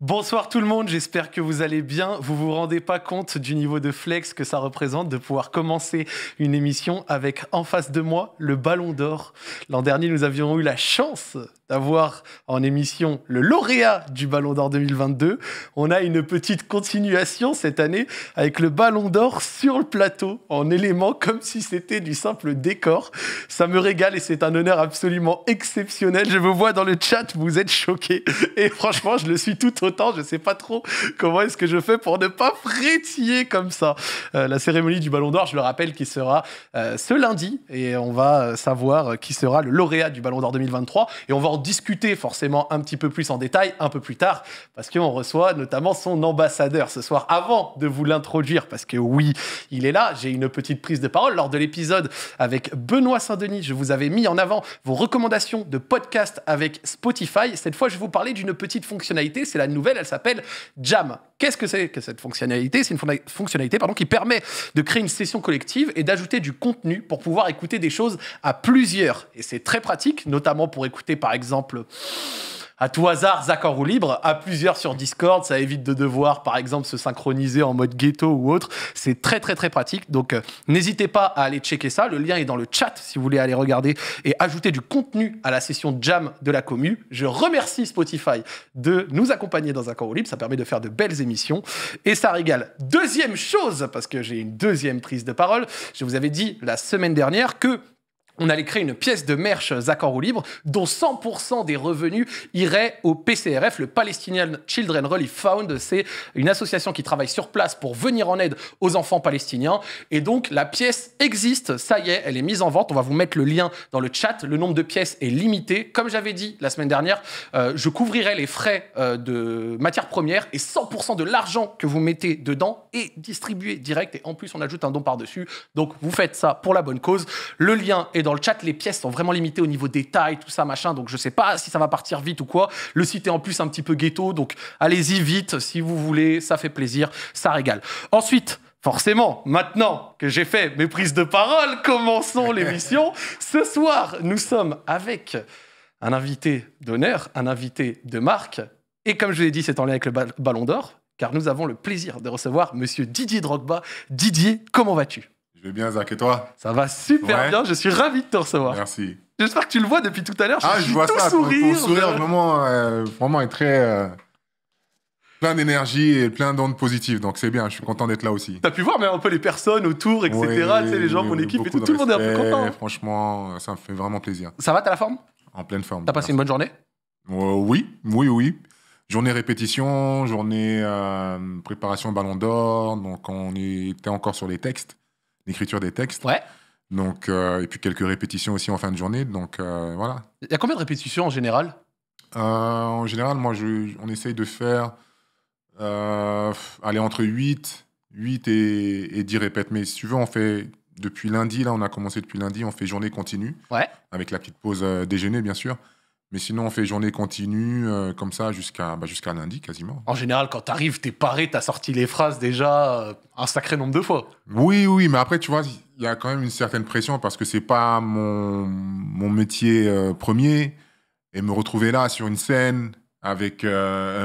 Bonsoir tout le monde, j'espère que vous allez bien. Vous vous rendez pas compte du niveau de flex que ça représente de pouvoir commencer une émission avec en face de moi le Ballon d'Or. L'an dernier, nous avions eu la chance d'avoir en émission le lauréat du Ballon d'Or 2022. On a une petite continuation cette année avec le Ballon d'Or sur le plateau en élément comme si c'était du simple décor. Ça me régale et c'est un honneur absolument exceptionnel. Je vous vois dans le chat, vous êtes choqués et franchement, je le suis tout autant. Je sais pas trop comment est-ce que je fais pour ne pas frétiller comme ça. Euh, la cérémonie du Ballon d'Or, je le rappelle, qui sera euh, ce lundi et on va euh, savoir qui sera le lauréat du Ballon d'Or 2023 et on va discuter forcément un petit peu plus en détail un peu plus tard, parce qu'on reçoit notamment son ambassadeur ce soir. Avant de vous l'introduire, parce que oui, il est là, j'ai une petite prise de parole lors de l'épisode avec Benoît Saint-Denis. Je vous avais mis en avant vos recommandations de podcast avec Spotify. Cette fois, je vais vous parler d'une petite fonctionnalité, c'est la nouvelle, elle s'appelle Jam. Qu'est-ce que c'est que cette fonctionnalité C'est une fonctionnalité pardon, qui permet de créer une session collective et d'ajouter du contenu pour pouvoir écouter des choses à plusieurs. Et c'est très pratique, notamment pour écouter par exemple à tout hasard Zach ou libre, à plusieurs sur Discord, ça évite de devoir par exemple se synchroniser en mode ghetto ou autre, c'est très très très pratique, donc euh, n'hésitez pas à aller checker ça, le lien est dans le chat si vous voulez aller regarder et ajouter du contenu à la session jam de la commu. Je remercie Spotify de nous accompagner dans un en libre, ça permet de faire de belles émissions et ça régale. Deuxième chose, parce que j'ai une deuxième prise de parole, je vous avais dit la semaine dernière que on allait créer une pièce de merch euh, Zach ou libre, dont 100% des revenus iraient au PCRF, le Palestinian Children Relief Fund. C'est une association qui travaille sur place pour venir en aide aux enfants palestiniens. Et donc, la pièce existe, ça y est, elle est mise en vente. On va vous mettre le lien dans le chat. Le nombre de pièces est limité. Comme j'avais dit la semaine dernière, euh, je couvrirai les frais euh, de matières premières et 100% de l'argent que vous mettez dedans est distribué direct. Et en plus, on ajoute un don par-dessus. Donc, vous faites ça pour la bonne cause. Le lien est dans dans le chat, les pièces sont vraiment limitées au niveau des tailles, tout ça, machin. Donc je ne sais pas si ça va partir vite ou quoi. Le site est en plus un petit peu ghetto, donc allez-y vite si vous voulez, ça fait plaisir, ça régale. Ensuite, Forcément, maintenant que j'ai fait mes prises de parole, commençons l'émission. Ce soir, nous sommes avec un invité d'honneur, un invité de marque. Et comme je l'ai dit, c'est en lien avec le ballon d'or, car nous avons le plaisir de recevoir Monsieur Didier Drogba. Didier, comment vas-tu je vais bien, Zach, et toi Ça va super bien, je suis ravi de te recevoir. Merci. J'espère que tu le vois depuis tout à l'heure. Ah, je vois tout Sourire, ton, sourire vraiment, euh, vraiment très. Euh, plein d'énergie et plein d'ondes positives. Donc c'est bien, je suis content d'être là aussi. T'as pu voir un peu les personnes autour, etc. tu sais, les gens, mon équipe et tout. le monde est un peu content. Hein. Franchement, ça me fait vraiment plaisir. Ça va, t'as la forme En pleine forme. T'as passé une bonne journée euh, Oui, oui, oui. Journée répétition, journée préparation ballon d'or. Donc on était encore sur les textes l'écriture des textes. Donc, euh, et puis quelques répétitions aussi en fin de journée. Donc euh, voilà. Il y a combien de répétitions en général euh, En général, moi, on essaye de faire aller entre 8, 8 et, 10 répètes. Mais si tu veux, on fait depuis lundi, là, on a commencé depuis lundi, on fait journée continue. Avec la petite pause déjeuner, bien sûr. Mais sinon, on fait journée continue, euh, comme ça, jusqu'à bah, jusqu'à lundi quasiment. En général, quand t'arrives, t'es paré, t'as sorti les phrases déjà euh, un sacré nombre de fois. Oui, oui, mais après, tu vois, il y a quand même une certaine pression parce que c'est pas mon, mon métier euh, premier. Et me retrouver là, sur une scène, avec,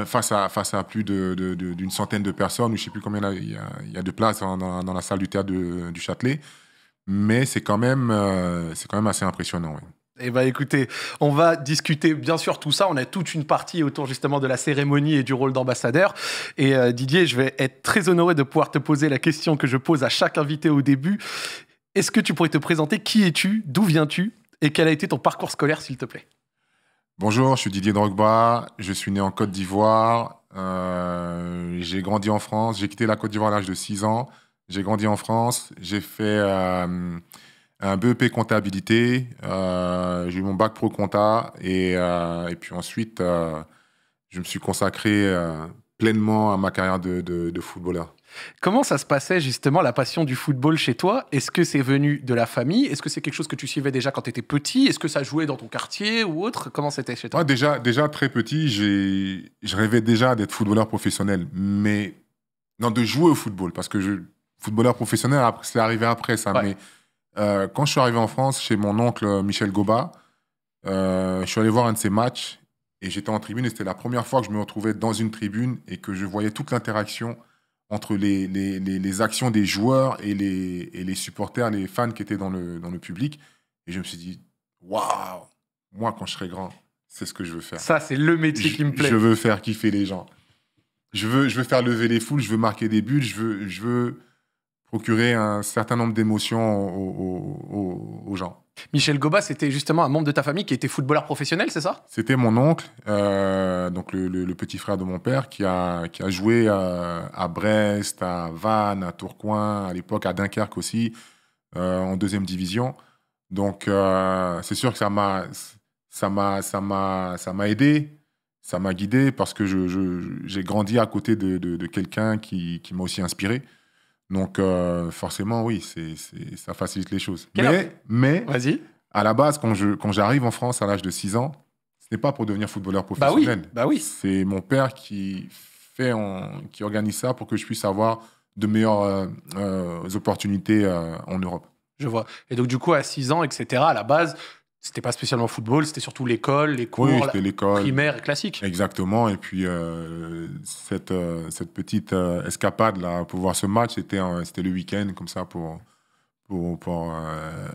face, à, face à plus d'une de, de, centaine de personnes, ou je sais plus combien il y a, de places dans, la salle du théâtre du Châtelet. Mais c'est quand, même c'est quand même assez impressionnant. Oui. Eh bien écoutez, on va discuter bien sûr tout ça. On a toute une partie autour justement de la cérémonie et du rôle d'ambassadeur. Et euh, Didier, je vais être très honoré de pouvoir te poser la question que je pose à chaque invité au début. Est-ce que tu pourrais te présenter Qui es-tu D'où viens-tu Et quel a été ton parcours scolaire, s'il te plaît Bonjour, je suis Didier Drogba. Je suis né en Côte d'Ivoire. Euh, j'ai grandi en France. J'ai quitté la Côte d'Ivoire à l'âge de 6 ans. J'ai grandi en France. J'ai fait... Euh, un BEP comptabilité, euh, j'ai eu mon bac pro compta et, euh, puis ensuite euh, je me suis consacré pleinement à ma carrière de, footballeur. Comment ça se passait justement la passion du football chez toi Est-ce que c'est venu de la famille Est-ce que c'est quelque chose que tu suivais déjà quand tu étais petit Est-ce que ça jouait dans ton quartier ou autre Comment c'était chez toi déjà, déjà très petit, je rêvais déjà d'être footballeur professionnel, mais non, de jouer au football parce que je, footballeur professionnel, c'est arrivé après ça. Mais euh, quand je suis arrivé en France, chez mon oncle euh, Michel Goba, euh, je suis allé voir un de ses matchs et j'étais en tribune et c'était la première fois que je me retrouvais dans une tribune et que je voyais toute l'interaction entre les, les, actions des joueurs et, les, supporters, les fans qui étaient dans le, dans le public. Et je me suis dit, waouh, moi quand je serai grand, c'est ce que je veux faire. Ça, c'est le métier qui me plaît. Je veux faire kiffer les gens. Je veux, je veux faire lever les foules, je veux marquer des buts, je veux, je veux procurer un certain nombre d'émotions aux, gens. Michel Goba, c'était justement un membre de ta famille qui était footballeur professionnel, c'est ça C'était mon oncle, euh, donc le, petit frère de mon père, qui a, qui a joué à, euh, à Brest, à Vannes, à Tourcoing, à l'époque à Dunkerque aussi, euh, en deuxième division. Donc c'est sûr que ça m'a ça m'a ça m'a ça m'a aidé, ça m'a guidé parce que j'ai je, j'ai grandi à côté de, de, de quelqu'un qui, qui m'a aussi inspiré. Donc, euh, forcément, oui, ça facilite les choses. mais, mais à la base, quand, je, quand j'arrive en France à l'âge de 6 ans, ce n'est pas pour devenir footballeur bah professionnel. Bah oui, C'est mon père qui, fait qui organise ça pour que je puisse avoir de meilleures euh, euh, opportunités en Europe. Je vois. Et donc, du coup, à 6 ans, etc., à la base, c'était pas spécialement football, c'était surtout l'école, les cours oui, l'école. primaire classique. Exactement. Et puis euh, cette, euh, cette petite euh, escapade là pour voir ce match, c'était c'était le week-end comme ça pour pour, pour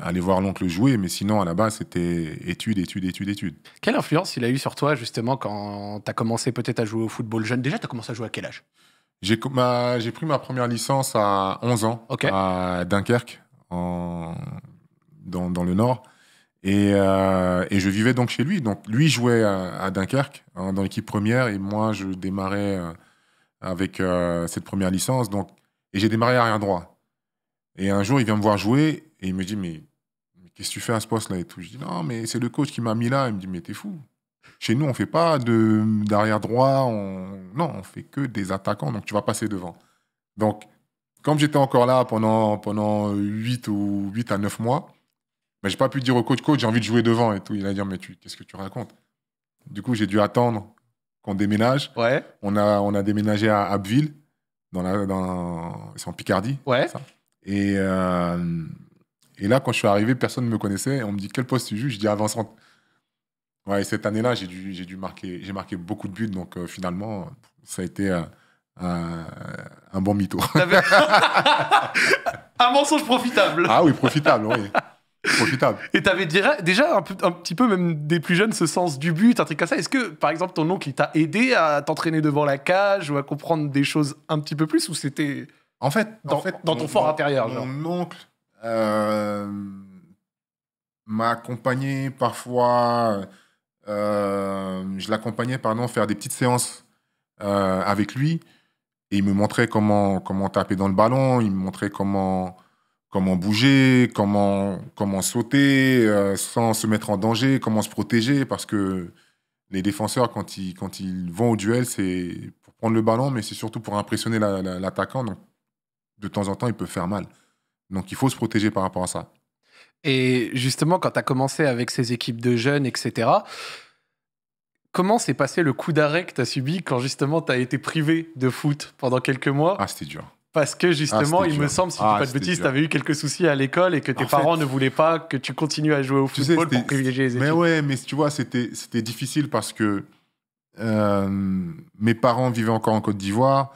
aller voir l'oncle jouer. Mais sinon à la base c'était études, études, études, études. Quelle influence il a eu sur toi justement quand tu as commencé peut-être à jouer au football jeune Déjà tu as commencé à jouer à quel âge J'ai pris ma première licence à 11 ans à Dunkerque en, dans, dans le Nord. Euh, et, je vivais donc chez lui. Donc lui jouait à, Dunkerque hein, dans l'équipe première et moi je démarrais euh, avec euh, cette première licence. Donc et j'ai démarré arrière droit. Et un jour il vient me voir jouer et il me dit mais, qu'est-ce que tu fais à ce poste là et tout. Je dis non mais c'est le coach qui m'a mis là. Il me dit mais t'es fou. Chez nous on fait pas de d'arrière droit. Non on fait que des attaquants donc tu vas passer devant. Donc comme j'étais encore là pendant pendant 8 ou 8 à 9 mois mais j'ai pas pu dire au coach, coach, j'ai envie de jouer devant et tout. Il a dit, mais tu, qu'est-ce que tu racontes Du coup, j'ai dû attendre qu'on déménage. Ouais. On a, on a déménagé à Abbeville, dans la, dans, c'est en Picardie. Ouais. Et, euh, et là, quand je suis arrivé, personne ne me connaissait. on me dit, quel poste tu joues Je dis, avant Vincent. Ouais, cette année-là, j'ai dû, j'ai dû marquer, j'ai marqué beaucoup de buts. Donc euh, finalement, ça a été euh, un, un bon mytho. un mensonge profitable. Ah oui, profitable, oui. Profitable. Et t'avais déjà un, un, petit peu, même des plus jeunes, ce sens du but, un truc comme ça. Est-ce que, par exemple, ton oncle, il t'a aidé à t'entraîner devant la cage ou à comprendre des choses un petit peu plus Ou c'était. En fait, dans, fait, dans ton fort intérieur Mon oncle euh, m'a accompagné parfois. Euh, je l'accompagnais, pardon, faire des petites séances euh, avec lui. Et il me montrait comment, comment taper dans le ballon il me montrait comment comment bouger, comment, comment sauter euh, sans se mettre en danger, comment se protéger, parce que les défenseurs, quand ils, quand ils vont au duel, c'est pour prendre le ballon, mais c'est surtout pour impressionner l'attaquant. de temps en temps, il peut faire mal. Donc, il faut se protéger par rapport à ça. Et justement, quand tu as commencé avec ces équipes de jeunes, etc., comment s'est passé le coup d'arrêt que tu as subi quand justement tu as été privé de foot pendant quelques mois Ah, c'était dur. Parce que justement, ah, il me semble, si tu dis ah, pas de bêtises, tu avais eu quelques soucis à l'école et que tes parents ne voulaient pas que tu continues à jouer au football pour privilégier les études. Mais ouais, mais tu vois, c'était difficile parce que euh, mes parents vivaient encore en Côte d'Ivoire.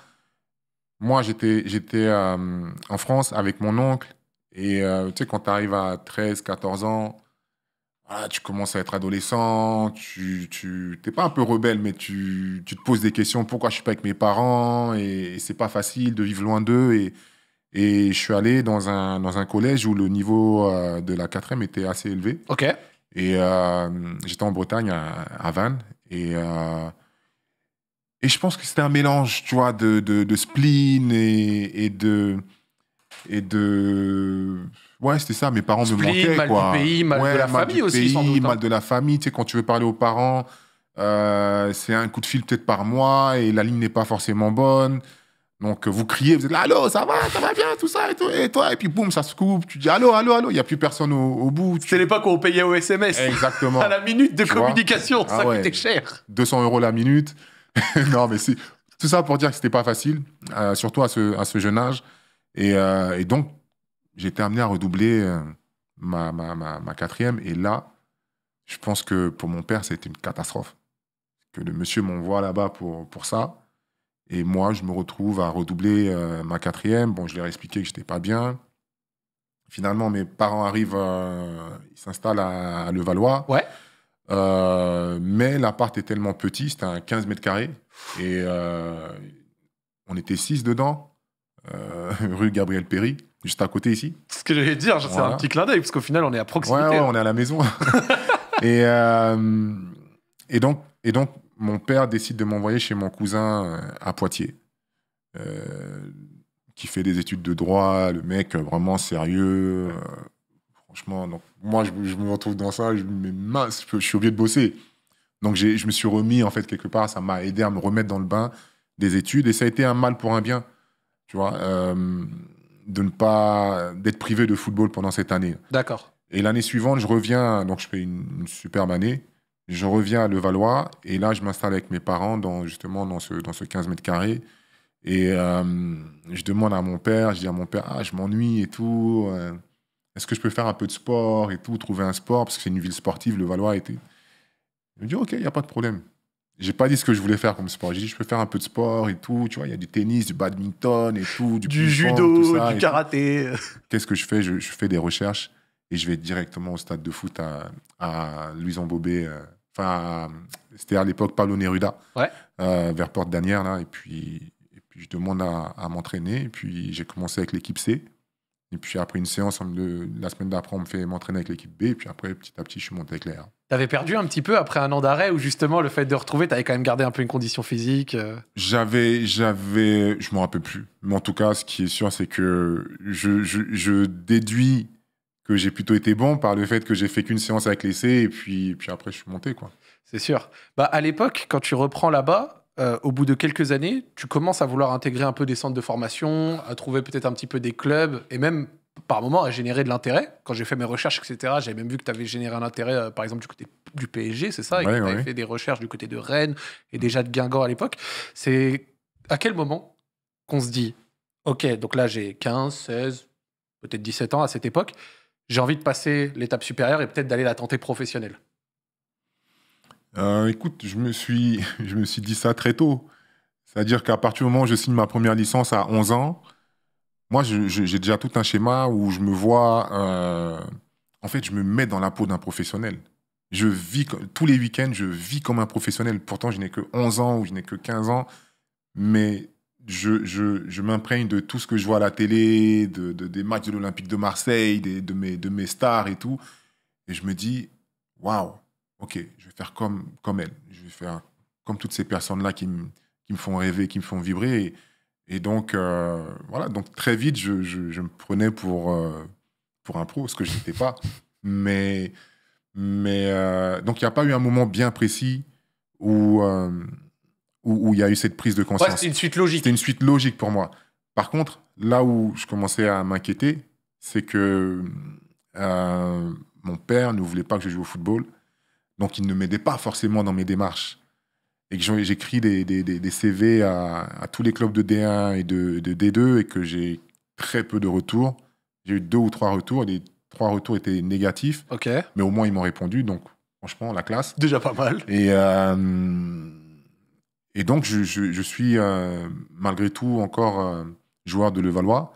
Moi, j'étais j'étais euh, en France avec mon oncle. Et euh, tu sais, quand tu arrives à 13, 14 ans, ah, tu commences à être adolescent, tu, tu pas un peu rebelle, mais tu, te poses des questions. Pourquoi je suis pas avec mes parents Et, c'est pas facile de vivre loin d'eux. Et, et je suis allé dans un, dans un collège où le niveau euh, de la 4 quatrième était assez élevé. Ok. Et euh, j'étais en Bretagne, à, à Vannes. Et, euh, et je pense que c'était un mélange, tu vois, de, spleen et de... Et de Ouais, c'était ça. Mes parents me manquaient. Mal du pays, mal de la famille aussi, sans doute, hein. Mal de la famille. Tu sais, quand tu veux parler aux parents, euh, c'est un coup de fil peut-être par mois et la ligne n'est pas forcément bonne. Donc, euh, vous criez, vous êtes là, allô, ça va, ça va bien, tout ça, et, toi, et puis boum, ça se coupe, tu dis allô, allô, allô, il n'y a plus personne au, bout. C'est l'époque où on payait au SMS. Exactement. à la minute de communication, ah ça coûtait cher. 200 euros la minute. non, mais c'est tout ça pour dire que c'était pas facile, euh, surtout à ce, à ce, jeune âge. Et, et donc, j'étais amené à redoubler euh, ma, ma, quatrième. Et là, je pense que pour mon père, c'était une catastrophe. Que le monsieur m'envoie là-bas pour, pour ça. Et moi, je me retrouve à redoubler euh, ma quatrième. Bon, je leur ai expliqué que je n'étais pas bien. Finalement, mes parents arrivent, euh, ils s'installent à, Levallois. Ouais. mais l'appart est tellement petit, c'était un 15 mètres carrés. Et on était six dedans, rue Gabriel Perry juste à côté ici. C'est ce que j'allais dire, c'est un petit clin d'œil, parce qu'au final, on est à proximité. Ouais, hein. on est à la maison. Euh, et, donc, mon père décide de m'envoyer chez mon cousin euh, à Poitiers, euh, qui fait des études de droit, le mec vraiment sérieux. franchement, moi, je, me retrouve dans ça, je me mince, je, suis obligé de bosser. Donc, je me suis remis, en fait, quelque part, ça m'a aidé à me remettre dans le bain des études, et ça a été un mal pour un bien. Tu vois de ne pas d'être privé de football pendant cette année. D'accord. Et l'année suivante, je reviens, donc je fais une, superbe année. Je reviens à Levallois et là, je m'installe avec mes parents dans justement dans ce, dans ce 15 mètres carrés. Et euh, je demande à mon père, je dis à mon père, ah, je m'ennuie et tout. Euh, est-ce que je peux faire un peu de sport et tout, trouver un sport Parce que c'est une ville sportive, Levallois. Et tout. Il me dit, OK, il n'y a pas de problème j'ai pas dit ce que je voulais faire comme sport. J'ai dit, je peux faire un peu de sport et tout. Tu vois, il y a du tennis, du badminton et tout, du, judo, du karaté. Qu'est-ce que je fais je, fais des recherches et je vais directement au stade de foot à, à en bobé euh, Enfin, c'était à l'époque Pablo Neruda, ouais. Euh, vers Porte Danière là. Et puis, et puis je demande à, à m'entraîner. Et puis j'ai commencé avec l'équipe C. Et puis après une séance, la semaine d'après, on me fait m'entraîner avec l'équipe B. Et puis après, petit à petit, je suis monté avec les T'avais perdu un petit peu après un an d'arrêt où justement le fait de retrouver, t'avais quand même gardé un peu une condition physique. Euh j'avais, j'avais, je m'en rappelle plus. Mais en tout cas, ce qui est sûr, c'est que je, je, je, déduis que j'ai plutôt été bon par le fait que j'ai fait qu'une séance avec l'essai et puis, puis après je suis monté quoi. C'est sûr. Bah à l'époque, quand tu reprends là-bas, euh, au bout de quelques années, tu commences à vouloir intégrer un peu des centres de formation, à trouver peut-être un petit peu des clubs et même par moment, a généré de l'intérêt. Quand j'ai fait mes recherches, etc., j'avais même vu que tu avais généré un intérêt, euh, par exemple, du côté du PSG, c'est ça Et tu avais fait des recherches du côté de Rennes et déjà de Guingamp à l'époque. C'est à quel moment qu'on se dit, OK, donc là, j'ai 15, 16, peut-être 17 ans à cette époque, j'ai envie de passer l'étape supérieure et peut-être d'aller la tenter professionnelle euh, Écoute, je me, suis, je me suis dit ça très tôt. C'est-à-dire qu'à partir du moment où je signe ma première licence à 11 ans, moi, j'ai déjà tout un schéma où je me vois. Euh, en fait, je me mets dans la peau d'un professionnel. Je vis tous les week-ends, je vis comme un professionnel. Pourtant, je n'ai que 11 ans ou je n'ai que 15 ans, mais je, m'imprègne de tout ce que je vois à la télé, de, des matchs de l'Olympique de Marseille, des, de, mes, de mes stars et tout. Et je me dis, waouh, ok, je vais faire comme, comme elle. Je vais faire comme toutes ces personnes-là qui, me font rêver, qui me font vibrer. Et, et donc, euh, voilà, donc très vite, je, me prenais pour, euh, pour un pro, ce que je n'étais pas. Mais, mais euh, donc, il n'y a pas eu un moment bien précis où il y a eu cette prise de conscience. C'est une suite logique. C'était une suite logique pour moi. Par contre, là où je commençais à m'inquiéter, c'est que mon père ne voulait pas que je joue au football. Donc, il ne m'aidait pas forcément dans mes démarches et que j'écris des, des, CV à, tous les clubs de D1 et de, D2 et que j'ai très peu de retours. J'ai eu deux ou trois retours et les trois retours étaient négatifs. Ok. Mais au moins ils m'ont répondu, donc franchement la classe. Déjà pas mal. Et euh, et donc je, suis euh, malgré tout encore euh, joueur de Levallois.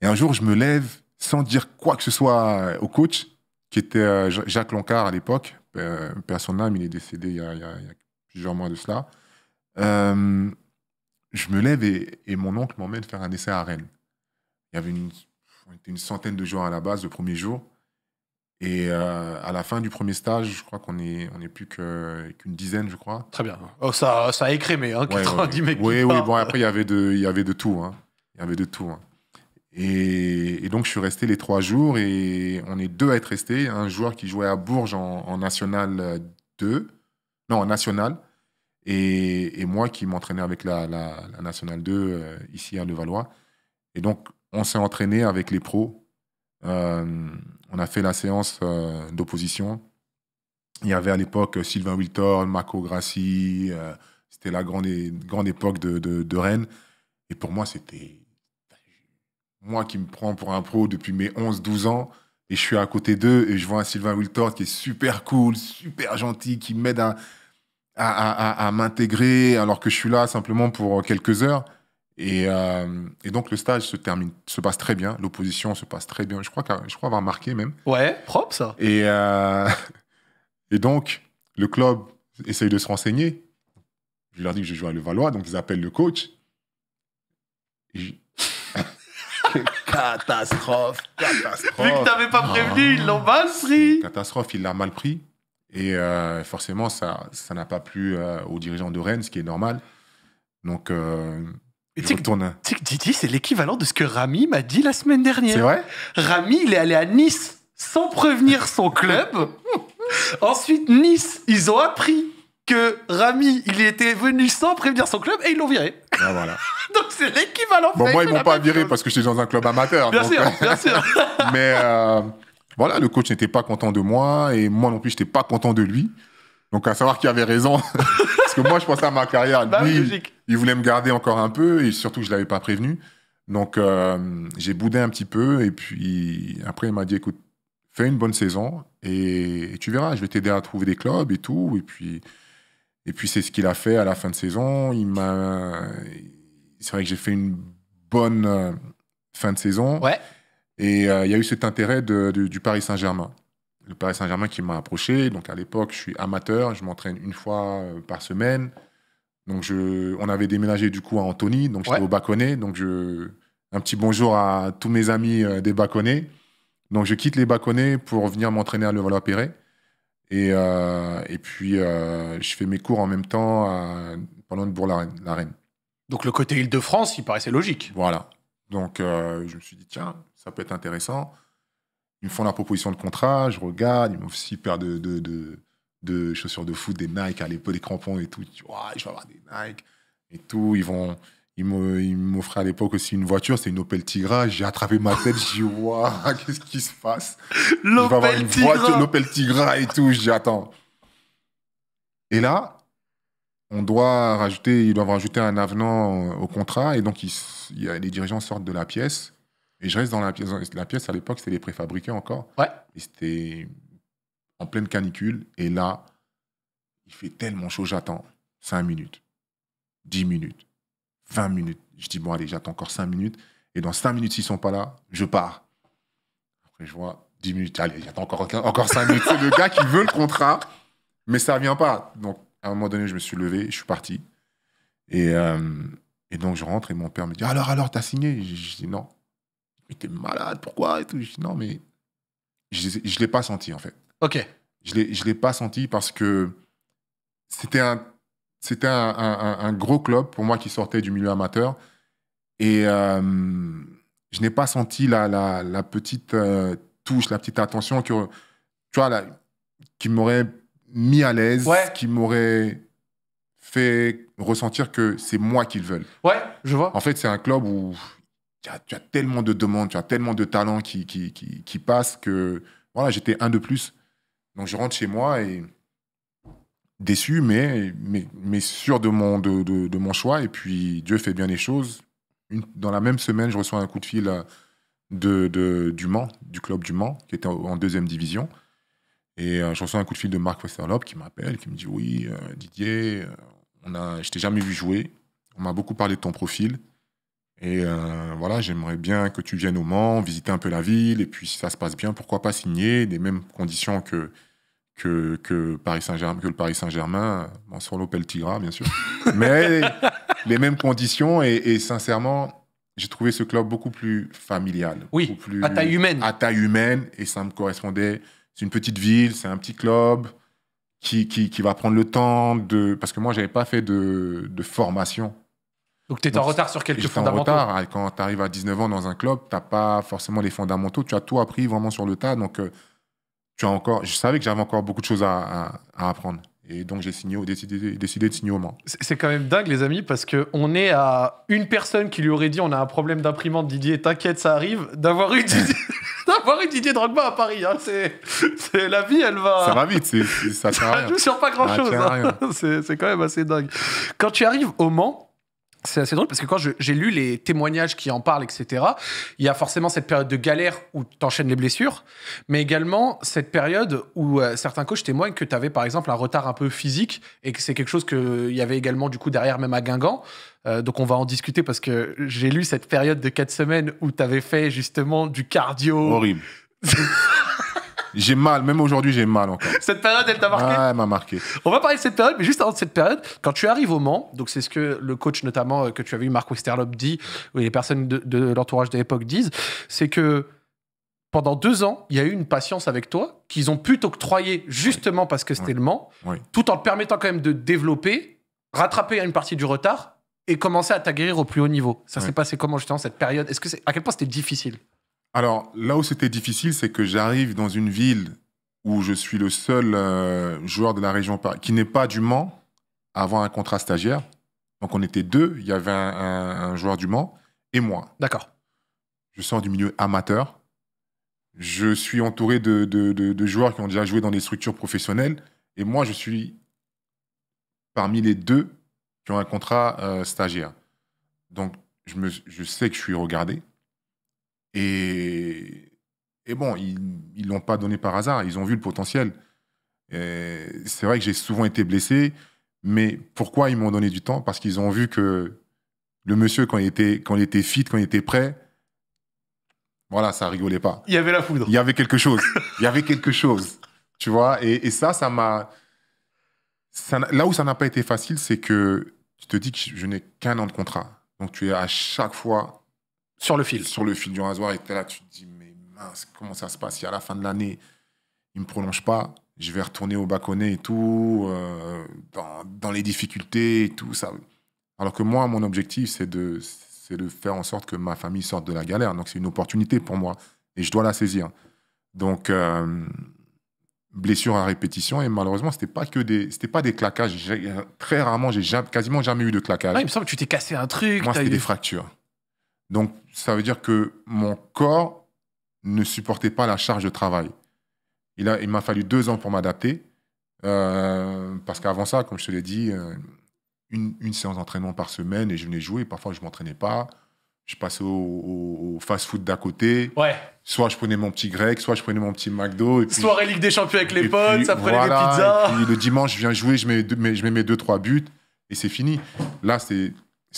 Et un jour je me lève sans dire quoi que ce soit au coach qui était Jacques Lancard à l'époque. personne mais il est décédé il y a, il y a Genre mois de cela, euh, je me lève et, mon oncle m'emmène faire un essai à Rennes. Il y avait une, une centaine de joueurs à la base le premier jour. Et euh, à la fin du premier stage, je crois qu'on est, on est plus qu'une dizaine, je crois. Très bien. Oh, ça, ça a écrémé, Oui, oui, bon, après, il y avait de, il y avait de tout. Hein. Il y avait de tout. Hein. Et, donc, je suis resté les trois jours et on est deux à être restés. Un joueur qui jouait à Bourges en, en National 2, non, national Et, moi qui m'entraînais avec la, Nationale 2 euh, ici à Levallois. Et donc, on s'est entraîné avec les pros. Euh, on a fait la séance euh, d'opposition. Il y avait à l'époque Sylvain Wilton, Marco Grassi. c'était la grande, grande époque de, de Rennes. Et pour moi, c'était. Moi qui me prends pour un pro depuis mes 11-12 ans, et je suis à côté d'eux et je vois un Sylvain Wiltord qui est super cool, super gentil, qui m'aide à, à, m'intégrer alors que je suis là simplement pour euh, quelques heures. Et, euh, et, donc le stage se termine, se passe très bien, l'opposition se passe très bien. Je crois, je crois avoir marqué même. Ouais, propre ça. Et, euh, et donc le club essaye de se renseigner. Je leur dis que je joue à Valois, donc ils appellent le coach. catastrophe, catastrophe. Vu que t'avais pas prévenu, ah. ils l'ont mal Catastrophe, il l'a mal pris. Et euh, forcément, ça ça n'a pas plu euh, aux dirigeants de Rennes, ce qui est normal. Donc, euh, Tu c'est l'équivalent de ce que Rami m'a dit la semaine dernière. C'est vrai Rami, il est allé à Nice sans prévenir son club. Ensuite, Nice, ils ont appris que Rami, il était venu sans prévenir son club et ils l'ont viré. Ah, voilà. donc c'est l'équivalent. Bon, moi, ils m'ont pas viré parce que j'étais dans un club amateur. bien sûr, euh, bien sûr. Mais euh, voilà, le coach n'était pas content de moi et moi non plus, je n'étais pas content de lui. Donc, à savoir qu'il avait raison. parce que moi, je pensais à ma carrière. Bah il voulait me garder encore un peu et surtout, je ne l'avais pas prévenu. Donc, euh, j'ai boudé un petit peu et puis après, il m'a dit écoute, fais une bonne saison et, et tu verras, je vais t'aider à trouver des clubs et tout. Et puis. Et puis c'est ce qu'il a fait à la fin de saison. Il m'a, c'est vrai que j'ai fait une bonne euh, fin de saison. Ouais. Et euh, il y a eu cet intérêt du Paris Saint-Germain. Le Paris Saint-Germain qui m'a approché. Donc à l'époque, je suis amateur, je m'entraîne une fois euh, par semaine. Donc je, on avait déménagé du coup à Antony, donc j'étais au Baconnet. Donc je, un petit bonjour à tous mes amis des Baconnets. Donc je quitte les Baconnets pour venir m'entraîner à Levallois-Perret. Euh, et, puis, euh, je fais mes cours en même temps pendant de Bourg-la-Reine. Donc le côté Île-de-France, il paraissait logique. Voilà. Donc euh, je me suis dit, tiens, ça peut être intéressant. Ils me font la proposition de contrat, je regarde, ils m'offrent aussi paires de, de, chaussures de foot, des Nike à l'époque, des crampons et tout. je vais avoir des Nike et tout. Ils vont, il m'offrait à l'époque aussi une voiture, c'est une Opel Tigra. J'ai attrapé ma tête, j'ai dit, waouh, qu'est-ce qui se passe L'Opel avoir une Tigra. voiture, l'Opel Tigra et tout. j'attends attends. Et là, on doit rajouter, ils doivent rajouter un avenant au contrat. Et donc, il, y a, les dirigeants sortent de la pièce. Et je reste dans la pièce. La pièce, à l'époque, c'était les préfabriqués encore. Ouais. Et c'était en pleine canicule. Et là, il fait tellement chaud, j'attends 5 minutes, 10 minutes. 20 minutes. Je dis, bon, allez, j'attends encore 5 minutes. Et dans 5 minutes, s'ils sont pas là, je pars. Après, je vois 10 minutes. Allez, j'attends encore, encore 5 minutes. C'est le gars qui veut le contrat, mais ça vient pas. Donc, à un moment donné, je me suis levé, je suis parti. Et, euh, et donc, je rentre et mon père me dit, alors, alors, t'as signé je, dis, non. Mais es malade, pourquoi et tout. Je dis, non, mais je ne l'ai pas senti, en fait. OK. Je ne l'ai pas senti parce que c'était un c'était un, gros club pour moi qui sortait du milieu amateur. Et euh, je n'ai pas senti la, petite euh, touche, la petite attention que, tu vois, qui m'aurait mis à l'aise, qui m'aurait fait ressentir que c'est moi qu'ils veulent. Ouais, je vois. En fait, c'est un club où tu as, tellement de demandes, tu as tellement de talents qui, qui, qui passent que voilà, j'étais un de plus. Donc je rentre chez moi et déçu, mais, mais, sûr de mon, de, mon choix. Et puis, Dieu fait bien les choses. dans la même semaine, je reçois un coup de fil euh, de, du Mans, du club du Mans, qui était en deuxième division. Et euh, je reçois un coup de fil de Marc Westerlop qui m'appelle, qui me dit Oui, euh, Didier, on a, je t'ai jamais vu jouer. On m'a beaucoup parlé de ton profil. Et voilà, j'aimerais bien que tu viennes au Mans, visiter un peu la ville. Et puis, si ça se passe bien, pourquoi pas signer des mêmes conditions que, que, Paris Saint-Germain, que le Paris Saint-Germain, bon, sur l'Opel Tigra, bien sûr. Mais les mêmes conditions et, sincèrement, j'ai trouvé ce club beaucoup plus familial. Oui, plus à taille humaine. À taille humaine et ça me correspondait. C'est une petite ville, c'est un petit club qui, qui, va prendre le temps de. Parce que moi, je n'avais pas fait de, de formation. Donc tu es en retard sur quelques fondamentaux. en retard. Quand tu arrives à 19 ans dans un club, tu n'as pas forcément les fondamentaux. Tu as tout appris vraiment sur le tas. Donc. Euh, tu as encore, je savais que j'avais encore beaucoup de choses à, à, apprendre. Et donc j'ai signé, décidé, décidé de signer au Mans. C'est quand même dingue, les amis, parce qu'on est à une personne qui lui aurait dit on a un problème d'imprimante, Didier, t'inquiète, ça arrive, d'avoir eu Didier, d'avoir eu Didier Drogba à Paris. Hein, c'est, la vie, elle va. Ça va vite, ça sert à rien. joue sur pas grand-chose. Hein. C'est, quand même assez dingue. Quand tu arrives au Mans, c'est assez drôle parce que quand j'ai lu les témoignages qui en parlent, etc., il y a forcément cette période de galère où tu enchaînes les blessures, mais également cette période où euh, certains coachs témoignent que tu avais par exemple un retard un peu physique et que c'est quelque chose qu'il y avait également du coup derrière même à Guingamp. Euh, donc on va en discuter parce que j'ai lu cette période de quatre semaines où tu avais fait justement du cardio. Horrible. J'ai mal, même aujourd'hui, j'ai mal encore. Cette période, elle t'a marqué elle m'a marqué. On va parler de cette période, mais juste avant de cette période, quand tu arrives au Mans, donc c'est ce que le coach notamment euh, que tu as vu, Marc Westerlop, dit, ou les personnes de, l'entourage de l'époque disent, c'est que pendant deux ans, il y a eu une patience avec toi qu'ils ont pu t'octroyer justement parce que c'était le Mans, tout en te permettant quand même de développer, rattraper une partie du retard et commencer à t'aguerrir au plus haut niveau. Ça s'est passé comment justement cette période Est-ce que à quel point c'était difficile alors là où c'était difficile, c'est que j'arrive dans une ville où je suis le seul euh, joueur de la région qui n'est pas du Mans à avoir un contrat stagiaire. Donc on était deux, il y avait un, joueur du Mans et moi. D'accord. Je sors du milieu amateur. Je suis entouré de, joueurs qui ont déjà joué dans des structures professionnelles. Et moi, je suis parmi les deux qui ont un contrat euh, stagiaire. Donc, je sais que je suis regardé. Et, et bon, ils ne l'ont pas donné par hasard, ils ont vu le potentiel. C'est vrai que j'ai souvent été blessé, mais pourquoi ils m'ont donné du temps Parce qu'ils ont vu que le monsieur, quand il était, quand il était fit, quand il était prêt, voilà, ça rigolait pas. Il y avait la foudre. Il y avait quelque chose. il y avait quelque chose. Tu vois et, et, ça, ça m'a. là où ça n'a pas été facile, c'est que tu te dis que je n'ai qu'un an de contrat. Donc tu es à chaque fois sur le fil. Sur le fil du rasoir. Et là, tu te dis, mais mince, comment ça se passe Si à la fin de l'année, il ne me prolonge pas, je vais retourner au baconnet et tout, euh, dans, les difficultés et tout. Ça. Alors que moi, mon objectif, c'est de, de faire en sorte que ma famille sorte de la galère. Donc, c'est une opportunité pour moi et je dois la saisir. Donc, euh, blessure à répétition et malheureusement, c'était pas pas des claquages. Euh, très rarement, j'ai quasiment jamais eu de claquage. il me semble que tu t'es cassé un truc. Moi, c'était des fractures. Donc, ça veut dire que mon corps ne supportait pas la charge de travail. Il m'a il fallu deux ans pour m'adapter. Euh, parce qu'avant ça, comme je te l'ai dit, euh, une, séance d'entraînement par semaine et je venais jouer. Parfois, je ne m'entraînais pas. Je passais au, fast-food d'à côté. Ouais. Soit je prenais mon petit grec, soit je prenais mon petit McDo. Soit puis, Ligue des Champions avec les potes, ça prenait des pizzas. le dimanche, je viens jouer, je mets je mets mes deux trois buts et c'est fini. Là, c'était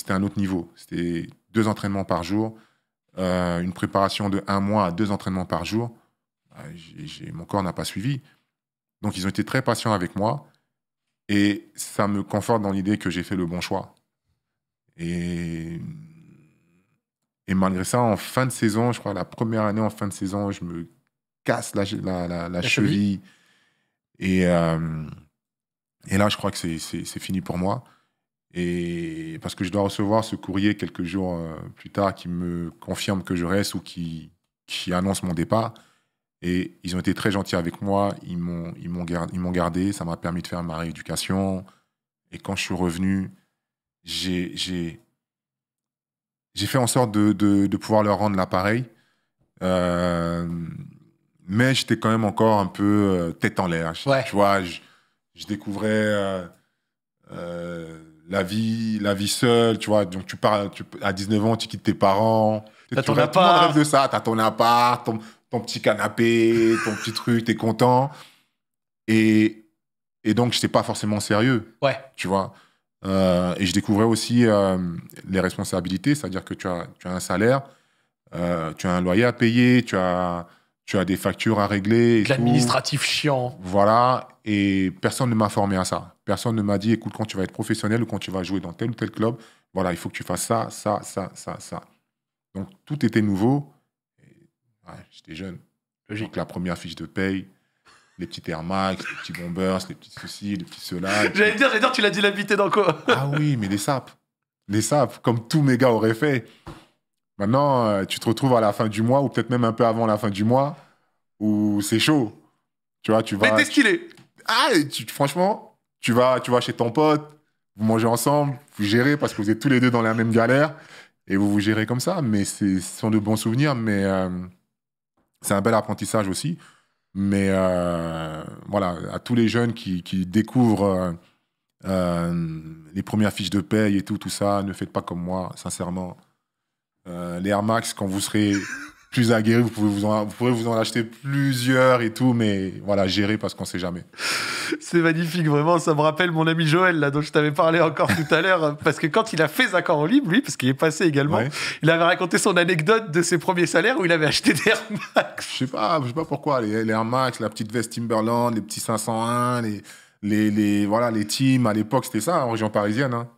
un autre niveau. C'était deux entraînements par jour, euh, une préparation de un mois à deux entraînements par jour, bah, j'ai mon corps n'a pas suivi. Donc ils ont été très patients avec moi et ça me conforte dans l'idée que j'ai fait le bon choix. Et, et malgré ça, en fin de saison, je crois la première année en fin de saison, je me casse la, la, cheville. Et, euh, et là, je crois que c'est fini pour moi. Et parce que je dois recevoir ce courrier quelques jours euh, plus tard qui me confirme que je reste ou qui, qui annonce mon départ. Et ils ont été très gentils avec moi, ils m'ont, gardé, ça m'a permis de faire ma rééducation. Et quand je suis revenu, j'ai, fait en sorte de, pouvoir leur rendre l'appareil. Euh, mais j'étais quand même encore un peu euh, tête en l'air. vois, je, je découvrais la vie, la vie seule, tu vois. Donc, tu pars à 19 ans, tu quittes tes parents. T'as ton appart. de ça. T'as ton appart, ton, petit canapé, ton petit truc, t'es content. Et, et donc, j'étais pas forcément sérieux. Ouais. Tu vois. Euh, et je découvrais aussi euh, les responsabilités, c'est-à-dire que tu as, tu as un salaire, euh, tu as un loyer à payer, tu as tu as des factures à régler. L'administratif chiant. Voilà, et personne ne m'a formé à ça. Personne ne m'a dit, écoute, quand tu vas être professionnel ou quand tu vas jouer dans tel ou tel club, voilà, il faut que tu fasses ça, ça, ça, ça, ça. Donc tout était nouveau. j'étais jeune. Logique. la première fiche de paye, les petits Air Max, les petits Bombers, les petits ceci, les petits cela. j'allais dire, dire, tu l'as dit l'habiter dans quoi Ah oui, mais les sapes. Les sapes, comme tous mes gars auraient fait. Maintenant, euh, tu te retrouves à la fin du mois ou peut-être même un peu avant la fin du mois où c'est chaud. Tu vois, tu vas. Mais t'es stylé. Ah, tu, franchement, tu vas, tu vas chez ton pote, vous mangez ensemble, vous gérez parce que vous êtes tous les deux dans la même galère et vous vous gérez comme ça. Mais ce sont de bons souvenirs, mais euh, c'est un bel apprentissage aussi. Mais euh, voilà, à tous les jeunes qui, découvrent les premières fiches de paye et tout, tout ça, ne faites pas comme moi, sincèrement euh, les Air Max, quand vous serez plus aguerri, vous, pouvez vous, vous pourrez vous en acheter plusieurs et tout, mais voilà, gérer parce qu'on sait jamais. C'est magnifique, vraiment. Ça me rappelle mon ami Joël, là, dont je t'avais parlé encore tout à l'heure. Parce que quand il a fait Accords en libre, lui, parce qu'il est passé également, il avait raconté son anecdote de ses premiers salaires où il avait acheté des Air Max. Je sais pas, je sais pas pourquoi. Les, Air Max, la petite veste Timberland, les petits 501, les, les, voilà, les teams. À l'époque, c'était ça, en région parisienne. Hein.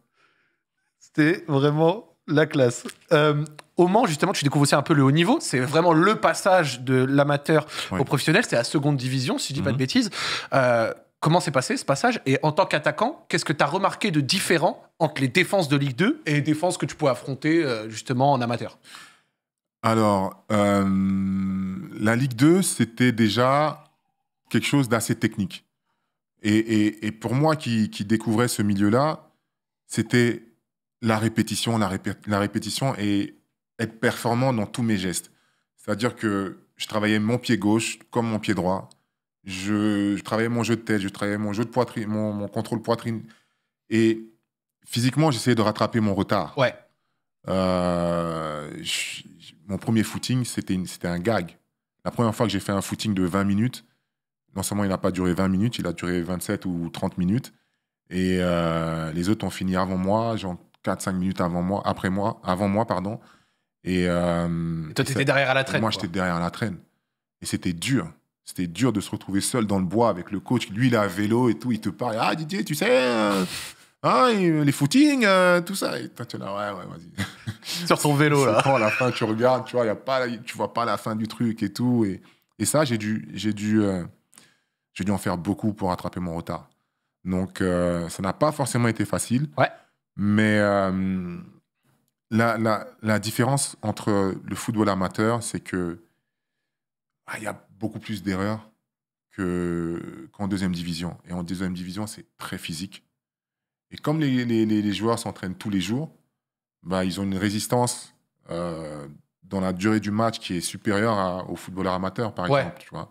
C'était vraiment la classe. Euh, au Mans, justement, tu découvres aussi un peu le haut niveau. C'est vraiment le passage de l'amateur au professionnel. C'est la seconde division, si je dis pas de mhm. bêtises. Euh, comment s'est passé ce passage Et en tant qu'attaquant, qu'est-ce que tu as remarqué de différent entre les défenses de Ligue 2 et les défenses que tu pouvais affronter euh, justement en amateur Alors, la Ligue 2, c'était déjà quelque chose d'assez technique. Et, pour moi qui découvrais ce milieu-là, c'était la répétition, la, répétition et être performant dans tous mes gestes. C'est-à-dire que je travaillais mon pied gauche comme mon pied droit. Je, travaillais mon jeu de tête, je travaillais mon jeu de poitrine, mon, contrôle poitrine. Et physiquement, j'essayais de rattraper mon retard. Ouais. Euh, mon premier footing, c'était un gag. La première fois que j'ai fait un footing de 20 minutes, non seulement il n'a pas duré 20 minutes, il a duré 27 ou 30 minutes. Et euh, les autres ont fini avant moi. 4-5 minutes avant moi, après moi, avant moi, pardon. Et, euh, toi, t'étais derrière à la traîne. Moi, j'étais derrière la traîne. Et c'était dur. C'était dur de se retrouver seul dans le bois avec le coach. Lui, il a à vélo et tout. Il te parle. Ah, Didier, tu sais, euh, hein, euh, les footings, tout ça. Et toi, tu es là, ouais, ouais, vas-y. Sur ton vélo, là. à la fin, tu regardes, tu vois, y a pas, tu vois pas la fin du truc et tout. Et, ça, j'ai dû, j'ai dû, j'ai dû en faire beaucoup pour rattraper mon retard. Donc, ça n'a pas forcément été facile. Ouais. Mais euh, la, la, différence entre le football amateur, c'est qu'il ah, y a beaucoup plus d'erreurs qu'en deuxième division. Et en deuxième division, c'est très physique. Et comme les, joueurs s'entraînent tous les jours, bah, ils ont une résistance euh, dans la durée du match qui est supérieure au footballeur amateur, par exemple. Tu vois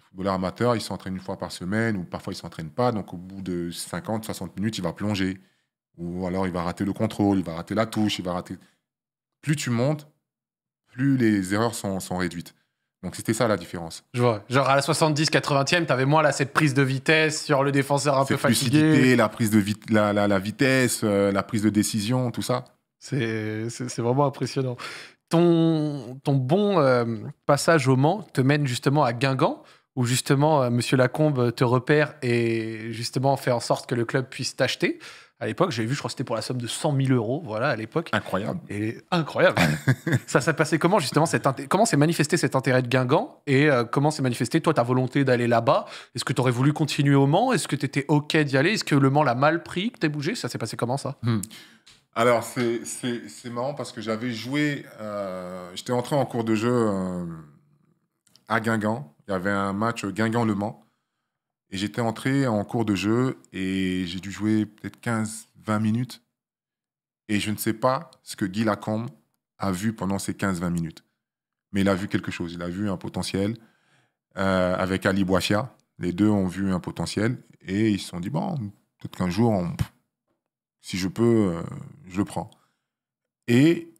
footballeur amateur, il s'entraîne une fois par semaine ou parfois il s'entraîne pas. Donc au bout de 50, 60 minutes, il va plonger ou alors il va rater le contrôle, il va rater la touche, il va rater. Plus tu montes, plus les erreurs sont, réduites. Donc c'était ça la différence. Je vois. Genre à la 70, 80e, tu avais moins là cette prise de vitesse sur le défenseur un peu fatigué. la prise de la, vitesse, euh, la prise de décision, tout ça. C'est vraiment impressionnant. Ton, ton bon euh, passage au Mans te mène justement à Guingamp, où justement euh, Monsieur Lacombe te repère et justement fait en sorte que le club puisse t'acheter à l'époque, j'avais vu, je crois que c'était pour la somme de 100 000 euros, voilà, à l'époque. Incroyable. Et incroyable. ça s'est passé comment, justement, comment s'est manifesté cet intérêt de Guingamp et euh, comment s'est manifesté, toi, ta volonté d'aller là-bas Est-ce que tu aurais voulu continuer au Mans Est-ce que tu étais OK d'y aller Est-ce que le Mans l'a mal pris, que tu bougé Ça s'est passé comment, ça hmm. Alors, c'est marrant parce que j'avais joué, euh, j'étais entré en cours de jeu euh, à Guingamp. Il y avait un match Guingamp-Le Mans. Et j'étais entré en cours de jeu et j'ai dû jouer peut-être 15, 20 minutes. Et je ne sais pas ce que Guy Lacombe a vu pendant ces 15-20 minutes. Mais il a vu quelque chose, il a vu un potentiel. Euh, avec Ali Bochia. les deux ont vu un potentiel et ils se sont dit, bon, peut-être qu'un jour, si je peux, euh, je le prends. Et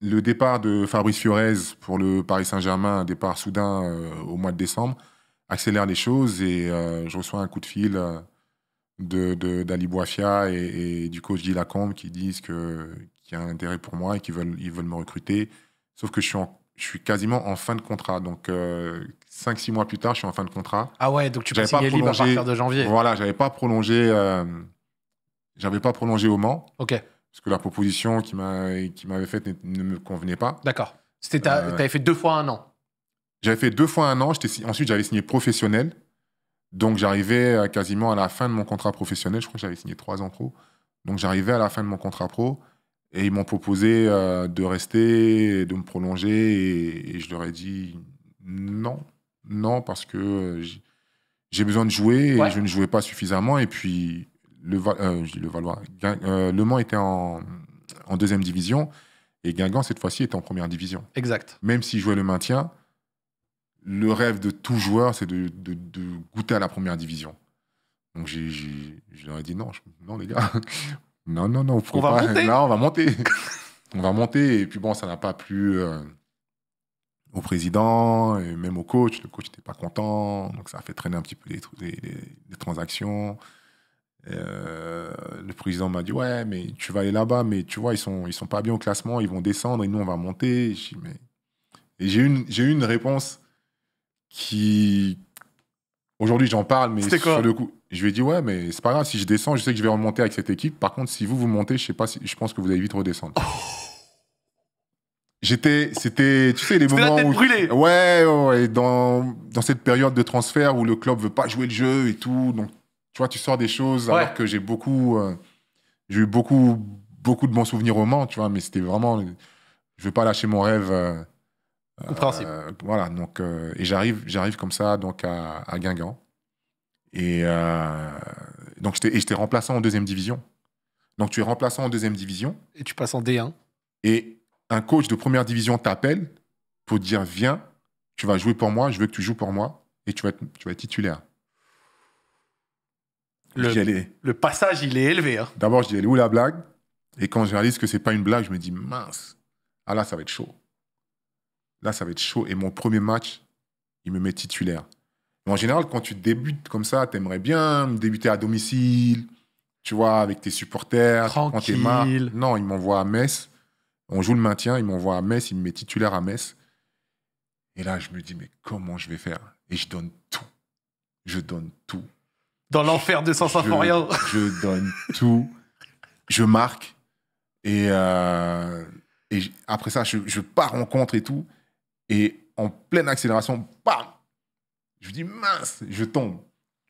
le départ de Fabrice Fiorez pour le Paris Saint-Germain, un départ soudain euh, au mois de décembre, accélère les choses et euh, je reçois un coup de fil euh, d'Ali de, et, du coach Guy Lacombe qui disent que qu'il y a un intérêt pour moi et qu'ils veulent ils veulent me recruter. Sauf que je suis je suis quasiment en fin de contrat. Donc, euh, 5-6 mois plus tard, je suis en fin de contrat. Ah ouais, donc tu peux signer libre à partir de janvier. Voilà, j'avais pas prolongé. Euh, j'avais pas prolongé au Mans. OK. Parce que la proposition qui m'avait faite ne me convenait pas. D'accord. C'était, t'avais fait deux fois un an. J'avais fait deux fois un an. Ensuite, j'avais signé professionnel. Donc, j'arrivais euh, quasiment à la fin de mon contrat professionnel. Je crois que j'avais signé trois ans pro. Donc, j'arrivais à la fin de mon contrat pro. Et ils m'ont proposé euh, de rester, de me prolonger. Et, je leur ai dit non, non, parce que euh, j'ai besoin de jouer et je ne jouais pas suffisamment. Et puis, le, le Valois, Le Mans était en, en, deuxième division et Guingamp, cette fois-ci, était en première division. Exact. Même s'il jouait le maintien, le rêve de tout joueur, c'est de, de, goûter à la première division. Donc j'ai, je leur ai dit non, non les gars, non, non, non, on va, monter. Là, on va monter. on va monter. Et puis bon, ça n'a pas plu euh, au président et même au coach. Le coach n'était pas content. Donc ça a fait traîner un petit peu les, les, transactions. Euh, le président m'a dit ouais mais tu vas aller là-bas mais tu vois ils sont ils sont pas bien au classement ils vont descendre et nous on va monter et j'ai eu une réponse qui. Aujourd'hui, j'en parle, mais le coup, je lui ai dit ouais, mais c'est pas grave. Si je descends, je sais que je vais remonter avec cette équipe. Par contre, si vous vous montez, je sais pas, je pense que vous allez vite redescendre. Oh. J'étais, c'était, tu sais, les moments la brûlée. ouais, ouais, dans dans cette période de transfert où le club veut pas jouer le jeu et tout, donc tu vois, tu sors des choses alors que j'ai beaucoup, euh, j'ai eu beaucoup, beaucoup de bons souvenirs au Mans, tu vois, mais c'était vraiment, je veux pas lâcher mon rêve. Euh, euh, voilà, donc, euh, et j'arrive, j'arrive comme ça donc à, Guingamp. Et euh, donc, j'étais remplaçant en deuxième division. Donc, tu es remplaçant en deuxième division. Et tu passes en D1. Et un coach de première division t'appelle pour te dire Viens, tu vas jouer pour moi, je veux que tu joues pour moi, et tu vas être, tu vas titulaire. Le, passage, il est élevé. Hein. D'abord, je dis où la blague Et quand je réalise que c'est pas une blague, je me dis Mince, ah là, ça va être chaud là, ça va être chaud. Et mon premier match, il me met titulaire. Mais en général, quand tu débutes comme ça, t'aimerais bien débuter à domicile, tu vois, avec tes supporters. Quand tes mal Non, il m'envoie à Metz. On joue le maintien, il m'envoie à Metz, il me met titulaire à Metz. Et là, je me dis, mais comment je vais faire Et je donne tout. Je donne tout. Dans l'enfer de Saint-Symphorien. Je, donne tout. Je marque. Et, euh, après ça, je, je pars en contre et tout. Et en pleine accélération, bam Je me dis, mince, je tombe.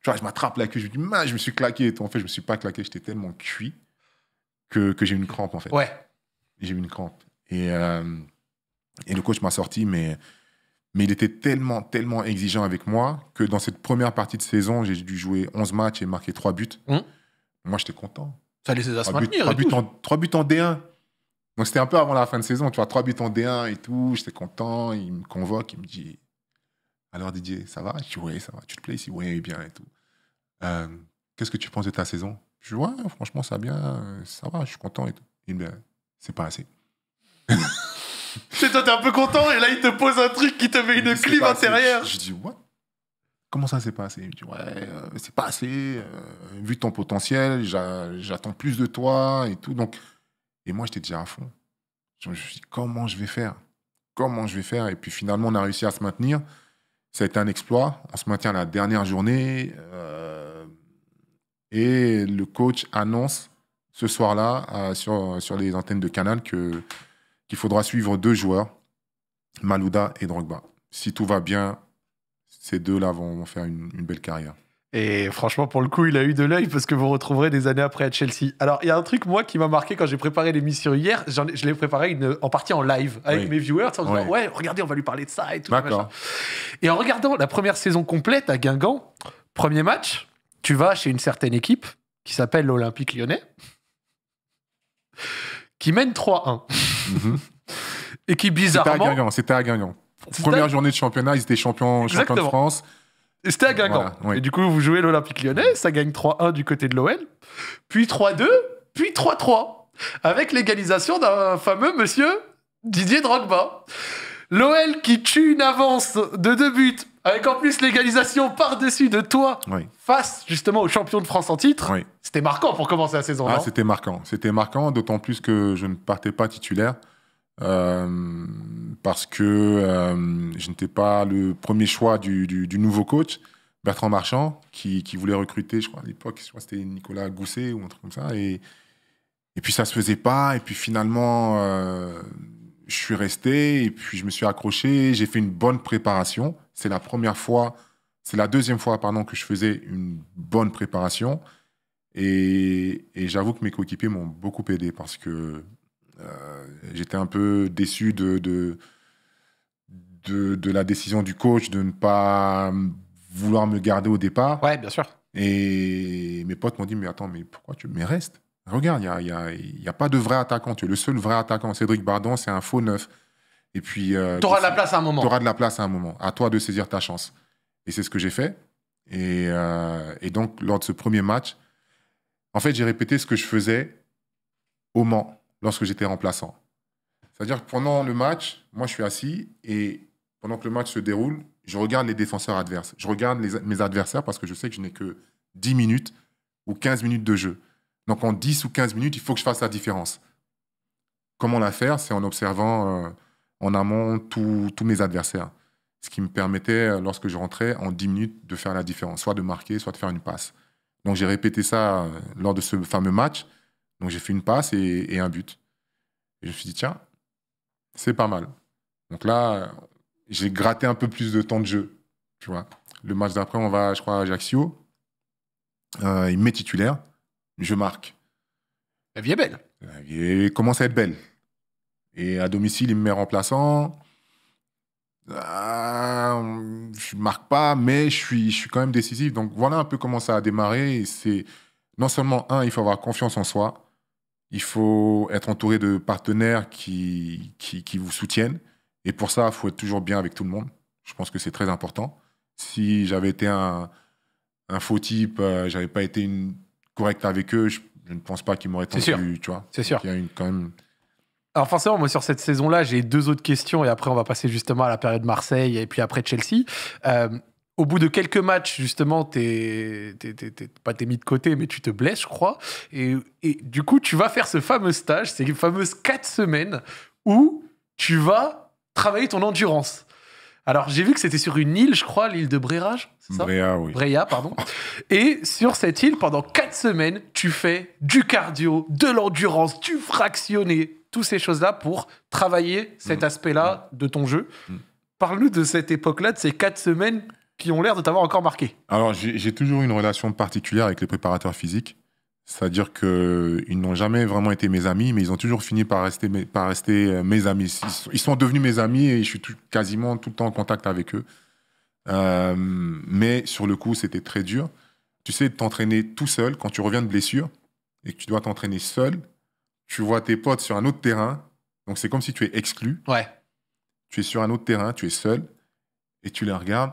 Tu vois, je m'attrape la queue, je me dis, mince, je me suis claqué En fait, je me suis pas claqué, j'étais tellement cuit que, que j'ai eu une crampe, en fait. Ouais. J'ai eu une crampe. Et, euh, et le coach m'a sorti, mais, mais il était tellement, tellement exigeant avec moi que dans cette première partie de saison, j'ai dû jouer 11 matchs et marquer 3 buts. Mmh. Moi, j'étais content. Ça laissait à se maintenir. 3 buts en D1 c'était un peu avant la fin de saison, tu vois, 3 buts en D1 et tout, j'étais content, il me convoque, il me dit Alors Didier, ça va Je dis Oui, ça va, tu te plais ici Ouais, bien et tout. Euh, qu'est-ce que tu penses de ta saison Je dis Ouais, franchement, ça va bien, ça va, je suis content et tout. Il me dit ben, C'est pas assez. toi, t'es un peu content et là, il te pose un truc qui te met une clive intérieure. Je, dis What Comment ça, c'est pas assez Il me dit, ouais, euh, c'est pas assez. Euh, vu ton potentiel, j'attends plus de toi et tout. Donc, et moi, j'étais déjà à fond. Je me suis dit, comment je vais faire Comment je vais faire Et puis finalement, on a réussi à se maintenir. Ça a été un exploit. On se maintient la dernière journée. Euh, et le coach annonce ce soir-là euh, sur, sur les antennes de Canal que, qu'il faudra suivre deux joueurs, Malouda et Drogba. Si tout va bien, ces deux-là vont, faire une belle carrière. Et franchement, pour le coup, il a eu de l'œil parce que vous retrouverez des années après à Chelsea. Alors, il y a un truc, moi, qui m'a marqué quand j'ai préparé l'émission hier. je l'ai préparé une, en partie en live avec mes viewers en disant Ouais, regardez, on va lui parler de ça et tout. Et en regardant la première saison complète à Guingamp, premier match, tu vas chez une certaine équipe qui s'appelle l'Olympique lyonnais, qui mène 3-1. Mhm. Et qui bizarrement. C'était à Guingamp. Première journée de championnat, ils étaient champions, champions de France. C'était à Guingamp. Et du coup, vous jouez l'Olympique lyonnais, ça gagne 3-1 du côté de l'OL, puis 3-2, puis 3-3, avec l'égalisation d'un fameux monsieur Didier Drogba. L'OL qui tue une avance de deux buts, avec en plus l'égalisation par-dessus de toi, face justement au champion de France en titre, c'était marquant pour commencer la saison. Ah, c'était marquant. C'était marquant, d'autant plus que je ne partais pas titulaire. Euh, parce que euh, je n'étais pas le premier choix du, nouveau coach. Bertrand Marchand, qui, voulait recruter, je crois, à l'époque, c'était Nicolas Gousset ou un truc comme ça. Et, et puis, ça se faisait pas. Et puis, finalement, euh, je suis resté. Et puis, je me suis accroché. J'ai fait une bonne préparation. C'est la première fois, c'est la deuxième fois, pardon, que je faisais une bonne préparation. Et, et j'avoue que mes coéquipiers m'ont beaucoup aidé parce que euh, j'étais un peu déçu de, de, de, la décision du coach de ne pas vouloir me garder au départ. Ouais, bien sûr. Et mes potes m'ont dit, mais attends, mais pourquoi tu... Mais reste. Regarde, il n'y a, y a, y a, pas de vrai attaquant. Tu es le seul vrai attaquant. Cédric Bardon, c'est un faux neuf. Et puis... Euh, tu auras de la place à un moment. Tu auras de la place à un moment. À toi de saisir ta chance. Et c'est ce que j'ai fait. Et, euh, et donc, lors de ce premier match, en fait, j'ai répété ce que je faisais au Mans lorsque j'étais remplaçant. C'est-à-dire que pendant le match, moi je suis assis et pendant que le match se déroule, je regarde les défenseurs adverses. Je regarde mes adversaires parce que je sais que je n'ai que 10 minutes ou 15 minutes de jeu. Donc en 10 ou 15 minutes, il faut que je fasse la différence. Comment la faire C'est en observant euh, en amont tous mes adversaires. Ce qui me permettait, euh, lorsque je rentrais, en 10 minutes, de faire la différence, soit de marquer, soit de faire une passe. Donc j'ai répété ça euh, lors de ce fameux match. Donc j'ai fait une passe et, un but. Et je me suis dit, tiens, c'est pas mal. Donc là, j'ai gratté un peu plus de temps de jeu. Tu vois. Le match d'après, on va, je crois, à Ajaccio. Euh, il met titulaire. Je marque. La vie est belle. La vie commence à être belle. Et à domicile, il me met remplaçant. Je ah, je marque pas, mais je suis, quand même décisif. Donc voilà un peu comment ça a démarré. C'est non seulement un, il faut avoir confiance en soi, il faut être entouré de partenaires qui, qui, vous soutiennent. Et pour ça, il faut être toujours bien avec tout le monde. Je pense que c'est très important. Si j'avais été un, faux type, euh, j'avais pas été une, correct avec eux, je, ne pense pas qu'ils m'auraient tenu Tu vois C'est sûr. Il quand Alors forcément, moi sur cette saison-là, j'ai deux autres questions et après on va passer justement à la période Marseille et puis après Chelsea. Euh, au bout de quelques matchs, justement, t'es, pas t'es mis de côté, mais tu te blesses, je crois. Et, du coup, tu vas faire ce fameux stage, ces fameuses quatre semaines où tu vas travailler ton endurance. Alors, j'ai vu que c'était sur une île, je crois, l'île de Brérage, c'est ça Bréa, oui. pardon. Et sur cette île, pendant quatre semaines, tu fais du cardio, de l'endurance, tu fractionnes toutes ces choses-là pour travailler cet mm. aspect-là mm. de ton jeu. Mm. Parle-nous de cette époque-là, de ces quatre semaines qui ont l'air de t'avoir encore marqué Alors, j'ai toujours une relation particulière avec les préparateurs physiques. C'est-à-dire qu'ils n'ont jamais vraiment été mes amis, mais ils ont toujours fini par rester mes, rester euh, mes amis. Ils sont, devenus mes amis et je suis quasiment tout le temps en contact avec eux. Euh, mais sur le coup, c'était très dur. Tu sais, t'entraîner tout seul, quand tu reviens de blessure et que tu dois t'entraîner seul, tu vois tes potes sur un autre terrain. Donc c'est comme si tu es exclu. Ouais. Tu es sur un autre terrain, tu es seul et tu les regardes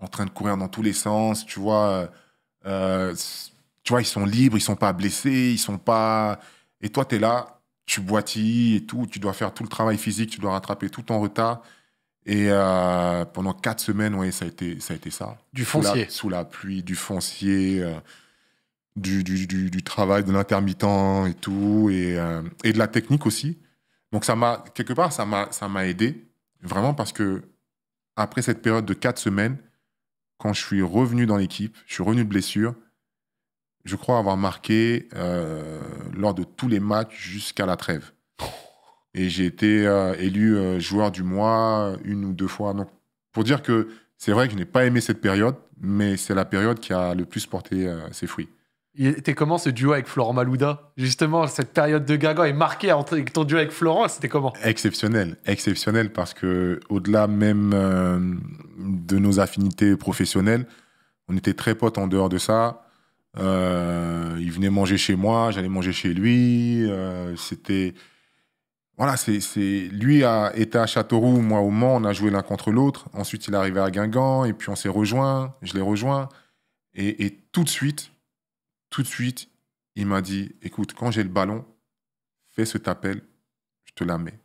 en train de courir dans tous les sens, tu vois. Euh, euh, tu vois, ils sont libres, ils sont pas blessés, ils sont pas. Et toi, tu es là, tu boitilles et tout, tu dois faire tout le travail physique, tu dois rattraper tout ton retard. Et euh, pendant quatre semaines, ouais, ça a été ça. A été ça. Du foncier. Sous la, pluie, du foncier, du, travail de l'intermittent et tout, et, de la technique aussi. Donc ça m'a quelque part ça m'a ça m'a aidé vraiment parce que après cette période de quatre semaines, quand je suis revenu dans l'équipe, je suis revenu de blessure, je crois avoir marqué euh, lors de tous les matchs jusqu'à la trêve. Et j'ai été euh, élu euh, joueur du mois une ou deux fois. Donc, pour dire que c'est vrai que je n'ai pas aimé cette période, mais c'est la période qui a le plus porté ses fruits. T'es comment ce duo avec Florent Malouda Justement, cette période de Guingamp est marquée avec ton duo avec Florent, c'était comment Exceptionnel, exceptionnel parce que au-delà même euh, de nos affinités professionnelles, on était très potes en dehors de ça. Euh, il venait manger chez moi, j'allais manger chez lui. Euh, c'était voilà, c'est lui a été à Châteauroux, moi au Mans, on a joué l'un contre l'autre. Ensuite, il est arrivé à Guingamp et puis on s'est rejoint, je l'ai rejoint et, et tout de suite tout de suite, il m'a dit Écoute, quand j'ai le ballon, fais cet appel, je te la mets.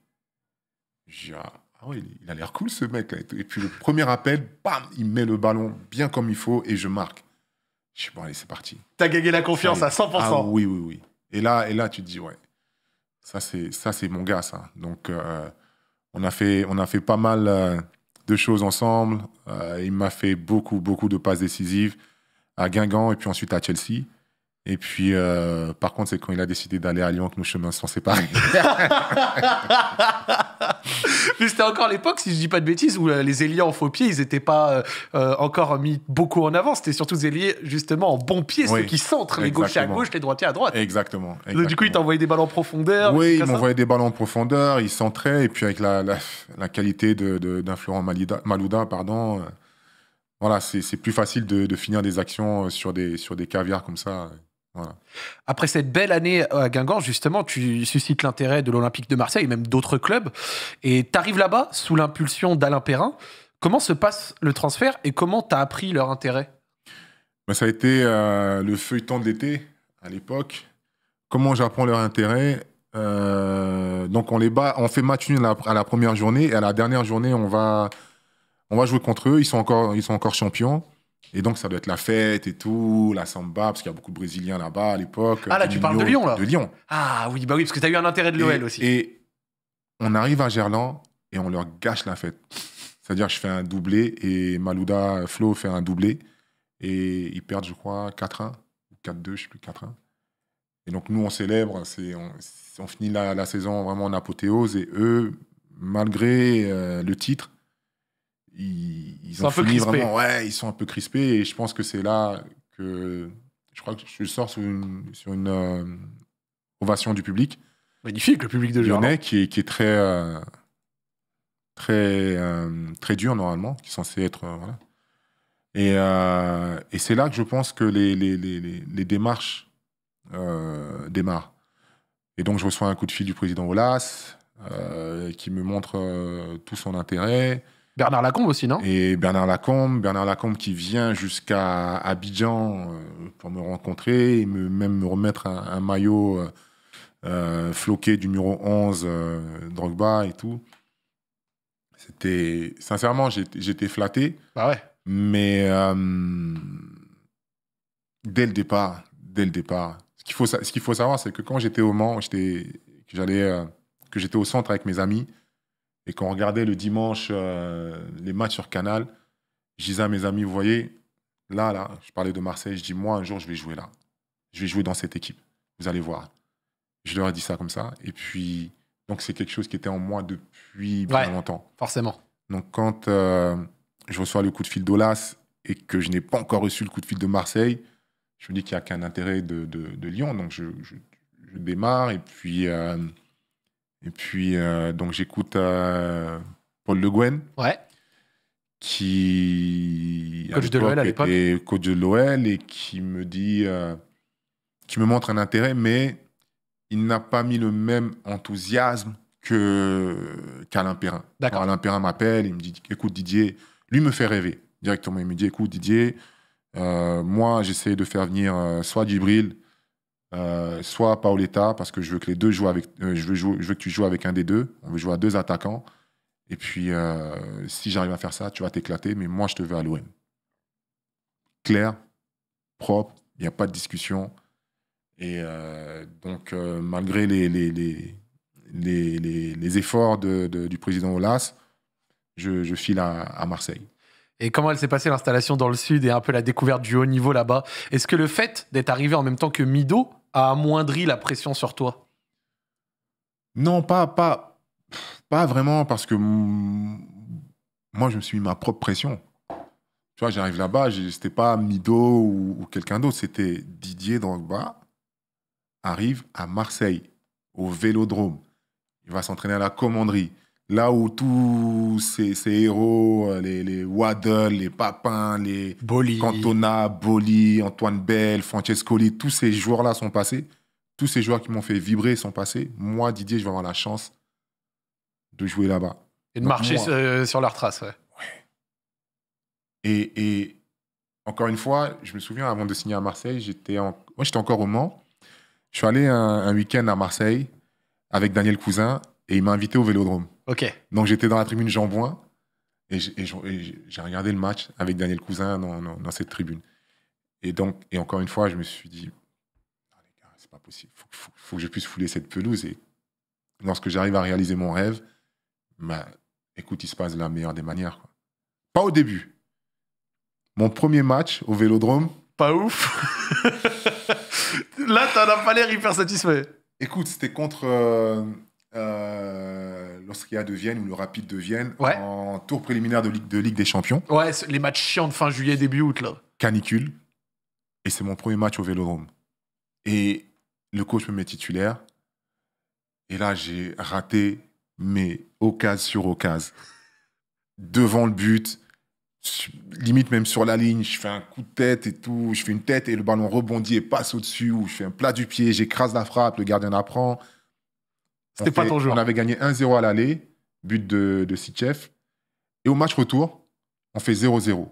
J'ai ah, ah ouais, il a l'air cool ce mec. Et puis le premier appel, bam, il met le ballon bien comme il faut et je marque. Je suis bon, allez, c'est parti. T'as gagné la confiance à 100%. Ah oui, oui, oui. Et là, et là, tu te dis Ouais, ça, c'est, ça, c'est mon gars, ça. Donc, euh, on, a fait, on a fait pas mal euh, de choses ensemble. Euh, il m'a fait beaucoup, beaucoup de passes décisives à Guingamp et puis ensuite à Chelsea. Et puis, euh, par contre, c'est quand il a décidé d'aller à Lyon que nos chemins se sont séparés. Mais c'était encore l'époque, si je dis pas de bêtises, où euh, les ailiers en faux pied, ils n'étaient pas euh, encore mis beaucoup en avant. C'était surtout des ailiers, justement, en bon pied, ceux qui centrent, les gauchers à gauche, les droitiers à droite. Exactement. Donc, du coup, ils t'envoyaient des ballons en profondeur. Oui, ils m'envoyaient des ballons en profondeur, ils centraient, et puis avec la, la, qualité d'un de, Florent Malouda, pardon, voilà, c'est plus facile de, de, finir des actions sur des, sur des caviars comme ça. Après cette belle année à Guingamp, justement, tu suscites l'intérêt de l'Olympique de Marseille et même d'autres clubs. Et tu arrives là-bas sous l'impulsion d'Alain Perrin. Comment se passe le transfert et comment tu as appris leur intérêt bah, Ça a été euh, le feuilleton de l'été à l'époque. Comment j'apprends leur intérêt euh, Donc on les bat, on fait match nul à, à la première journée et à la dernière journée, on va, on va jouer contre eux. Ils sont encore, ils sont encore champions. Et donc, ça doit être la fête et tout, la samba, parce qu'il y a beaucoup de Brésiliens là-bas à l'époque. Ah, là, tu parles de Lyon, là De Lyon. Ah, oui, bah oui, parce que tu as eu un intérêt de l'OL aussi. Et on arrive à Gerland et on leur gâche la fête. C'est-à-dire, je fais un doublé et Malouda Flo fait un doublé. Et ils perdent, je crois, 4-1 ou 4-2, je sais plus, 4-1. Et donc, nous, on célèbre, on, on finit la, saison vraiment en apothéose. Et eux, malgré euh, le titre, ils, sont un peu crispés. ouais, ils sont un peu crispés. Et je pense que c'est là que je crois que je sors sur une, sur une euh, ovation du public. Magnifique, le public de Lyonnais hein. qui est, qui est très, euh, très, euh, très dur normalement, qui est censé être. Et, et c'est là que je pense que les, les, les, les démarches démarrent. Et donc, je reçois un coup de fil du président Olas qui me montre tout son intérêt. Bernard Lacombe aussi, non Et Bernard Lacombe, Bernard Lacombe qui vient jusqu'à Abidjan euh, pour me rencontrer et me, même me remettre un, maillot euh, euh, floqué du numéro 11 Drogba et tout. C'était sincèrement, j'étais flatté. Bah ouais. Mais dès le départ, dès le départ, ce qu'il faut, ce qu'il faut savoir, c'est que quand j'étais au Mans, que j'allais, que j'étais au centre avec mes amis. Et quand on regardait le dimanche euh, les matchs sur Canal, je disais à mes amis, vous voyez, là, là, je parlais de Marseille, je dis, moi, un jour, je vais jouer là. Je vais jouer dans cette équipe. Vous allez voir. Je leur ai dit ça comme ça. Et puis, donc, c'est quelque chose qui était en moi depuis bien longtemps. Forcément. Donc, quand euh, je reçois le coup de fil d'Olas et que je n'ai pas encore reçu le coup de fil de Marseille, je me dis qu'il n'y a qu'un intérêt de, de, Lyon. Donc, je, démarre. Et puis. Euh, et puis, euh, donc, j'écoute euh, Paul Le Guen. Qui. Coach de Coach de l'OL et qui me dit. Euh, qui me montre un intérêt, mais il n'a pas mis le même enthousiasme que qu'Alain Perrin. Alain Perrin m'appelle, il me dit écoute, Didier, lui me fait rêver directement. Il me dit écoute, Didier, moi, j'essaie de faire venir soit Djibril, soit euh, soit Paoletta, parce que je veux que les deux jouent avec. Euh, je, veux je veux que tu joues avec un des deux. On veut jouer à deux attaquants. Et puis, euh, si j'arrive à faire ça, tu vas t'éclater, mais moi, je te veux à l'OM. Clair, propre, il n'y a pas de discussion. Et donc, malgré les, efforts du président Olas, je, file à Marseille et comment elle s'est passée l'installation dans le sud et un peu la découverte du haut niveau là-bas. Est-ce que le fait d'être arrivé en même temps que Mido a amoindri la pression sur toi Non, pas, pas, pas vraiment, parce que moi, je me suis mis ma propre pression. Tu vois, j'arrive là-bas, c'était pas Mido ou, ou quelqu'un d'autre, c'était Didier Drogba arrive à Marseille, au Vélodrome. Il va s'entraîner à la commanderie. Là où tous ces, héros, euh, les, Waddle, les Papin, les Cantona, Boli, Antoine Bell, Francesco, tous ces joueurs-là sont passés. Tous ces joueurs qui m'ont fait vibrer sont passés. Moi, Didier, je vais avoir la chance de jouer là-bas. Et de marcher euh, sur, leur leurs traces, Et, encore une fois, je me souviens, avant de signer à Marseille, j'étais moi, j'étais encore au Mans. Je suis allé un, un week-end à Marseille avec Daniel Cousin et il m'a invité au Vélodrome. Ok. Donc j'étais dans la tribune Jean Boin et j'ai regardé le match avec Daniel Cousin dans, cette tribune. Et donc, et encore une fois, je me suis dit, ah, c'est pas possible, faut, faut, que je puisse fouler cette pelouse. Et lorsque j'arrive à réaliser mon rêve, bah, écoute, il se passe de la meilleure des manières. Pas au début. Mon premier match au vélodrome. Pas ouf. Là, t'en as pas l'air hyper satisfait. Écoute, c'était contre. Euh, euh, Lorsqu'il de Vienne ou le Rapide de Vienne en tour préliminaire de ligue, des Champions. Ouais, les matchs chiants de fin juillet, début août, là. Canicule. Et c'est mon premier match au Vélodrome. Et le coach me met titulaire. Et là, j'ai raté mes occasions sur occasions. Devant le but, limite même sur la ligne, je fais un coup de tête et tout, je fais une tête et le ballon rebondit et passe au-dessus, ou je fais un plat du pied, j'écrase la frappe, le gardien apprend. C'était pas ton jour. On avait gagné 1-0 à l'aller, but de, de Sitchef. Et au match retour, on fait 0-0.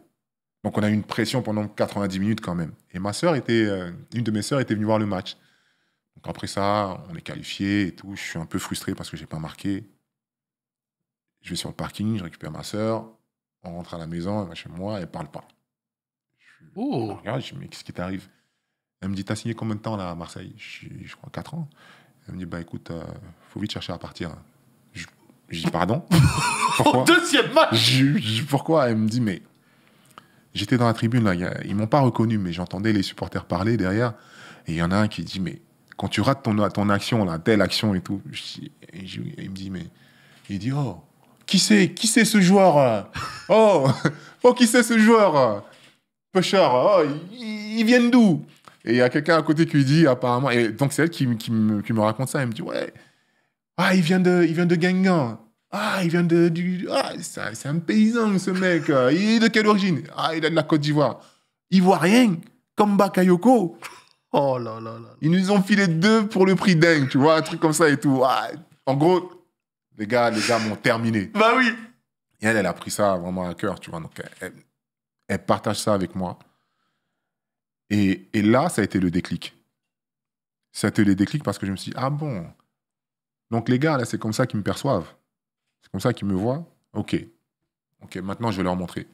Donc on a eu une pression pendant 90 minutes quand même. Et ma soeur était, euh, une de mes sœurs était venue voir le match. Donc après ça, on est qualifié et tout. Je suis un peu frustré parce que je n'ai pas marqué. Je vais sur le parking, je récupère ma sœur. On rentre à la maison, elle va chez moi, elle parle pas. Je, oh. regarde, je dis mais qu'est-ce qui t'arrive Elle me dit t'as signé combien de temps là à Marseille je, je crois 4 ans. Elle me dit, bah écoute, euh, faut vite chercher à partir. Je, dis, pardon pourquoi deuxième match Pourquoi Elle me dit, mais j'étais dans la tribune, là, ils m'ont pas reconnu, mais j'entendais les supporters parler derrière. Et il y en a un qui dit, mais quand tu rates ton, ton action, là, telle action et tout, il me dit, mais. Il dit, oh, qui c'est Qui c'est ce joueur euh? Oh, oh qui c'est ce joueur euh? Pêcheur, oh, ils viennent d'où et il y a quelqu'un à côté qui lui dit, apparemment, et donc c'est elle qui, qui, me, qui, me, raconte ça, elle me dit, ouais, ah, il vient de, il vient de Gangan. Ah, il vient de, du, ah, c'est un paysan, ce mec. Il est de quelle origine Ah, il est de la Côte d'Ivoire. Il voit rien. comme Bakayoko. Oh là là là. Ils nous ont filé deux pour le prix dingue, tu vois, un truc comme ça et tout. Ah, en gros, les gars, les gars m'ont terminé. bah oui. Et elle, elle a pris ça vraiment à cœur, tu vois. Donc, elle partage ça avec moi. Et, là, ça a été le déclic. Ça a été le déclic parce que je me suis dit, ah bon, donc les gars, là, c'est comme ça qu'ils me perçoivent. C'est comme ça qu'ils me voient. OK. OK, maintenant, je vais leur montrer.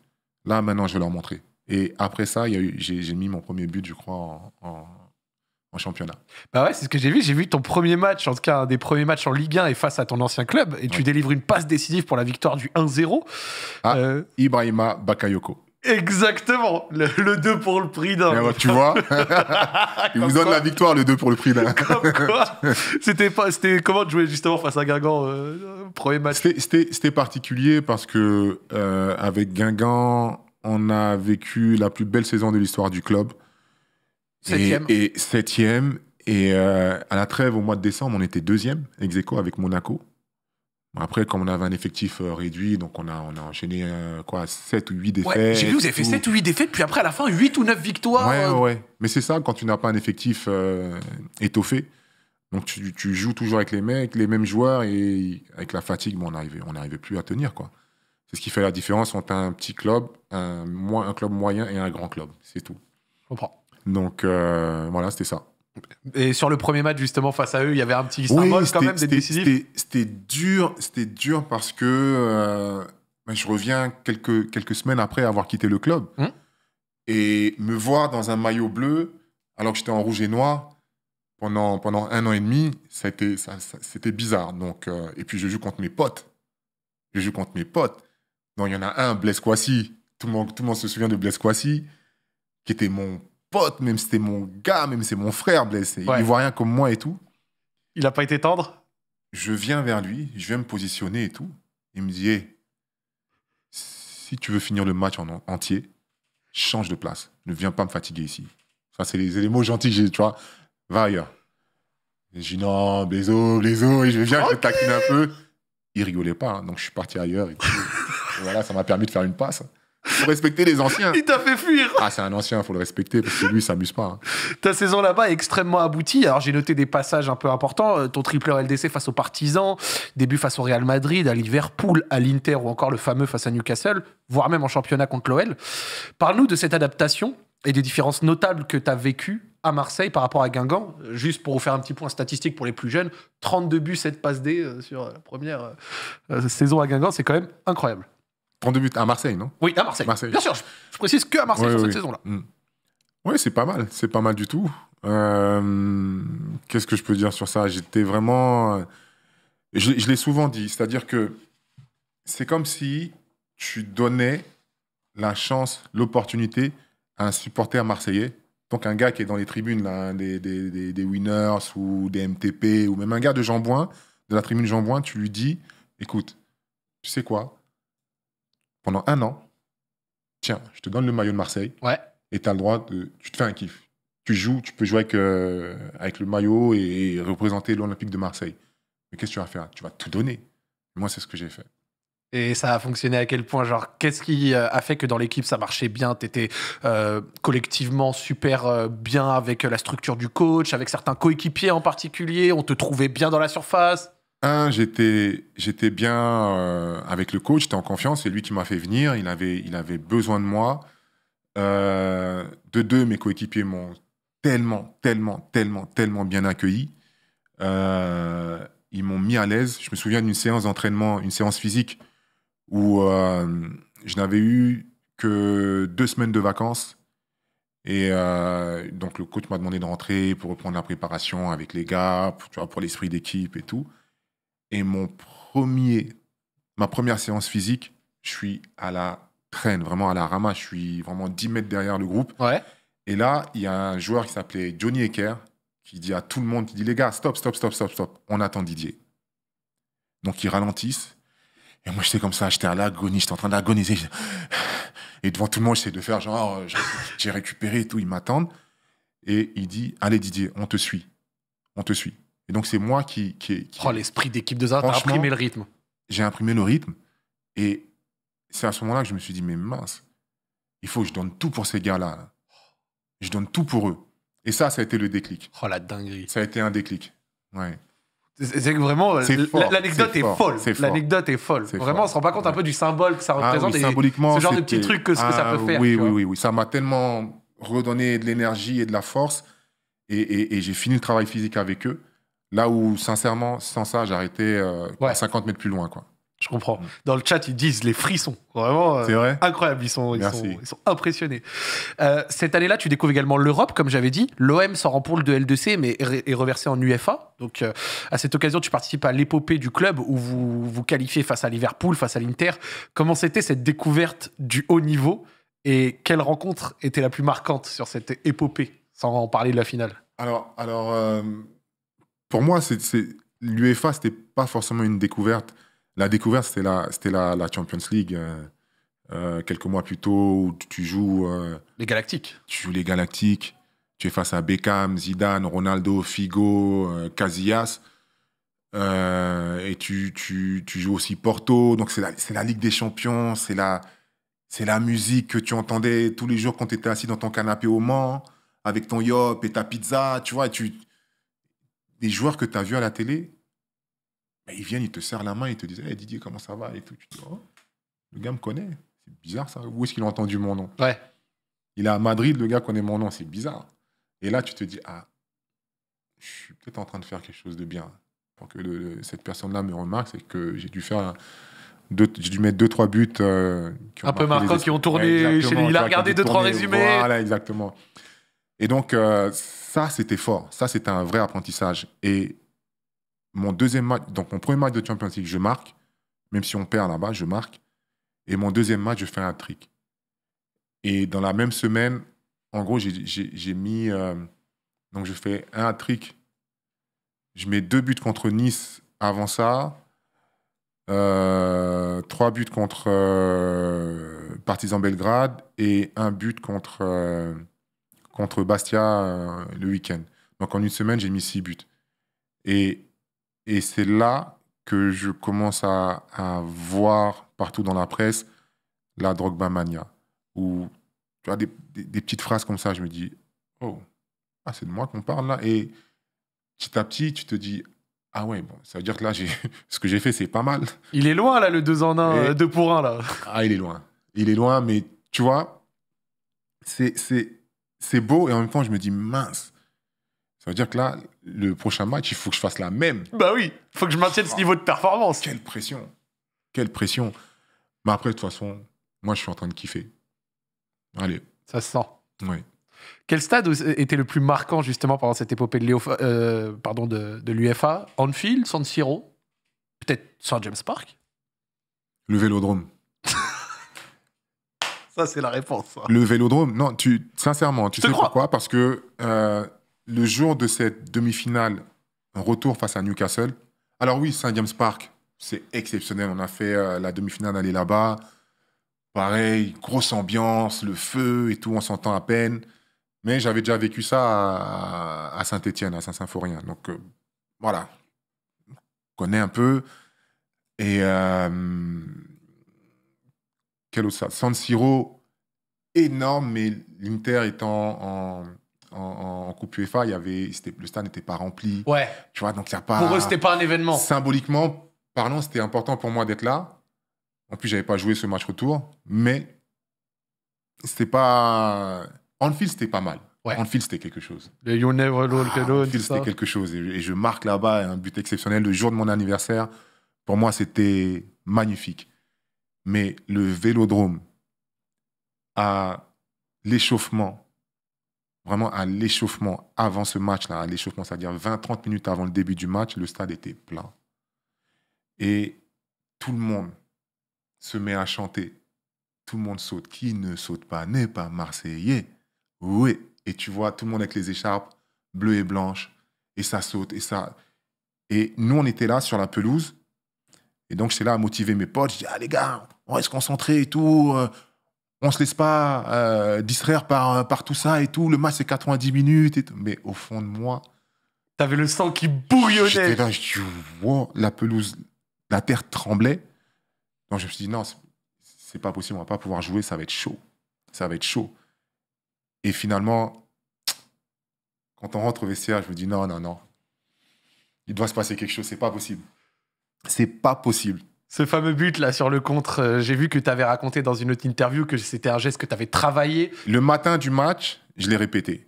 Là, maintenant, je vais leur montrer. Et après ça, j'ai mis mon premier but, je crois, en, championnat. Bah ouais, c'est ce que j'ai vu. J'ai vu ton premier match, en tout cas, un des premiers matchs en Ligue 1 et face à ton ancien club. Et tu délivres une passe décisive pour la victoire du 1-0. Ah, euh, Ibrahima Bakayoko. Exactement, le, 2 pour le prix d'un. tu vois, il vous donne la victoire, le 2 pour le prix d'un. c'était pas, c'était comment de jouer justement face à Guingamp euh, premier match. C'était particulier parce que euh, avec Guingamp, on a vécu la plus belle saison de l'histoire du club. Septième. Et, septième. Et euh, à la trêve au mois de décembre, on était deuxième ex avec Monaco. Après, comme on avait un effectif euh, réduit, donc on a, on a enchaîné euh, quoi, 7 ou 8 défaites. J'ai vu, vous avez fait 7 ou 8 défaites, puis après, à la fin, 8 ou 9 victoires. Ouais, ouais. Mais c'est ça, quand tu n'as pas un effectif euh, étoffé. Donc tu, joues toujours avec les mecs, les mêmes joueurs, et avec la fatigue, on n'arrivait on arrivait plus à tenir. C'est ce qui fait la différence entre un petit club, un, un club moyen et un grand club. C'est tout. Je comprends. Donc voilà, c'était ça. Et sur le premier match, justement, face à eux, il y avait un petit symbole quand même C'était dur, c'était dur parce que euh, ben, je reviens quelques, quelques semaines après avoir quitté le club. Hum. Et me voir dans un maillot bleu, alors que j'étais en rouge et noir, pendant, pendant un an et demi, c'était ça, ça, c'était bizarre. Donc, euh, et puis je joue contre mes potes. Je joue contre mes potes. Donc il y en a un, Blaise Kouassi. Tout le, monde, tout le monde se souvient de Blaise Kouassi, qui était mon pote, même c'était mon gars, même c'est mon frère, blessé. Il voit rien comme moi et tout. Il n'a pas été tendre Je viens vers lui, je viens me positionner et tout. Il me dit si tu veux finir le match en entier, change de place. Ne viens pas me fatiguer ici. Ça, c'est les, les, mots gentils que tu vois. Va ailleurs. J'ai je dis non, Blézo, Blézo, et je viens, okay. je taquine un peu. Il rigolait pas, hein, donc je suis parti ailleurs. voilà, ça m'a permis de faire une passe. Faut respecter les anciens. Il t'a fait fuir. Ah, c'est un ancien, faut le respecter parce que lui, il s'amuse pas. Hein. Ta saison là-bas est extrêmement aboutie. Alors, j'ai noté des passages un peu importants. Euh, ton triple LDC face aux Partisans, début face au Real Madrid, à Liverpool, à l'Inter ou encore le fameux face à Newcastle, voire même en championnat contre l'OL. Parle-nous de cette adaptation et des différences notables que tu as vécues à Marseille par rapport à Guingamp. Euh, juste pour vous faire un petit point statistique pour les plus jeunes, 32 buts, 7 passes D euh, sur la première saison à Guingamp, c'est quand même incroyable. 32 buts à Marseille, non Oui, à Marseille. Bien sûr, je, précise que à Marseille cette saison-là. Mm. Oui, c'est pas mal, c'est pas mal du tout. Euh, qu'est-ce que je peux dire sur ça J'étais vraiment. Euh, je, l'ai souvent dit, c'est-à-dire que c'est comme si tu donnais la chance, l'opportunité à un supporter marseillais, donc un gars qui est dans les tribunes, là, hein, des, winners ou des MTP, ou même un gars de jean-bouin de la tribune Jambouin, tu lui dis écoute, tu sais quoi pendant un an, tiens, je te donne le maillot de Marseille. Ouais. Et tu as le droit de. Tu te fais un kiff. Tu joues, tu peux jouer avec, euh, avec le maillot et, représenter l'Olympique de Marseille. Mais qu'est-ce que tu vas faire Tu vas tout donner. Moi, c'est ce que j'ai fait. Et ça a fonctionné à quel point Genre, qu'est-ce qui euh, a fait que dans l'équipe ça marchait bien Tu étais euh, collectivement super bien avec la structure du coach, avec certains coéquipiers en particulier. On te trouvait bien dans la surface un, j'étais, bien euh, avec le coach, j'étais en confiance, c'est lui qui m'a fait venir, il avait, il avait besoin de moi. Euh, de deux, mes coéquipiers m'ont tellement, tellement, tellement, tellement bien accueilli. Euh, ils m'ont mis à l'aise. Je me souviens d'une séance d'entraînement, une séance physique, où je n'avais eu que deux semaines de vacances. Et donc le coach m'a demandé de rentrer pour reprendre la préparation avec les gars, pour l'esprit d'équipe et tout. Et mon premier, ma première séance physique, je suis à la traîne, vraiment à la rama. Je suis vraiment 10 mètres derrière le groupe. Ouais. Et là, il y a un joueur qui s'appelait Johnny Ecker qui dit à tout le monde, qui dit les gars, stop, stop, stop, stop, stop. On attend Didier. Donc ils ralentissent. Et moi, j'étais comme ça, j'étais à l'agonie, j'étais en train d'agoniser. Et devant tout le monde, j'essaie de faire genre, euh, j'ai récupéré et tout, ils m'attendent. Et il dit, allez Didier, on te suit. On te suit. Et donc, c'est moi qui. qui, Oh, l'esprit d'équipe de Zara, t'as imprimé le rythme. J'ai imprimé le rythme. Et c'est à ce moment-là que je me suis dit, mais mince, il faut que je donne tout pour ces gars-là. Je donne tout pour eux. Et ça, ça a été le déclic. Oh la dinguerie. Ça a été un déclic. Ouais. C'est que vraiment, l'anecdote est, folle. L'anecdote est folle. vraiment, on on se rend pas compte un peu du symbole que ça ah représente symboliquement, ce genre de petits truc que, ça ah peut faire. Oui, oui, oui, Ça m'a tellement redonné de l'énergie et de la force. Et, et j'ai fini le travail physique avec eux. Là où, sincèrement, sans ça, j'arrêtais euh, à 50 mètres plus loin. quoi. Je comprends. Mm. Dans le chat, ils disent les frissons. Vraiment euh, incroyable. Ils sont, impressionnés. Euh, cette année-là, tu découvres également l'Europe, comme j'avais dit. L'OM s'en en de L2C, mais est reversé en UFA. Donc, à cette occasion, tu participes à l'épopée du club où vous vous qualifiez face à Liverpool, face à l'Inter. Comment c'était cette découverte du haut niveau et quelle rencontre était la plus marquante sur cette épopée, sans en parler de la finale Alors, alors pour moi, l'UEFA, ce n'était pas forcément une découverte. La découverte, c'était la, la Champions League. Euh, euh, quelques mois plus tôt, où tu joues. Euh, les Galactiques. Tu joues les Galactiques. Tu es face à Beckham, Zidane, Ronaldo, Figo, Casillas. et tu, joues aussi Porto. Donc, c'est la, la Ligue des Champions. C'est la, c'est la musique que tu entendais tous les jours quand tu étais assis dans ton canapé au Mans, avec ton yop et ta pizza. Tu vois, tu, des joueurs que tu as vus à la télé, ben, ils viennent, ils te serrent la main, ils te disent hey, Didier, comment ça va Et tout. Tu oh, le gars me connaît. C'est bizarre ça. Où est-ce qu'il a entendu mon nom Ouais. Il est à Madrid, le gars connaît mon nom, c'est bizarre. Et là, tu te dis Ah, je suis peut-être en train de faire quelque chose de bien. Pour que cette personne-là me remarque, c'est que j'ai dû faire. j'ai dû mettre deux, trois buts. Euh, un peu marquants, qui ont tourné. chez lui. Il a regardé deux, trois résumés. Voilà, exactement. Et donc, euh, ça, c'était fort. Ça, c'était un vrai apprentissage. Et mon deuxième match, donc mon premier match de Champions League, je marque. Même si on perd là-bas, je marque. Et mon deuxième match, je fais un trick. Et dans la même semaine, en gros, j'ai mis. Euh, donc, je fais un trick. Je mets deux buts contre Nice avant ça. Euh, trois buts contre euh, Partizan Belgrade et un but contre contre Bastia euh, le week-end. Donc en une semaine, j'ai mis six buts. Et, et c'est là que je commence à, à, voir partout dans la presse la Drogba Mania. Ou tu vois, des, des, petites phrases comme ça, je me dis, oh, ah, c'est de moi qu'on parle là. Et petit à petit, tu te dis, ah ouais, bon, ça veut dire que là, ce que j'ai fait, c'est pas mal. Il est loin là, le 2 en 1, 2 euh, pour 1 là. Ah, il est loin. Il est loin, mais tu vois, c'est c'est beau et en même temps, je me dis mince. Ça veut dire que là, le prochain match, il faut que je fasse la même. Bah oui, il faut que je maintienne ce ah. niveau de performance. Quelle pression. Quelle pression. Mais après, de toute façon, moi, je suis en train de kiffer. Allez. Ça se sent. Oui. Quel stade était le plus marquant justement pendant cette épopée de Léo, euh, pardon, de, de l'UFA Anfield, San Siro Peut-être Saint James Park Le Vélodrome. Ça, c'est la réponse. Hein. Le vélodrome, non, tu, sincèrement, tu sais pourquoi Parce que euh, le jour de cette demi-finale, retour face à Newcastle, alors oui, Saint James Park, c'est exceptionnel. On a fait euh, la demi-finale aller là-bas. Pareil, grosse ambiance, le feu et tout, on s'entend à peine. Mais j'avais déjà vécu ça à, Saint-Étienne, à Saint-Symphorien. Donc euh, voilà, on connaît un peu. Et ça, San Siro, énorme, mais l'Inter étant en, en, Coupe UEFA, il y avait, le stade n'était pas rempli. Ouais. Tu vois, donc il pas. Pour eux, c'était pas un événement. Symboliquement parlant, c'était important pour moi d'être là. En plus, j'avais pas joué ce match retour, mais c'était pas. Anfield, c'était pas mal. Ouais. Anfield, c'était quelque chose. Le You Never Know Anfield, c'était quelque chose. Et je marque là-bas un but exceptionnel le jour de mon anniversaire. Pour moi, c'était magnifique mais le vélodrome à l'échauffement, vraiment à l'échauffement avant ce match-là, à l'échauffement, c'est-à-dire 20-30 minutes avant le début du match, le stade était plein. Et tout le monde se met à chanter. Tout le monde saute. Qui ne saute pas n'est pas marseillais. Oui. Et tu vois tout le monde avec les écharpes bleues et blanches. Et ça saute. Et ça. Et nous, on était là sur la pelouse. Et donc, c'est là à motiver mes potes. Je dis, ah, les gars, on se concentrer et tout. on euh, on se laisse pas euh, distraire par, euh, par tout ça et tout. Le match, c'est 90 minutes. Et Mais au fond de moi. T'avais le sang qui bouillonnait. J'étais là, je dis, wow, la pelouse, la terre tremblait. Donc, je me suis dit, non, c'est pas possible, on va pas pouvoir jouer, ça va être chaud. Ça va être chaud. Et finalement, quand on rentre au VCA, je me dis, non, non, non. Il doit se passer quelque chose, c'est pas possible. C'est pas possible. Ce fameux but là sur le contre, euh, j'ai vu que tu avais raconté dans une autre interview que c'était un geste que tu avais travaillé. Le matin du match, je l'ai répété.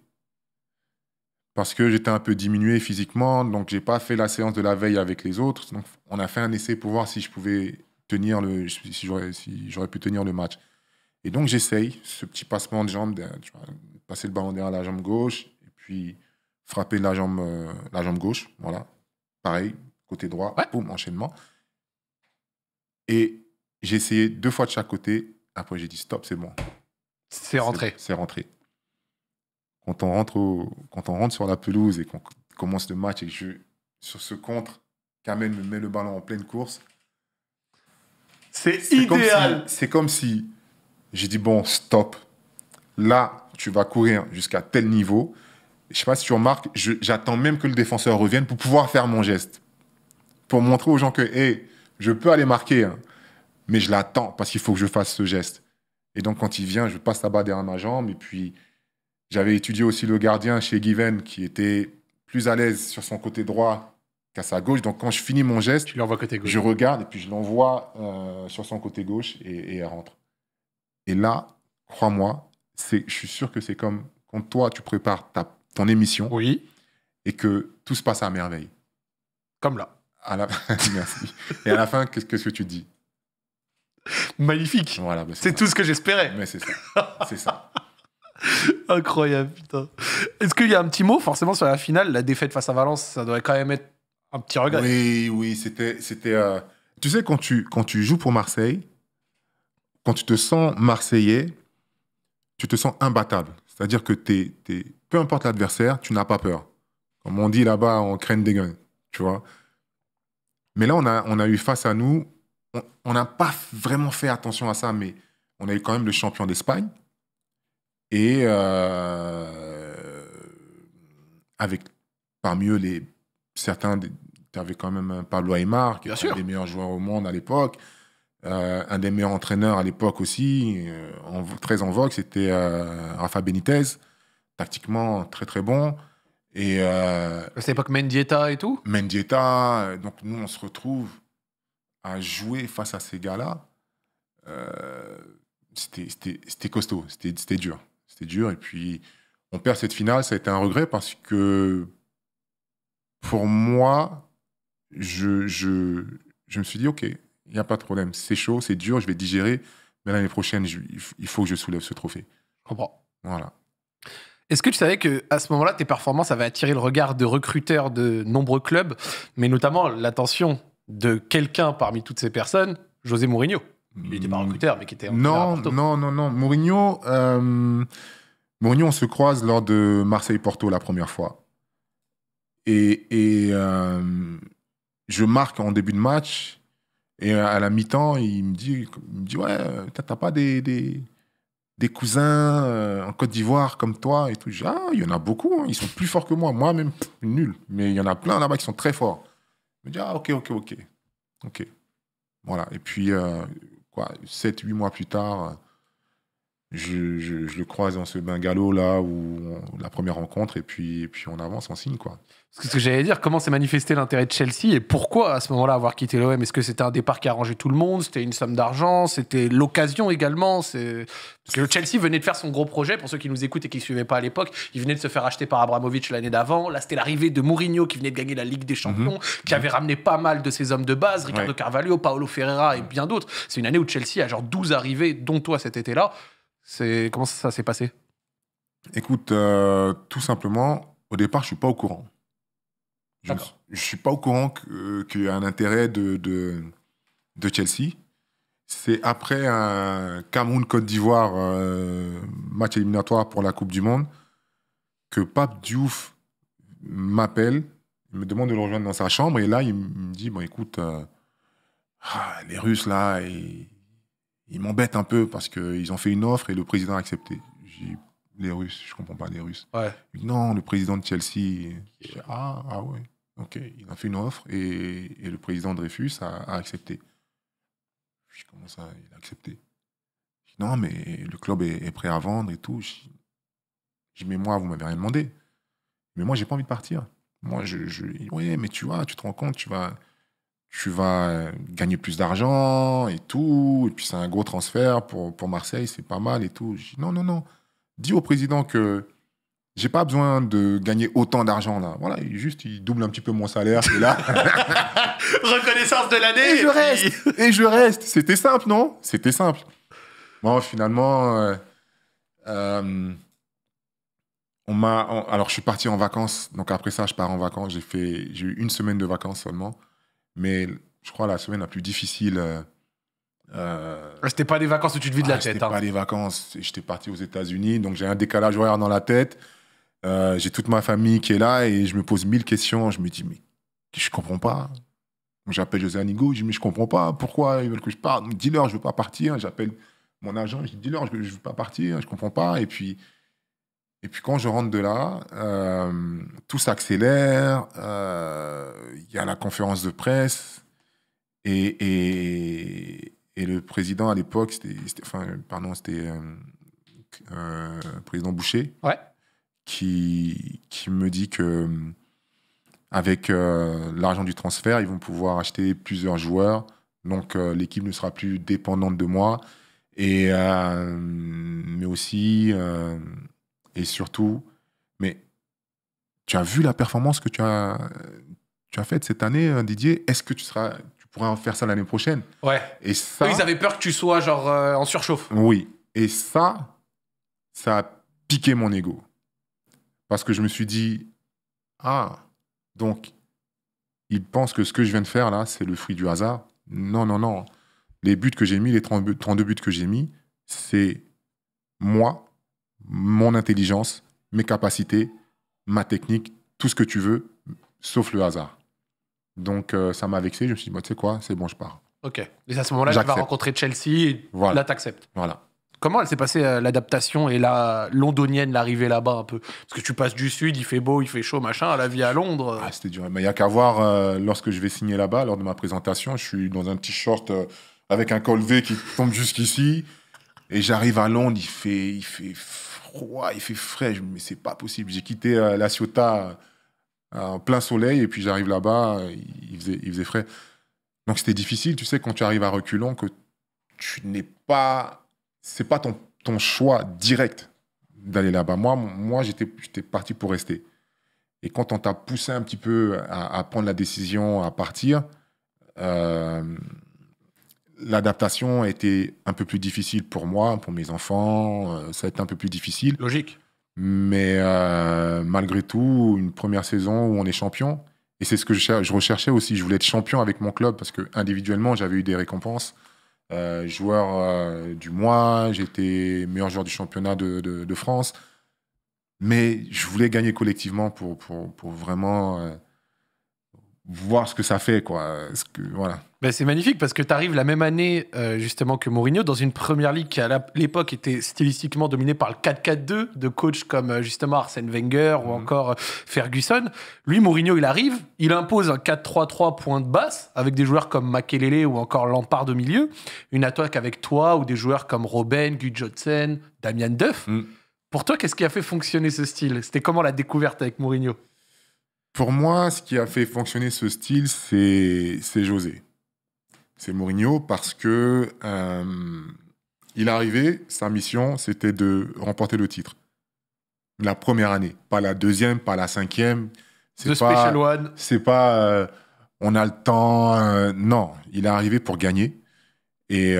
Parce que j'étais un peu diminué physiquement, donc j'ai pas fait la séance de la veille avec les autres. on a fait un essai pour voir si je pouvais tenir le, si j'aurais pu tenir le match. Et donc j'essaye ce petit passement de jambe, de, passer le ballon derrière la jambe gauche et puis frapper la jambe, euh, la jambe gauche, voilà. Pareil, côté droit, ouais. boum, enchaînement. Et j'ai essayé deux fois de chaque côté. Après, j'ai dit stop, c'est bon. C'est rentré. C'est rentré. Quand on, rentre quand on rentre sur la pelouse et qu'on commence le match et que je, sur ce contre, Kamel me met le ballon en pleine course. C'est idéal. C'est comme si, si j'ai dit bon, stop. Là, tu vas courir jusqu'à tel niveau. Je sais pas si tu remarques, j'attends même que le défenseur revienne pour pouvoir faire mon geste pour montrer aux gens que, hey, je peux aller marquer, hein, mais je l'attends parce qu'il faut que je fasse ce geste. Et donc, quand il vient, je passe là-bas derrière ma jambe. Et puis, j'avais étudié aussi le gardien chez Given, qui était plus à l'aise sur son côté droit qu'à sa gauche. Donc, quand je finis mon geste, tu côté gauche. je regarde et puis je l'envoie euh, sur son côté gauche et, elle rentre. Et là, crois-moi, je suis sûr que c'est comme quand toi, tu prépares ta, ton émission. Oui. Et que tout se passe à merveille. Comme là. À la... Merci. Et à la fin, qu'est-ce que tu dis Magnifique. Voilà, bah, c'est tout ce que j'espérais. Mais c'est ça. C'est ça. Incroyable, putain. Est-ce qu'il y a un petit mot forcément sur la finale La défaite face à Valence, ça devrait quand même être un petit regret. Oui, oui, c'était. c'était euh, Tu sais, quand tu, quand tu joues pour Marseille, quand tu te sens Marseillais, tu te sens imbattable. C'est-à-dire que t'es, peu importe l'adversaire, tu n'as pas peur. Comme on dit là-bas, on craint des gueules, Tu vois mais là, on a, eu face à nous, on n'a pas vraiment fait attention à ça, mais on a eu quand même le champion d'Espagne. Et euh, avec parmi eux, certains, tu avais quand même euh, Pablo Aymar, qui est un des meilleurs joueurs au monde à l'époque, euh, un des meilleurs entraîneurs à l'époque aussi, très en vogue, c'était Rafa Benitez, tactiquement très très bon. Et euh, à cette époque, Mendieta et tout Mendieta. Euh, donc, nous, on se retrouve à jouer face à ces gars-là. Euh, c'était costaud, c'était dur. C'était dur. Et puis, on perd cette finale. Ça a été un regret parce que, pour moi, je, je, je me suis dit, OK, il n'y a pas de problème. C'est chaud, c'est dur, je vais digérer. Mais l'année prochaine, il faut que je soulève ce trophée. Je comprends. Voilà. Est-ce que tu savais qu'à ce moment-là, tes performances avaient attiré le regard de recruteurs de nombreux clubs, mais notamment l'attention de quelqu'un parmi toutes ces personnes, José Mourinho. Il était pas mm. recruteur, mais qui était non, non, non, non. Euh, Mourinho, on se croise lors de Marseille-Porto la première fois, et, euh, je marque en début de match, et à la mi-temps, il me dit, me ouais, t'as pas des des cousins euh, en Côte d'Ivoire comme toi et tout. dis, ah, il y en a beaucoup, hein. ils sont plus forts que moi. Moi-même, nul. Mais il y en a plein là-bas qui sont très forts. Je me dis, ah, ok, ok, ok. Ok. Voilà. Et puis, euh, quoi, 7, 8 mois plus tard, euh, je, le croise dans ce bungalow là où, la première rencontre et puis, et puis on avance, en signe quoi. Ce que j'allais dire, comment s'est manifesté l'intérêt de Chelsea et pourquoi à ce moment-là avoir quitté l'OM Est-ce que c'était un départ qui arrangeait tout le monde C'était une somme d'argent C'était l'occasion également c'est... Parce que Chelsea venait de faire son gros projet, pour ceux qui nous écoutent et qui ne suivaient pas à l'époque, il venait de se faire acheter par Abramovich l'année d'avant. Là, c'était l'arrivée de Mourinho qui venait de gagner la Ligue des Champions, mhm. qui avait ramené pas mal de ses hommes de base, Ricardo Carvalho, Paolo Ferreira et bien d'autres. C'est une année où Chelsea a genre 12 arrivées, dont toi cet été-là. C'est comment ça, s'est passé Écoute, euh, tout simplement, au départ, je suis pas au courant. Je, ne suis pas au courant euh, qu'il y a un intérêt de, de, Chelsea. C'est après un Cameroun-Côte d'Ivoire euh, match éliminatoire pour la Coupe du Monde que Pape Diouf m'appelle, me demande de le rejoindre dans sa chambre et là il me dit bon écoute ah, les Russes là ils, ils m'embêtent un peu parce qu'ils ont fait une offre et le président a accepté. J'ai les Russes, je comprends pas les Russes. Non, le président de Chelsea. Ah, ah ouais. Ok, il a fait une offre et, et le président Dreyfus a, a accepté. Je commence à. Il a accepté. non, mais le club est, prêt à vendre et tout. Je, je mais moi, vous m'avez rien demandé. Mais moi, j'ai pas envie de partir. Moi, je. je oui, mais tu vois, tu te rends compte, tu vas tu vas euh, gagner plus d'argent et tout. Et puis c'est un gros transfert pour, Marseille, c'est pas mal et tout. non, non, non. Dis au président que j'ai pas besoin de gagner autant d'argent là. Voilà, juste il double un petit peu mon salaire, c'est là. Reconnaissance de l'année. Et, je reste. Et je reste. C'était simple, non C'était simple. Bon, finalement, euh, euh, on m'a. Alors, je suis parti en vacances. Donc après ça, je pars en vacances. J'ai fait, j'ai eu une semaine de vacances seulement. Mais je crois la semaine la plus difficile. Euh, euh, c'était pas des vacances où tu te vis de la ah, tête. C'était hein. pas des vacances. J'étais parti aux États-Unis, donc j'ai un décalage horaire dans la tête. Euh, j'ai toute ma famille qui est là et je me pose mille questions. Je me dis, mais je comprends pas. J'appelle José Anigo, je dis, mais je comprends pas. Pourquoi ils veulent que je parte Dis-leur, je veux pas partir. J'appelle mon agent, je dis, dis-leur, je veux pas partir. Je comprends pas. Et puis, et puis quand je rentre de là, euh, tout s'accélère, euh, il y a la conférence de presse, et, le président à l'époque, c'était, enfin, pardon, c'était euh, président Boucher, ouais. qui, me dit que avec l'argent du transfert, ils vont pouvoir acheter plusieurs joueurs, donc l'équipe ne sera plus dépendante de moi, et, mais aussi et surtout, mais tu as vu la performance que tu as, tu as faite cette année, euh, Didier. Est-ce que tu seras, tu pourras en faire ça l'année prochaine Ouais. Et ça. ils avaient peur que tu sois genre euh, en surchauffe. Oui. Et ça, ça a piqué mon ego parce que je me suis dit ah donc ils pensent que ce que je viens de faire là, c'est le fruit du hasard. Non, non, non. Les buts que j'ai mis, les 32 buts que j'ai mis, c'est moi mon intelligence, mes capacités, ma technique, tout ce que tu veux, sauf le hasard. Donc euh, ça m'a vexé, je me suis dit, bah, tu sais quoi, c'est bon, je pars. Ok. Et à ce moment-là, tu vas rencontrer Chelsea et voilà. là, acceptes. Voilà. Comment elle s'est passée euh, l'adaptation et la londonienne, l'arrivée là-bas un peu Parce que tu passes du sud, il fait beau, il fait chaud, machin, à la vie à Londres. Ah, c'était dur. Mais il n'y a qu'à voir, euh, lorsque je vais signer là-bas, lors de ma présentation, je suis dans un petit short avec un col V qui tombe jusqu'ici. Et j'arrive à Londres, il fait, il fait il fait frais. mais c'est pas possible. J'ai quitté euh, la Ciotat euh, en plein soleil et puis j'arrive là-bas, il faisait, frais. Donc c'était difficile, tu sais, quand tu arrives à reculons, que tu n'es pas. C'est pas ton, choix direct d'aller là-bas. Moi, moi j'étais, parti pour rester. Et quand on t'a poussé un petit peu à, prendre la décision, à partir, euh, l'adaptation a été un peu plus difficile pour moi, pour mes enfants. Euh, ça a été un peu plus difficile. Logique. Mais euh, malgré tout, une première saison où on est champion. Et c'est ce que je, recherchais aussi. Je voulais être champion avec mon club parce que individuellement, j'avais eu des récompenses. Euh, joueur du mois, j'étais meilleur joueur du championnat de, France. Mais je voulais gagner collectivement pour, pour, pour vraiment voir ce que ça fait, quoi. voilà. Ben, c'est magnifique parce que tu arrives la même année euh, justement que Mourinho dans une première ligue qui à l'époque était stylistiquement dominée par le 4-4-2 de coachs comme euh, justement Arsène Wenger ou mhm. encore euh, Ferguson. Lui, Mourinho, il arrive, il impose un 4-3-3 point de basse avec des joueurs comme Makelele ou encore Lampard de milieu, une attaque avec toi ou des joueurs comme Robben, Johnson, Damian Duff. Mm. Pour toi, qu'est-ce qui a fait fonctionner ce style C'était comment la découverte avec Mourinho pour moi, ce qui a fait fonctionner ce style, c'est, José. C'est Mourinho parce que euh, il est arrivé, sa mission, c'était de remporter le titre. La première année, pas la deuxième, pas la cinquième. C'est Special One. C'est pas euh, on a le temps. Euh, non, il est arrivé pour gagner. Et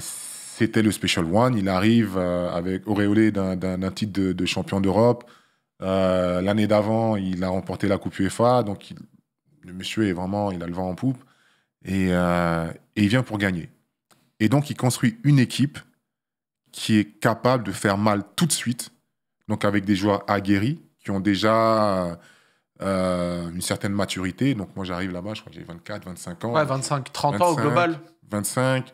c'était le Special One. Il arrive avec auréolé d'un, titre de champion d'Europe euh, l'année d'avant, il a remporté la Coupe UEFA. Donc, le monsieur est vraiment, il a le vent en poupe. Euh, et, il vient pour gagner. Et donc, il construit une équipe qui est capable de faire mal tout de suite. Donc, avec des joueurs aguerris qui ont déjà euh, une certaine maturité. Donc, moi, j'arrive là-bas, je crois que j'ai 24, 25 ans. Ouais, 25, 30 ans au global. 25.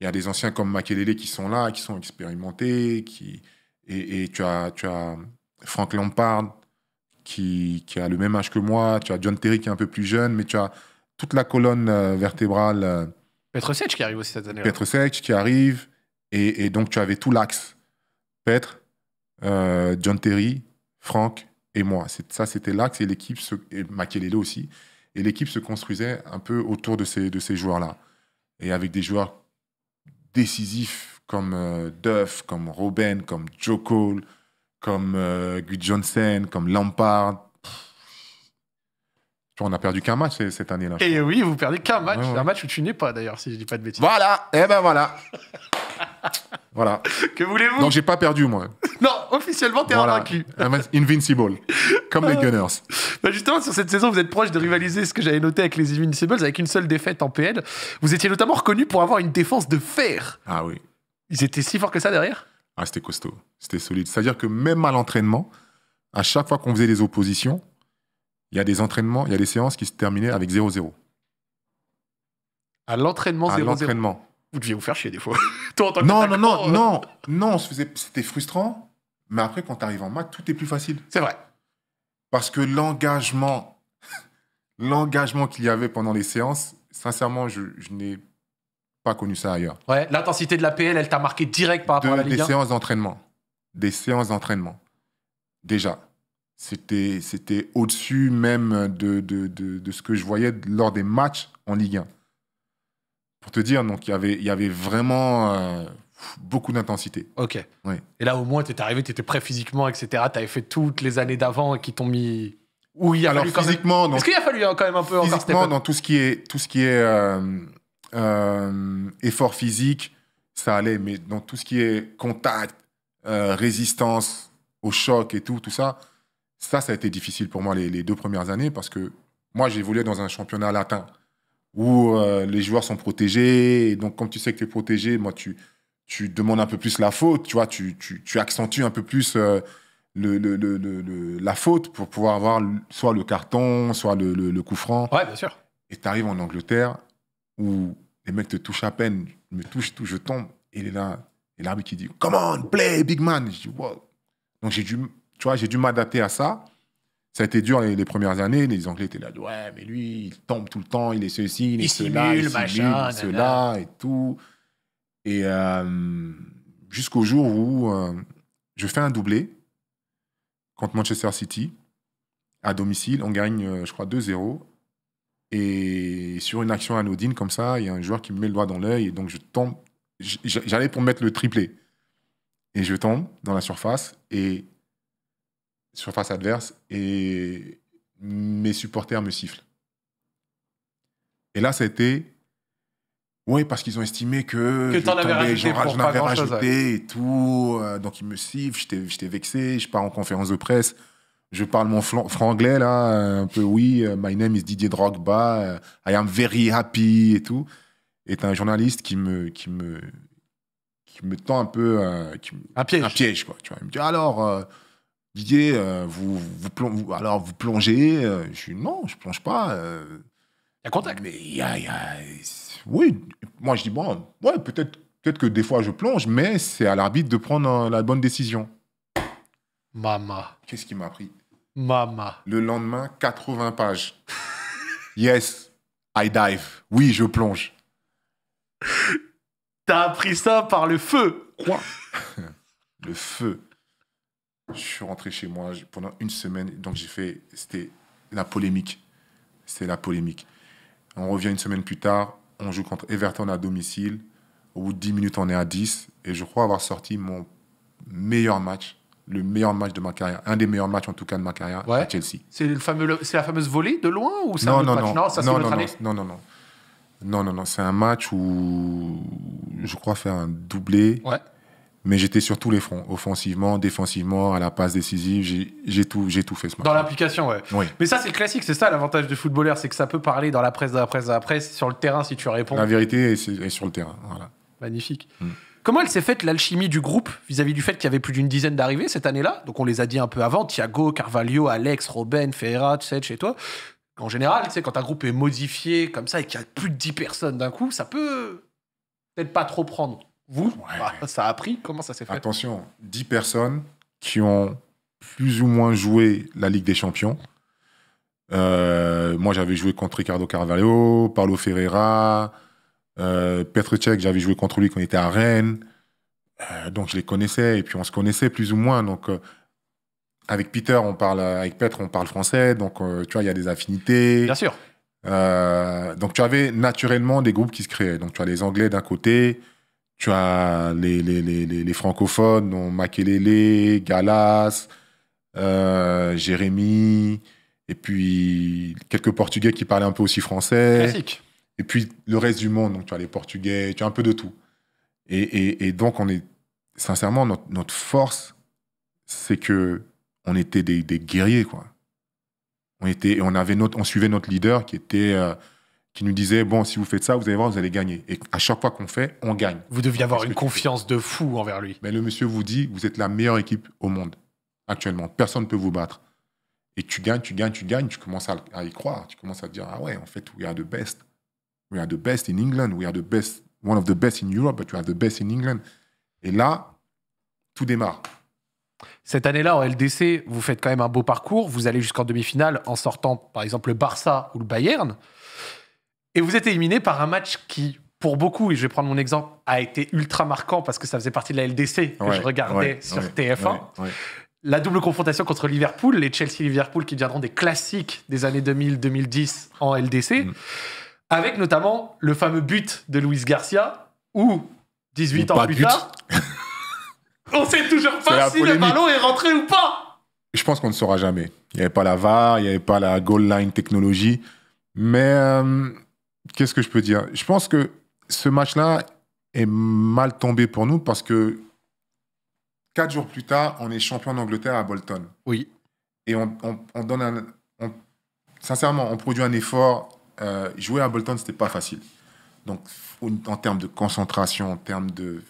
Il y a des anciens comme Makelele qui sont là, qui sont expérimentés, qui et, et tu as tu as Frank Lampard, qui, a le même âge que moi. Tu as John Terry qui est un peu plus jeune, mais tu as toute la colonne euh, vertébrale. Euh, Petre Sech qui arrive aussi cette année. Petre Sech qui arrive. Et, donc, tu avais tout l'axe. Petre, euh, John Terry, Frank et moi. Ça, c'était l'axe. Et l'équipe, et Makelele aussi. Et l'équipe se construisait un peu autour de ces, de ces joueurs-là. Et avec des joueurs décisifs comme Duff, comme Robben, comme Joe Cole, comme euh, Guy Johnson, comme Lampard. on a perdu qu'un match cette année-là. Et eh oui, vous perdez qu'un match. Un match où tu n'es pas d'ailleurs, si je dis pas de bêtises. Voilà, et eh ben voilà. voilà. Que voulez-vous Donc j'ai pas perdu moi. non, officiellement t'es voilà. invaincu. Invincible, comme les ah. Gunners. Bah, justement, sur cette saison, vous êtes proche de rivaliser ce que j'avais noté avec les Invincibles, avec une seule défaite en PL. Vous étiez notamment reconnu pour avoir une défense de fer. Ah oui. Ils étaient si forts que ça derrière ah, c'était costaud, c'était solide. C'est-à-dire que même à l'entraînement, à chaque fois qu'on faisait des oppositions, il y a des entraînements, il y a des séances qui se terminaient avec 0-0. À l'entraînement 0-0 À l'entraînement. Vous deviez vous faire chier des fois. non, non, euh. non, non, non, c'était frustrant, mais après, quand tu arrives en match, tout est plus facile. C'est vrai. Parce que l'engagement, l'engagement qu'il y avait pendant les séances, sincèrement, je, je n'ai pas connu ça ailleurs. Ouais, l'intensité de la PL, elle t'a marqué direct par rapport à la Ligue 1 Des séances d'entraînement. Des séances d'entraînement. Déjà, c'était, c'était au-dessus même de, de, de, ce que je voyais lors des matchs en Ligue 1. Pour te dire, donc, y il y avait vraiment euh, beaucoup d'intensité. Ok. Oui. Et là, au moins, tu étais arrivé, tu étais prêt physiquement, etc. Tu avais fait toutes les années d'avant qui t'ont mis oui, alors physiquement. Même... Est-ce qu'il a fallu hein, quand même un peu physiquement, dans tout ce qui est tout ce qui est euh, euh, effort physique, ça allait, mais dans tout ce qui est contact, euh, résistance au choc et tout, tout ça, ça, ça a été difficile pour moi les, deux premières années parce que moi, j'évoluais dans un championnat latin où euh, les joueurs sont protégés. Et donc, comme tu sais que tu es protégé, moi, tu, tu demandes un peu plus la faute, tu vois, tu, tu, accentues un peu plus le, le, le, la faute pour pouvoir avoir soit le carton, soit le, coup franc. Ouais, bien sûr. Et tu arrives en Angleterre, où les mecs te touchent à peine, me touchent, tout je tombe. Et il est là, l'arbitre qui dit Come on, play, big man. Je dis Donc j'ai dû, tu vois, j'ai dû m'adapter à ça. Ça a été dur les, premières années. Les Anglais étaient là, ouais, mais lui, il tombe tout le temps, il est ceci, il, est cela, il est cela et tout. Et euh, jusqu'au jour où euh, je fais un doublé contre Manchester City à domicile, on gagne, euh, je crois, 2-0. Et sur une action anodine comme ça, il y a un joueur qui me met le doigt dans l'œil et donc je tombe. J'allais pour mettre le triplé. Et je tombe dans la surface et surface adverse et mes supporters me sifflent. Et là, c'était oui, parce qu'ils ont estimé que, que je avais rajouté et tout. Euh, donc, ils me sifflent, j'étais vexé, je pars en conférence de presse je parle mon franglais là, euh, un peu oui, euh, my name is Didier Drogba, euh, I am very happy et tout. Et un journaliste qui me, qui me, qui me tend un peu qui, un piège, un piège quoi. Tu vois, il me dit alors Didier, vous, alors vous plongez Je dis non, je plonge pas. Il y a contact. Mais il y, a, oui, moi je dis bon, ouais peut-être peut-être que des fois je plonge, mais c'est à l'arbitre de prendre la bonne décision. Mama. Qu'est-ce qui m'a pris Mama. Le lendemain, 80 pages. yes, I dive. Oui, je plonge. T'as appris ça par le feu. Quoi Le feu. Je suis rentré chez moi pendant une semaine. Donc j'ai fait. C'était la polémique. C'était la polémique. On revient une semaine plus tard. On joue contre Everton à domicile. Au bout de 10 minutes, on est à 10. Et je crois avoir sorti mon meilleur match le meilleur match de ma carrière, un des meilleurs matchs en tout cas de ma carrière à Chelsea. C'est le fameux, c'est la fameuse volée de loin ou non, non, non, non, ça, non, non, non, non, non, non, non, c'est un match où je crois faire un doublé. Ouais. Mais j'étais sur tous les fronts, offensivement, défensivement, à la passe décisive, j'ai tout, j'ai tout fait ce match. Dans l'application, ouais. Oui. Mais ça, c'est classique, c'est ça l'avantage du footballeur, c'est que ça peut parler dans la presse, dans la presse, sur le terrain si tu réponds. La vérité est, sur le terrain, voilà. Magnifique. Mm. Comment elle s'est faite l'alchimie du groupe vis-à-vis du fait qu'il y avait plus d'une dizaine d'arrivées cette année-là Donc on les a dit un peu avant, Thiago, Carvalho, Alex, Robin, Ferreira, tu sais, chez toi. En général, tu quand un groupe est modifié comme ça et qu'il y a plus de 10 personnes d'un coup, ça peut peut-être pas trop prendre. Vous, bah, ça a pris Comment ça s'est fait Attention, 10 personnes qui ont plus ou moins joué la Ligue des Champions. Euh, moi, j'avais joué contre Ricardo Carvalho, Paulo Ferreira, euh, Petr j'avais joué contre lui quand on était à Rennes. Euh, donc je les connaissais et puis on se connaissait plus ou moins. Donc euh, avec Peter, on parle, avec Petr, on parle français. Donc tu vois, il y a des affinités. Bien sûr. donc tu avais naturellement des groupes qui se créaient. Donc tu as les Anglais d'un côté, tu as les, les, les, les francophones, dont Makelele, Galas, Jérémy, et puis quelques Portugais qui parlaient un peu aussi français. Classique. Et puis le reste du monde, donc tu as les Portugais, tu as un peu de tout. Et, donc on est, sincèrement, notre, force, c'est que on était des, guerriers, quoi. On était, on avait notre, on suivait notre leader qui était, euh, qui nous disait bon, si vous faites ça, vous allez voir, vous allez gagner. Et à chaque fois qu'on fait, on gagne. Vous deviez avoir une confiance de fou envers lui. Mais le monsieur vous dit, vous êtes la meilleure équipe au monde actuellement. Personne ne peut vous battre. Et tu gagnes, tu gagnes, tu gagnes, tu commences à, y croire. Tu commences à dire ah ouais, en fait, y a de best. We are the best in England. We are the best, one of the best in Europe, but we are the best in England. Et là, tout démarre. Cette année-là, en LDC, vous faites quand même un beau parcours. Vous allez jusqu'en demi-finale en sortant, par exemple, le Barça ou le Bayern. Et vous êtes éliminé par un match qui, pour beaucoup, et je vais prendre mon exemple, a été ultra marquant parce que ça faisait partie de la LDC que je regardais sur TF1. La double confrontation contre Liverpool, les Chelsea-Liverpool qui deviendront des classiques des années 2000-2010 en LDC. Mm avec notamment le fameux but de Luis Garcia, où 18 ans plus tard, on sait toujours pas si le ballon est rentré ou pas. Je pense qu'on ne saura jamais. Il n'y avait pas la VAR, il n'y avait pas la goal line technologie. Mais euh, qu'est-ce que je peux dire Je pense que ce match-là est mal tombé pour nous parce que quatre jours plus tard, on est champion d'Angleterre à Bolton. Oui. Et on, donne un. sincèrement, on produit un effort euh, jouer à ce c'était pas facile. Donc, en termes de concentration, en termes de,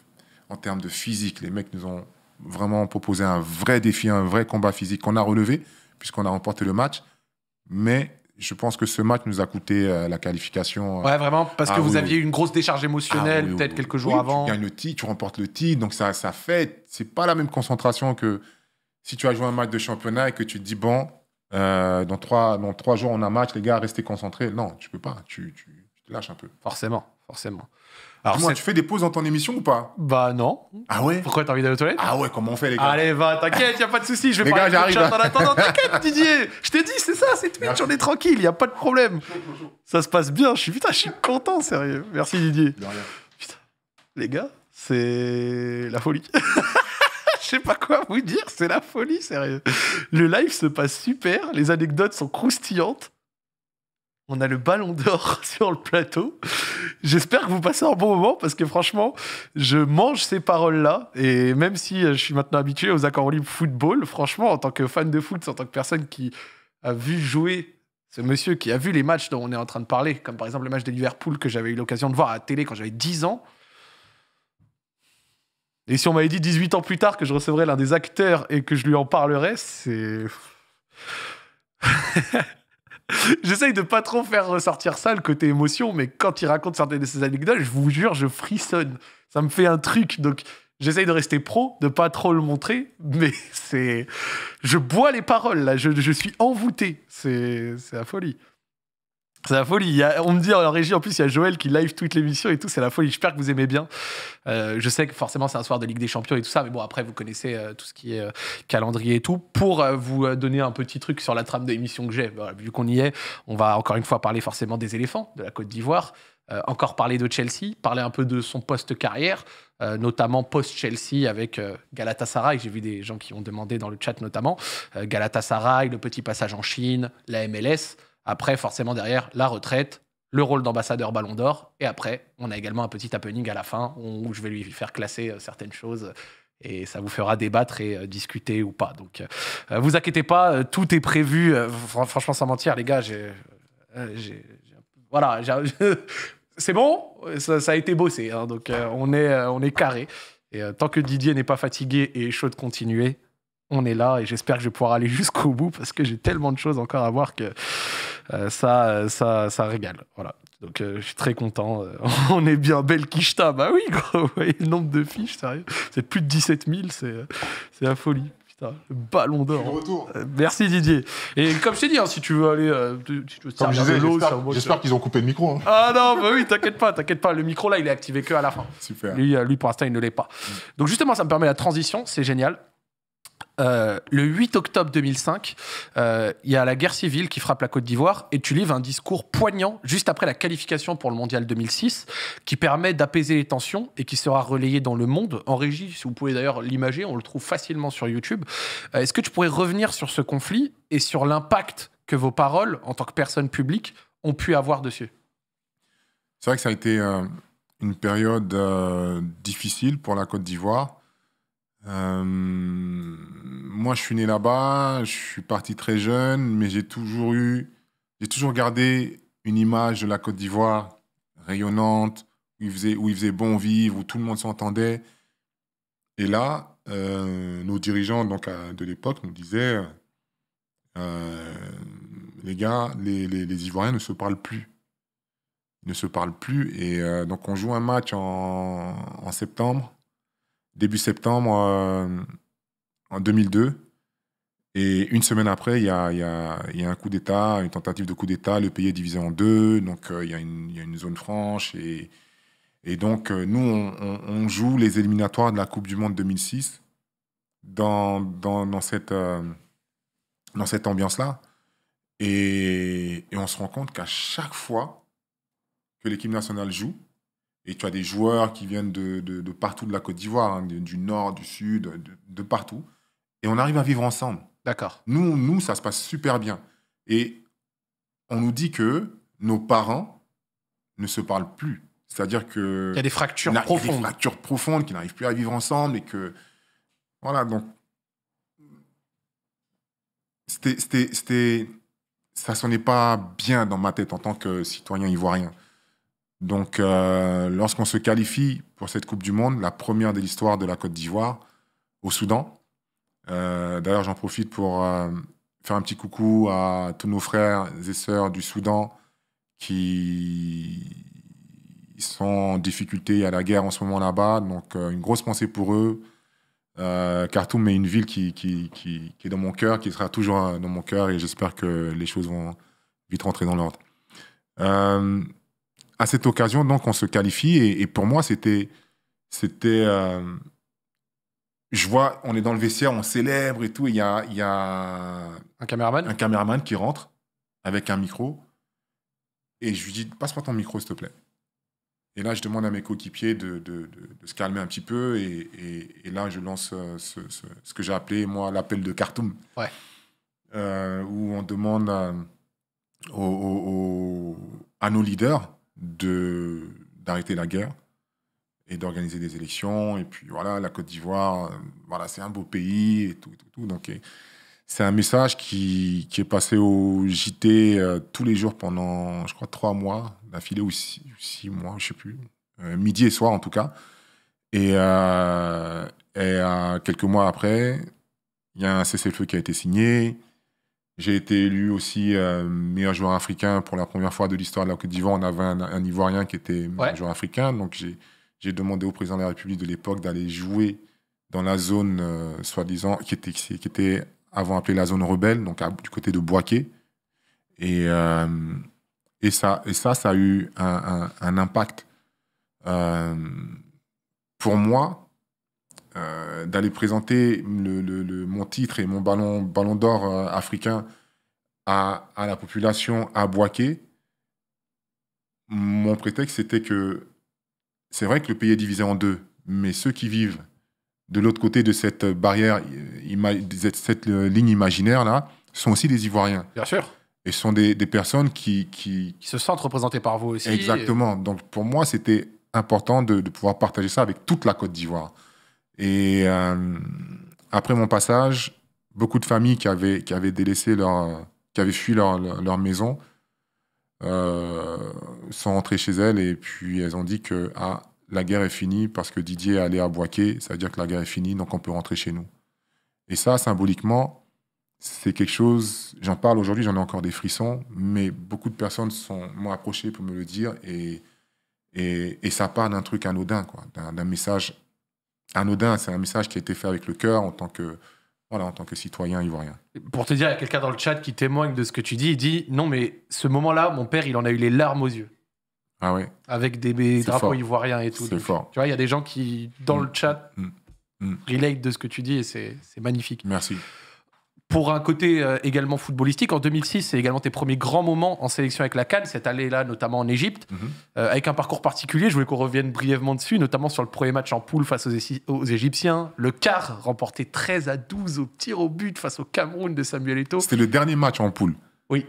en termes de physique, les mecs nous ont vraiment proposé un vrai défi, un vrai combat physique qu'on a relevé, puisqu'on a remporté le match. Mais je pense que ce match nous a coûté euh, la qualification. Euh, ouais, vraiment, parce que vous aviez une grosse décharge émotionnelle, ah peut-être quelques jours avant. Tu gagnes le tu remportes le titre, donc ça, ça fait. C'est pas la même concentration que si tu as joué un match de championnat et que tu te dis, bon, euh, dans, trois, dans trois jours, on a un match, les gars, restez concentrés. Non, tu peux pas. Tu, te lâches un peu. Forcément, forcément. Alors, moi, tu fais des pauses dans ton émission ou pas Bah non. Ah ouais Pourquoi t'as envie d'aller aux toilettes Ah ouais, comment on fait les gars Allez, va, t'inquiète, y a pas de souci, je vais les parler gars, de chat hein. en attendant. T'inquiète, Didier, je t'ai dit, c'est ça, c'est Twitch, on est tranquille, y a pas de problème. Ça se passe bien, je suis putain, je suis content, sérieux. Merci Didier. De rien. Putain, les gars, c'est la folie. je sais pas quoi vous dire, c'est la folie, sérieux. Le live se passe super, les anecdotes sont croustillantes. On a le ballon d'or sur le plateau. J'espère que vous passez un bon moment parce que franchement, je mange ces paroles-là. Et même si euh, je suis maintenant habitué aux accords libre football, franchement, en tant que fan de foot, en tant que personne qui a vu jouer ce monsieur, qui a vu les matchs dont on est en train de parler, comme par exemple le match de Liverpool que j'avais eu l'occasion de voir à la télé quand j'avais 10 ans, et si on m'avait dit 18 ans plus tard que je recevrais l'un des acteurs et que je lui en parlerais, c'est. J'essaye de pas trop faire ressortir ça, le côté émotion, mais quand il raconte certaines de ses anecdotes, je vous jure, je frissonne. Ça me fait un truc. Donc, j'essaye de rester pro, de pas trop le montrer, mais c'est. Je bois les paroles, là. Je, je suis envoûté. C'est la folie. C'est la folie. on me dit en régie, en plus, il y a Joël qui live toute l'émission et tout. C'est la folie. J'espère que vous aimez bien. Euh, je sais que forcément, c'est un soir de Ligue des Champions et tout ça. Mais bon, après, vous connaissez euh, tout ce qui est euh, calendrier et tout. Pour vous donner un petit truc sur la trame de l'émission que j'ai, bah, vu qu'on y est, on va encore une fois parler forcément des éléphants de la Côte d'Ivoire. encore parler de Chelsea, parler un peu de son post-carrière, notamment post-Chelsea avec Galatasaray. J'ai vu des gens qui ont demandé dans le chat notamment. Galatasaray, le petit passage en Chine, la MLS. Après, forcément, derrière, la retraite, le rôle d'ambassadeur Ballon d'Or. Et après, on a également un petit happening à la fin où je vais lui faire classer euh, certaines choses et ça vous fera débattre et euh, discuter ou pas. Donc, ne euh, vous inquiétez pas, tout est prévu. franchement, sans mentir, les gars, j'ai. voilà, c'est bon, ça, a été bossé. Hein, donc, on est, on est carré. Et tant que Didier n'est pas fatigué et chaud de continuer, on est là et j'espère que je vais pouvoir aller jusqu'au bout parce que j'ai tellement de choses encore à voir que euh, ça, euh, ça, ça régale. Voilà. Donc euh, je suis très content. on est bien belle quicheta. Bah oui, le nombre de fiches, sérieux. C'est plus de 17 000, c'est, la folie. Putain, le ballon d'or. Merci Didier. Et comme je t'ai dit, hein, si tu veux aller, j'espère, qu'ils ont coupé le micro. Hein. Ah non, bah oui, t'inquiète pas, t'inquiète pas. Le micro là, il est activé que à la fin. Super. Lui, lui pour l'instant, il ne l'est pas. Mm. Donc justement, ça me permet la transition, c'est génial. Euh, le 8 octobre 2005, il euh, y a la guerre civile qui frappe la Côte d'Ivoire et tu livres un discours poignant juste après la qualification pour le Mondial 2006 qui permet d'apaiser les tensions et qui sera relayé dans le monde. En régie, si vous pouvez d'ailleurs l'imager, on le trouve facilement sur YouTube. Euh, est-ce que tu pourrais revenir sur ce conflit et sur l'impact que vos paroles, en tant que personne publique, ont pu avoir dessus C'est vrai que ça a été une période difficile pour la Côte d'Ivoire euh, moi, je suis né là-bas, je suis parti très jeune, mais j'ai toujours eu, j'ai toujours gardé une image de la Côte d'Ivoire rayonnante, où il, faisait, où il faisait bon vivre, où tout le monde s'entendait. Et là, euh, nos dirigeants donc, de l'époque nous disaient euh, les gars, les, les, Ivoiriens ne se parlent plus. Ils ne se parlent plus. Et donc, on joue un match en, en septembre début septembre euh, en 2002. Et une semaine après, il y a, un coup d'État, une tentative de coup d'État. Le pays est divisé en deux, donc euh, il y, a une zone franche. Et, donc, euh, nous, on, joue les éliminatoires de la Coupe du Monde 2006 dans, dans, cette, ambiance-là. et on se rend compte qu'à chaque fois que l'équipe nationale joue, et tu as des joueurs qui viennent de, de, partout de la Côte d'Ivoire, hein, du nord, du sud, de, partout. Et on arrive à vivre ensemble. D'accord. Nous, nous, ça se passe super bien. Et on nous dit que nos parents ne se parlent plus. C'est-à-dire que. Il y a des fractures a, profondes. Des fractures profondes qui n'arrivent plus à vivre ensemble et que. Voilà, donc. C'était. Ça sonnait pas bien dans ma tête en tant que citoyen ivoirien. Donc, euh, lorsqu'on se qualifie pour cette Coupe du Monde, la première de l'histoire de la Côte d'Ivoire, au Soudan. Euh, d'ailleurs, j'en profite pour euh, faire un petit coucou à tous nos frères et sœurs du Soudan qui sont en difficulté à la guerre en ce moment là-bas. Donc, une grosse pensée pour eux. Khartoum est une ville qui, qui est dans mon cœur, qui sera toujours dans mon cœur et j'espère que les choses vont vite rentrer dans l'ordre à cette occasion, donc, on se qualifie. Et, pour moi, c'était. c'était euh, je vois, on est dans le vestiaire, on célèbre et tout. Il y a, y a. Un caméraman Un caméraman qui rentre avec un micro. Et je lui dis Passe-moi ton micro, s'il te plaît. Et là, je demande à mes coéquipiers de, se calmer un petit peu. Et, là, je lance euh, ce, que j'ai appelé, moi, l'appel de Khartoum. Ouais. Euh, où on demande à nos leaders d'arrêter la guerre et d'organiser des élections. Et puis voilà, la Côte d'Ivoire, euh, voilà, c'est un beau pays et tout, Donc c'est un message qui, qui, est passé au JT euh, tous les jours pendant, je crois, trois mois d'affilée ou six, mois, je sais plus, euh, midi et soir en tout cas. Et, et quelques mois après, il y a un cessez-le-feu qui a été signé. J'ai été élu aussi euh, meilleur joueur africain pour la première fois de l'histoire de la Côte d'Ivoire. On avait un, Ivoirien qui était meilleur joueur africain. Donc j'ai demandé au président de la République de l'époque d'aller jouer dans la zone, euh, soi-disant, qui était, qui était avant appelée la zone rebelle, donc du côté de Boaké. Euh, et, ça, ça, a eu un, un impact. pour moi, euh, d'aller présenter le, mon titre et mon ballon, ballon d'or euh, africain à, à, la population à Boaké, mon prétexte c'était que c'est vrai que le pays est divisé en deux, mais ceux qui vivent de l'autre côté de cette barrière, cette euh, ligne imaginaire là, sont aussi des Ivoiriens. Bien sûr. Et sont des, personnes qui, qui, se sentent représentées par vous aussi. Exactement. Donc pour moi, c'était important de pouvoir partager ça avec toute la Côte d'Ivoire. Et euh, après mon passage, beaucoup de familles qui avaient, qui avaient délaissé leur, qui avaient fui leur, leur maison, euh, sont rentrées chez elles et puis elles ont dit que ah, la guerre est finie parce que Didier est allé à Boisquet, ça veut dire que la guerre est finie, donc on peut rentrer chez nous. Et ça, symboliquement, c'est quelque chose, j'en parle aujourd'hui, j'en ai encore des frissons, mais beaucoup de personnes sont m'ont approché pour me le dire et, et, et ça part d'un truc anodin, d'un message anodin, c'est un message qui a été fait avec le cœur en tant que, voilà, en tant que citoyen ivoirien. Pour te dire, il y a quelqu'un dans le chat qui témoigne de ce que tu dis. Il dit Non, mais ce moment-là, mon père, il en a eu les larmes aux yeux. Ah ouais Avec des, drapeaux ivoiriens et tout. C'est fort. Tu vois, il y a des gens qui, dans mm. le chat, mm. Mm. relate de ce que tu dis et c'est magnifique. Merci. Pour un côté euh, également footballistique, en 2006, c'est également tes premiers grands moments en sélection avec la Cannes, cette allée-là, notamment en Égypte, mhm. euh, avec un parcours particulier. Je voulais qu'on revienne brièvement dessus, notamment sur le premier match en poule face aux, aux Égyptiens. Le quart remporté 13 à 12 au tir au but face au Cameroun de Samuel Eto'o. C'était le dernier match en poule. Oui.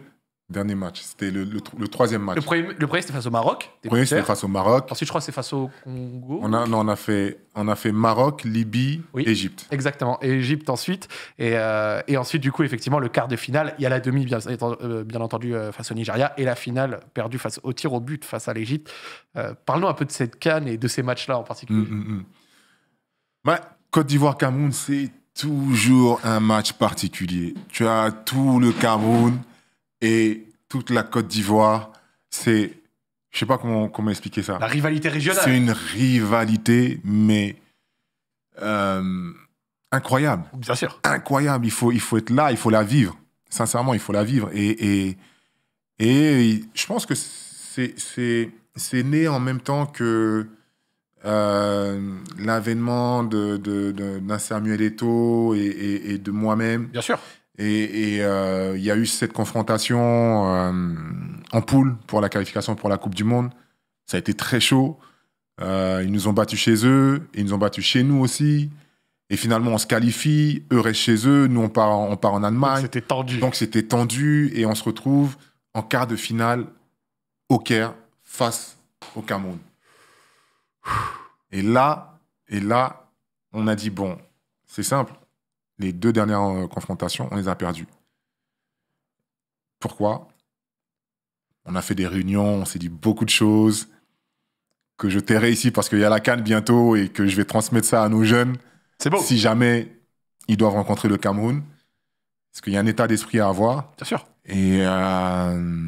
Dernier match, c'était le, troisième match. Le premier, le premier c'était face au Maroc. Le premier c'était face au Maroc. Ensuite, je crois c'est face au Congo. On a, on a fait, on a fait Maroc, Libye, Égypte. Exactement, Égypte ensuite. Euh, et, ensuite, du coup, effectivement, le quart de finale, il y a la demi, bien, euh, entendu, euh, face au Nigeria, et la finale perdue face, au tir au but face à l'Égypte. parlons un peu de cette canne et de ces matchs-là en particulier. Mm, mm, mm. Bah, Côte d'Ivoire-Cameroun, c'est toujours un match particulier. Tu as tout le Cameroun et toute la Côte d'Ivoire. C'est, je sais pas comment, expliquer ça. La rivalité régionale. C'est une rivalité, mais euh, incroyable. Bien sûr. Incroyable. Il faut, il faut être là, il faut la vivre. Sincèrement, il faut la vivre. Et, et, et je pense que c'est né en même temps que euh, l'avènement d'un de, de, Samuel Eto'o et, et de moi-même. Bien sûr. Et euh, il y a eu cette confrontation euh, en poule pour la qualification pour la Coupe du Monde. Ça a été très chaud. Euh, ils nous ont battus chez eux, ils nous ont battus chez nous aussi. Et finalement, on se qualifie, eux restent chez eux, nous on part, on part en Allemagne. C'était tendu. Donc c'était tendu et on se retrouve en quart de finale au Caire face au Cameroun. Et là, et là, on a dit bon, c'est simple, les deux dernières euh, confrontations, on les a perdues. Pourquoi On a fait des réunions, on s'est dit beaucoup de choses, que je tairai ici parce qu'il y a la canne bientôt et que je vais transmettre ça à nos jeunes. C'est bon. Si jamais ils doivent rencontrer le Cameroun, parce qu'il y a un état d'esprit à avoir. Bien sûr. Et, euh,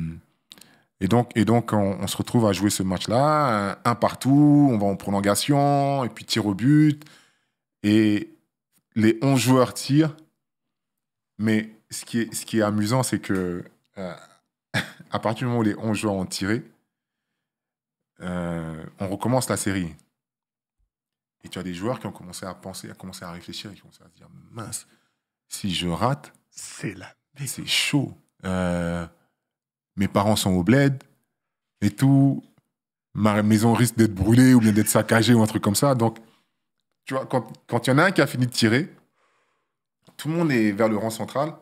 et donc, et donc on, se retrouve à jouer ce match-là, un, un partout, on va en prolongation, et puis tir au but. Et les 11 joueurs tirent, mais ce qui est, ce qui est amusant, c'est que euh, à partir du moment où les 11 joueurs ont tiré, euh, on recommence la série. Et tu as des joueurs qui ont commencé à penser, à commencer à réfléchir, et qui ont commencé à se dire mince, si je rate, c'est là, c'est chaud. Euh, mes parents sont au bled et tout. Ma maison risque d'être brûlée ou bien d'être saccagée ou un truc comme ça. Donc, tu vois, quand il y en a un qui a fini de tirer, tout le monde est vers le rang central.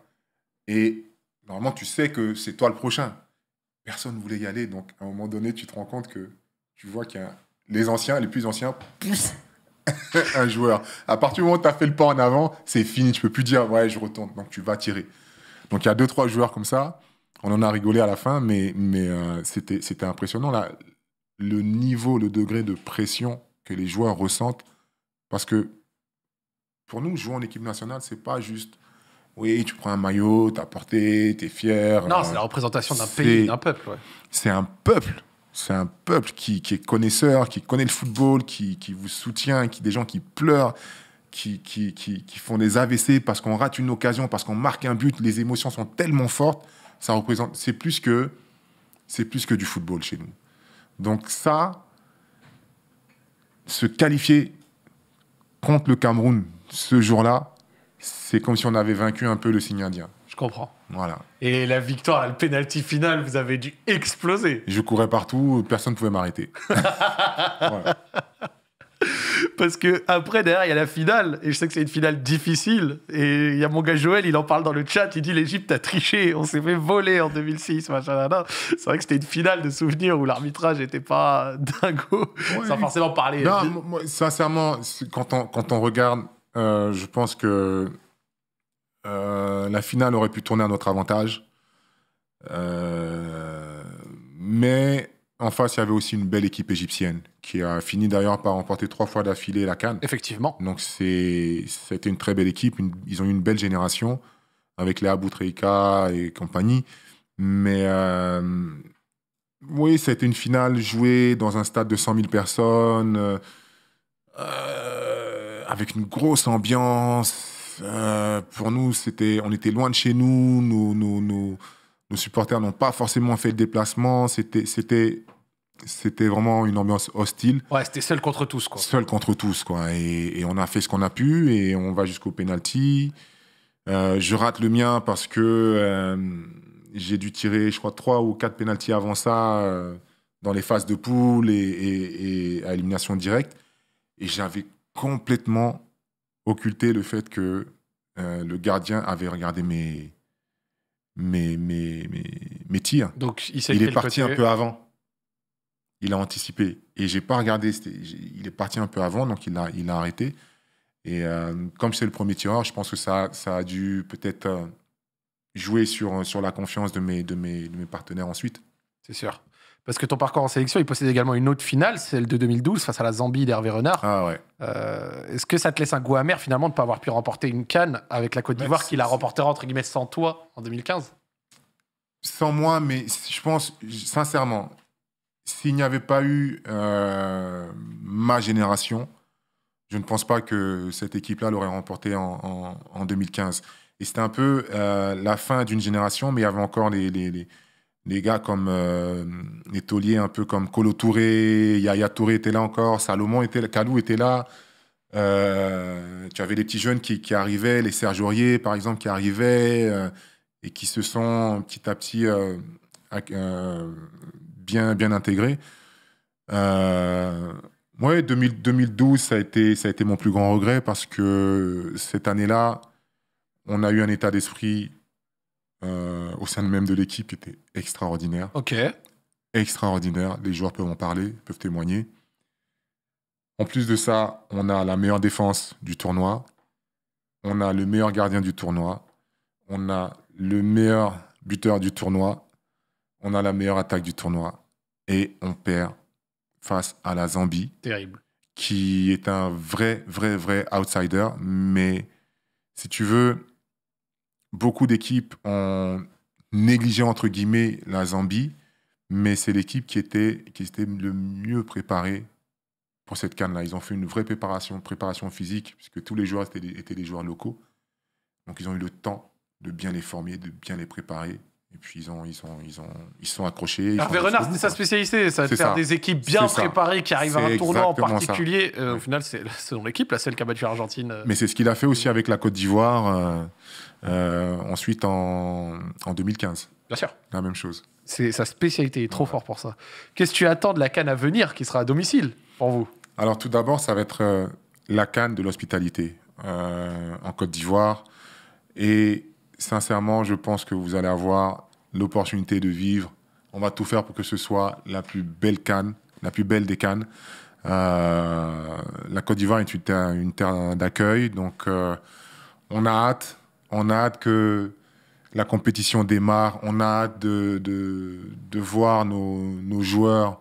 Et normalement, tu sais que c'est toi le prochain. Personne ne voulait y aller. Donc, à un moment donné, tu te rends compte que tu vois qu'il y a les anciens, les plus anciens, poussent un joueur. À partir du moment où tu as fait le pas en avant, c'est fini. Tu peux plus dire, ouais, je retourne. Donc, tu vas tirer. Donc, il y a deux, trois joueurs comme ça. On en a rigolé à la fin, mais, mais euh, c'était impressionnant. Là, le niveau, le degré de pression que les joueurs ressentent parce que pour nous, jouer en équipe nationale, c'est pas juste. Oui, tu prends un maillot, t'as porté, t'es fier. Non, c'est euh, la représentation d'un pays, d'un peuple. C'est un peuple. C'est un peuple qui, est connaisseur, qui connaît le football, qui, qui, vous soutient, qui des gens qui pleurent, qui, qui, qui font des AVC parce qu'on rate une occasion, parce qu'on marque un but. Les émotions sont tellement fortes. Ça représente. C'est plus que c'est plus que du football chez nous. Donc ça, se qualifier contre le Cameroun ce jour-là, c'est comme si on avait vaincu un peu le signe indien. Je comprends. Voilà. Et la victoire, le pénalty final, vous avez dû exploser. Je courais partout, personne ne pouvait m'arrêter. Parce que après, derrière, il y a la finale. Et je sais que c'est une finale difficile. Et il y a mon gars Joël, il en parle dans le chat. Il dit l'Égypte a triché. On s'est fait voler en 2006. Machin, C'est vrai que c'était une finale de souvenirs où l'arbitrage n'était pas dingo. sans forcément parler. Non, sincèrement, quand on, quand on regarde, euh, je pense que euh, la finale aurait pu tourner à notre avantage. Euh, mais en face, il y avait aussi une belle équipe égyptienne qui a fini d'ailleurs par remporter trois fois d'affilée la Cannes. Effectivement. Donc c'était une très belle équipe. ils ont eu une belle génération avec les Treika et compagnie. Mais euh, oui, c'était une finale jouée dans un stade de 100 000 personnes, euh, euh, avec une grosse ambiance. pour nous, c'était, on était loin de chez nous. Nos, supporters n'ont pas forcément fait le déplacement. c'était c'était vraiment une ambiance hostile. Ouais, c'était seul contre tous, quoi. Seul contre tous, quoi. Et, on a fait ce qu'on a pu et on va jusqu'au penalty. Euh, je rate le mien parce que euh, j'ai dû tirer, je crois, trois ou quatre penalties avant ça euh, dans les phases de poule et, à élimination directe. Et j'avais complètement occulté le fait que le gardien avait regardé mes, mes, mes, mes, tirs. Donc il est parti un peu avant il a anticipé. Et j'ai pas regardé, il est parti un peu avant, donc il a, il a arrêté. Et euh, comme c'est le premier tireur, je pense que ça, ça a dû peut-être euh, jouer sur, sur la confiance de mes, de mes, partenaires ensuite. C'est sûr. Parce que ton parcours en sélection, il possède également une autre finale, celle de 2012 face à la Zambie d'Hervé Renard. Ah ouais. Euh, est-ce que ça te laisse un goût amer finalement de ne pas avoir pu remporter une canne avec la Côte d'Ivoire qui la remporté entre guillemets sans toi en 2015 Sans moi, mais je pense sincèrement, s'il n'y avait pas eu euh, ma génération, je ne pense pas que cette équipe-là l'aurait remportée en, 2015. Et c'était un peu euh, la fin d'une génération, mais il y avait encore les, les, gars comme euh, les tauliers, un peu comme Colo Touré, Yaya Touré était là encore, Salomon était là, Kalou était là. tu avais les petits jeunes qui, qui arrivaient, les Serge Aurier, par exemple, qui arrivaient et qui se sont petit à petit bien, bien intégré. Euh, ouais, 2012, ça a, été, ça a été mon plus grand regret parce que cette année-là, on a eu un état d'esprit euh, au sein même de l'équipe qui était extraordinaire. Ok. Extraordinaire. Les joueurs peuvent en parler, peuvent témoigner. En plus de ça, on a la meilleure défense du tournoi. On a le meilleur gardien du tournoi. On a le meilleur buteur du tournoi on a la meilleure attaque du tournoi et on perd face à la Zambie. Terrible. Qui est un vrai, vrai, vrai outsider. Mais si tu veux, beaucoup d'équipes ont négligé, entre guillemets, la Zambie. Mais c'est l'équipe qui était, qui le mieux préparée pour cette canne-là. Ils ont fait une vraie préparation, préparation physique, puisque tous les joueurs étaient des joueurs locaux. Donc ils ont eu le temps de bien les former, de bien les préparer et puis ils ont, ils ont, ils ont, ils sont accrochés. Renard, c'est sa spécialité, ça, de faire des équipes bien préparées qui arrivent à un tournoi en particulier. Euh, au final, c'est son équipe, la seule qui a battu l'Argentine. Euh. Mais c'est ce qu'il a fait aussi avec la Côte d'Ivoire. Euh, ensuite, en, 2015. Bien sûr. La même chose. C'est sa spécialité, est trop forte fort pour ça. Qu'est-ce que tu attends de la canne à venir, qui sera à domicile pour vous Alors tout d'abord, ça va être la canne de l'hospitalité en Côte d'Ivoire et sincèrement, je pense que vous allez avoir l'opportunité de vivre. On va tout faire pour que ce soit la plus belle canne, la plus belle des cannes. Euh, la Côte d'Ivoire est une terre, d'accueil, donc euh, on a hâte, on a hâte que la compétition démarre, on a hâte de, de, voir nos, joueurs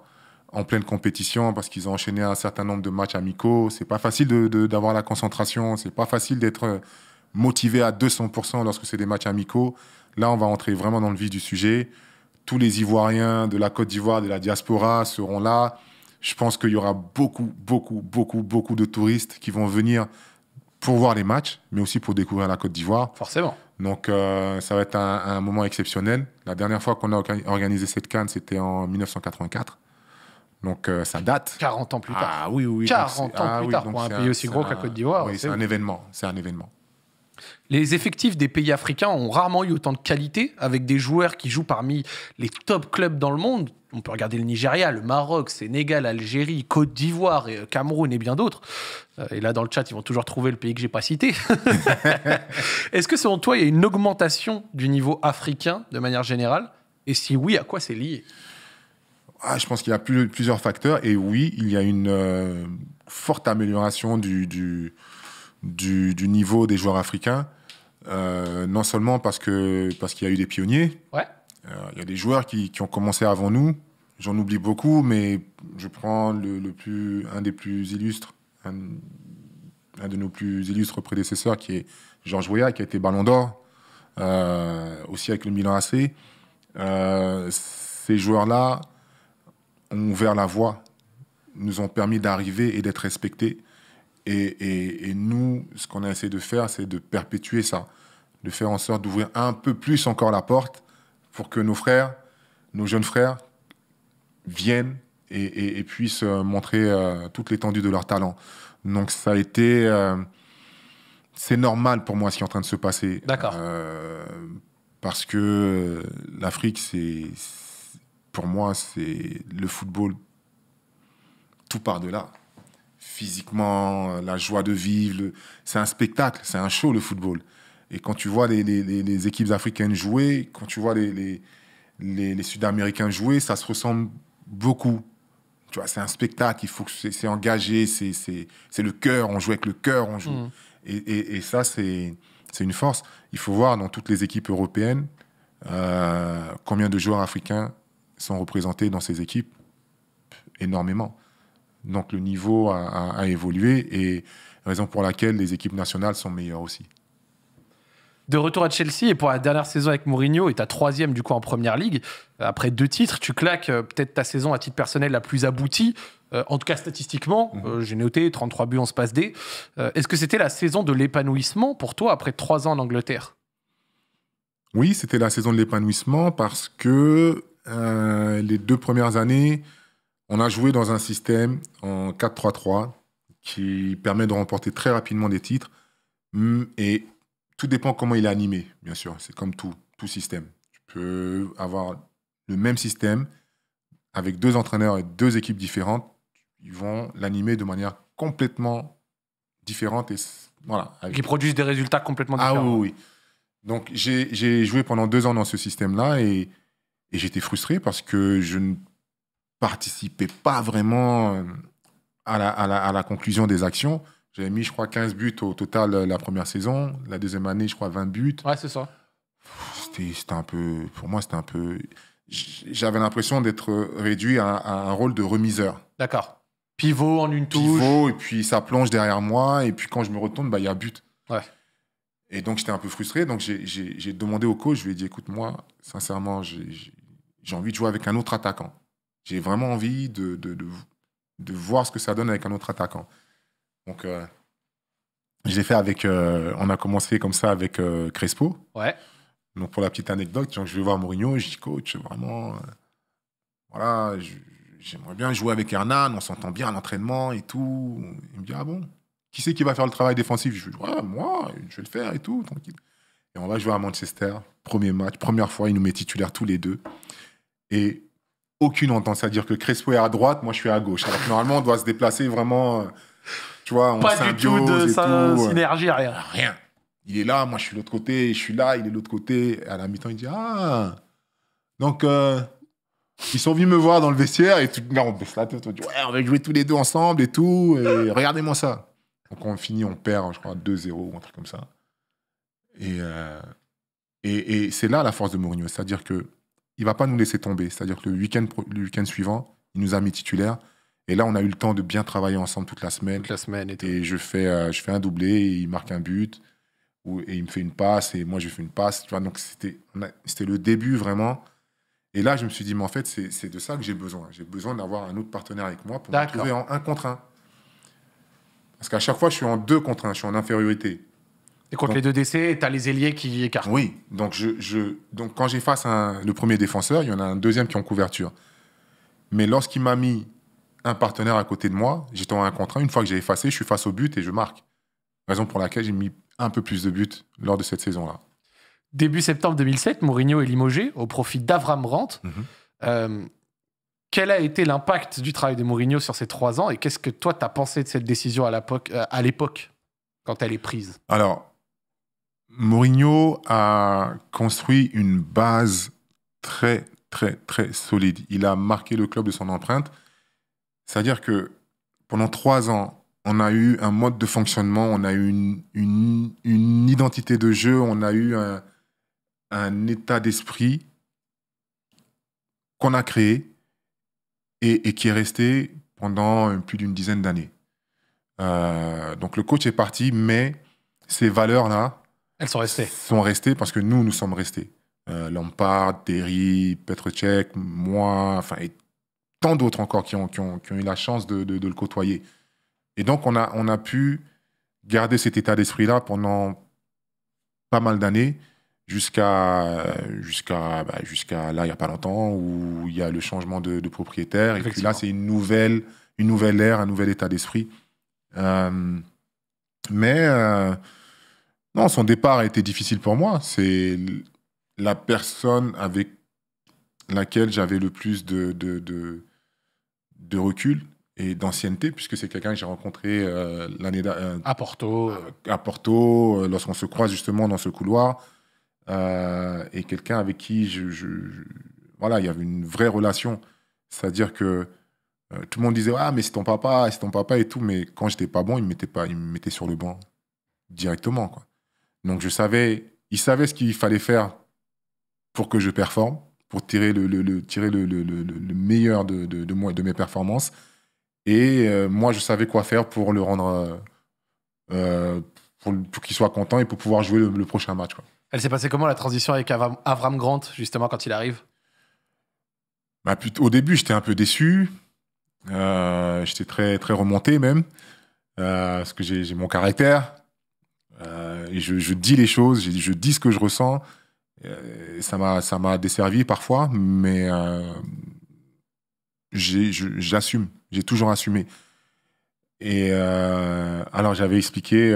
en pleine compétition parce qu'ils ont enchaîné un certain nombre de matchs amicaux. C'est pas facile d'avoir la concentration, c'est pas facile d'être motivé à 200% lorsque c'est des matchs amicaux. Là, on va entrer vraiment dans le vif du sujet. Tous les Ivoiriens de la Côte d'Ivoire, de la diaspora seront là. Je pense qu'il y aura beaucoup, beaucoup, beaucoup, beaucoup de touristes qui vont venir pour voir les matchs, mais aussi pour découvrir la Côte d'Ivoire. Forcément. Donc, euh, ça va être un, moment exceptionnel. La dernière fois qu'on a organisé cette canne, c'était en 1984. Donc, euh, ça date. 40 ans plus tard. Ah oui, oui. 40 ans ah plus tard pour un pays aussi gros que la Côte d'Ivoire. Oui, c'est un événement. C'est un événement. Les effectifs des pays africains ont rarement eu autant de qualité, avec des joueurs qui jouent parmi les top clubs dans le monde. On peut regarder le Nigeria, le Maroc, Sénégal, Algérie, Côte d'Ivoire, et euh, Cameroun et bien d'autres. Euh, et là, dans le chat, ils vont toujours trouver le pays que j'ai pas cité. Est-ce que selon toi, il y a une augmentation du niveau africain de manière générale Et si oui, à quoi c'est lié ah, Je pense qu'il y a plusieurs facteurs. Et oui, il y a une euh, forte amélioration du, niveau des joueurs africains. Euh, non seulement parce que parce qu'il y a eu des pionniers. Euh, il y a des joueurs qui, ont commencé avant nous. J'en oublie beaucoup, mais je prends le, plus un des plus illustres, un, de nos plus illustres prédécesseurs qui est Georges Weah, qui a été Ballon d'Or euh, aussi avec le Milan AC. ces joueurs-là ont ouvert la voie, nous ont permis d'arriver et d'être respectés. Et, et, nous, ce qu'on a essayé de faire, c'est de perpétuer ça de faire en sorte d'ouvrir un peu plus encore la porte pour que nos frères, nos jeunes frères, viennent et, et, puissent euh, montrer euh, toute l'étendue de leur talent. Donc ça a été... Euh, c'est normal pour moi ce qui est en train de se passer. D'accord. parce que l'Afrique, c'est... Pour moi, c'est le football, tout par delà physiquement, la joie de vivre. C'est un spectacle, c'est un show le football. Et quand tu vois les, équipes africaines jouer, quand tu vois les, les Sud-Américains jouer, ça se ressemble beaucoup. Tu vois, c'est un spectacle, il faut que c'est engagé, c'est le cœur, on joue avec le cœur, on joue. Mm. Et, ça, c'est une force. Il faut voir dans toutes les équipes européennes euh, combien de joueurs africains sont représentés dans ces équipes. Énormément. Donc le niveau a, a évolué et raison pour laquelle les équipes nationales sont meilleures aussi de retour à Chelsea et pour la dernière saison avec Mourinho, et ta troisième du coup en première ligue, après deux titres, tu claques euh, peut-être ta saison à titre personnel la plus aboutie. Euh, en tout cas, statistiquement, mhm. euh, j'ai noté 33 buts en se passe D. Est-ce que c'était la saison de l'épanouissement pour toi après trois ans en Angleterre Oui, c'était la saison de l'épanouissement parce que les deux premières années, on a joué dans un système en 4-3-3 qui permet de remporter très rapidement des titres mm, et tout dépend comment il est animé, bien sûr. C'est comme tout, tout système. Tu peux avoir le même système avec deux entraîneurs et deux équipes différentes. Ils vont l'animer de manière complètement différente. Et voilà, Ils produisent des résultats complètement ah différents. Ah oui, oui. Donc j'ai joué pendant deux ans dans ce système-là et, j'étais frustré parce que je ne participais pas vraiment à la conclusion des actions. J'avais mis, je crois, 15 buts au total euh, la première saison. La deuxième année, je crois, 20 buts. Ouais, c'est ça. C'était un peu. Pour moi, c'était un peu. J'avais l'impression d'être réduit à, un rôle de remiseur. D'accord. Pivot en une touche. Pivot, et puis ça plonge derrière moi. Et puis quand je me retourne, bah, il y a but. Ouais. Et donc, j'étais un peu frustré. Donc, j'ai demandé au coach, je lui ai dit, écoute, moi, sincèrement, j'ai envie de jouer avec un autre attaquant. J'ai vraiment envie de, de, de voir ce que ça donne avec un autre attaquant. Donc, euh, fait avec. Euh, on a commencé comme ça avec euh, Crespo. Ouais. Donc, pour la petite anecdote, je vais voir Mourinho, je dis coach, vraiment, voilà, j'aimerais bien jouer avec Hernan, on s'entend bien à l'entraînement et tout. Il me dit ah bon Qui c'est qui va faire le travail défensif Je lui dis moi, je vais le faire et tout, tranquille. Et on va jouer à Manchester, premier match, première fois, il nous met titulaire tous les deux. Et aucune entente, c'est-à-dire que Crespo est à droite, moi je suis à gauche. Alors normalement, on doit se déplacer vraiment tu vois, on Pas du tout de euh. synergie, rien. Il est là, moi je suis de l'autre côté, je suis là, il est de l'autre côté. à la mi-temps, il dit Ah Donc, euh, ils sont venus me voir dans le vestiaire et tout, là, on baisse la tête, on Ouais, on va jouer tous les deux ensemble et tout, et regardez-moi ça. Donc, on finit, on perd, je crois, 2-0 ou un truc comme ça. Euh, et, et, c'est là la force de Mourinho, c'est-à-dire que il va pas nous laisser tomber. C'est-à-dire que le week-end week suivant, il nous a mis titulaire. Et là, on a eu le temps de bien travailler ensemble toute la semaine. Toute la semaine et, je, fais, euh, je fais un doublé, il marque un but, et il me fait une passe, et moi, je fais une passe. vois, donc, c'était le début vraiment. Et là, je me suis dit, mais en fait, c'est de ça que j'ai besoin. J'ai besoin d'avoir un autre partenaire avec moi pour me trouver en un contre un. Parce qu'à chaque fois, je suis en deux contre un, je suis en infériorité. Et contre les deux décès, tu as les ailiers qui écartent. Oui, donc, je, je donc quand j'efface le premier défenseur, il y en a un deuxième qui est en couverture. Mais lorsqu'il m'a mis un partenaire à côté de moi, j'étais en un contrat Une fois que j'ai effacé, je suis face au but et je marque. Raison pour laquelle j'ai mis un peu plus de buts lors de cette saison-là. Début septembre 2007, Mourinho est limogé au profit d'Avram Rant mhm. euh, quel a été l'impact du travail de Mourinho sur ces trois ans et qu'est-ce que toi, tu as pensé de cette décision euh, à l'époque, quand elle est prise Alors, Mourinho a construit une base très, très, très solide. Il a marqué le club de son empreinte. C'est-à-dire que pendant trois ans, on a eu un mode de fonctionnement, on a eu une, identité de jeu, on a eu un, état d'esprit qu'on a créé et, qui est resté pendant plus d'une dizaine d'années. Euh, donc le coach est parti, mais ces valeurs-là, elles sont restées. Sont restées parce que nous, nous sommes restés. Euh, Lampard, Terry, Petrocek, moi, enfin, et tant d'autres encore qui ont, ont, eu la chance de, le côtoyer. Et donc, on a, on a pu garder cet état d'esprit-là pendant pas mal d'années, jusqu'à jusqu'à bah, jusqu'à là, il n'y a pas longtemps, où il y a le changement de, propriétaire. Et puis là, c'est une nouvelle, une nouvelle ère, un nouvel état d'esprit. Euh, mais euh, non, son départ a été difficile pour moi. C'est la personne avec laquelle j'avais le plus de, de recul et d'ancienneté, puisque c'est quelqu'un que j'ai rencontré euh, l'année euh, à Porto. À, Porto, euh, lorsqu'on se croise justement dans ce couloir, et quelqu'un avec qui je, je, voilà, il y avait une vraie relation. C'est-à-dire que tout le monde disait ah mais c'est ton papa, c'est ton papa et tout, mais quand j'étais pas bon, il me mettait pas, il sur le banc directement quoi. Donc je savais, il savait ce qu'il fallait faire pour que je performe pour tirer le, le, tirer le, le meilleur de, de, de, de mes performances. Et euh, moi, je savais quoi faire pour le rendre. Euh, euh, pour, qu'il soit content et pour pouvoir jouer le, prochain match. Quoi. Elle s'est passée comment la transition avec Avram, Grant, justement, quand il arrive bah, Au début, j'étais un peu déçu. j'étais très, très remonté, même. parce que j'ai mon caractère. et je, dis les choses, je dis ce que je ressens. Euh, ça m'a ça m'a desservi parfois, mais euh, j'assume, j'ai toujours assumé. Et euh, alors j'avais expliqué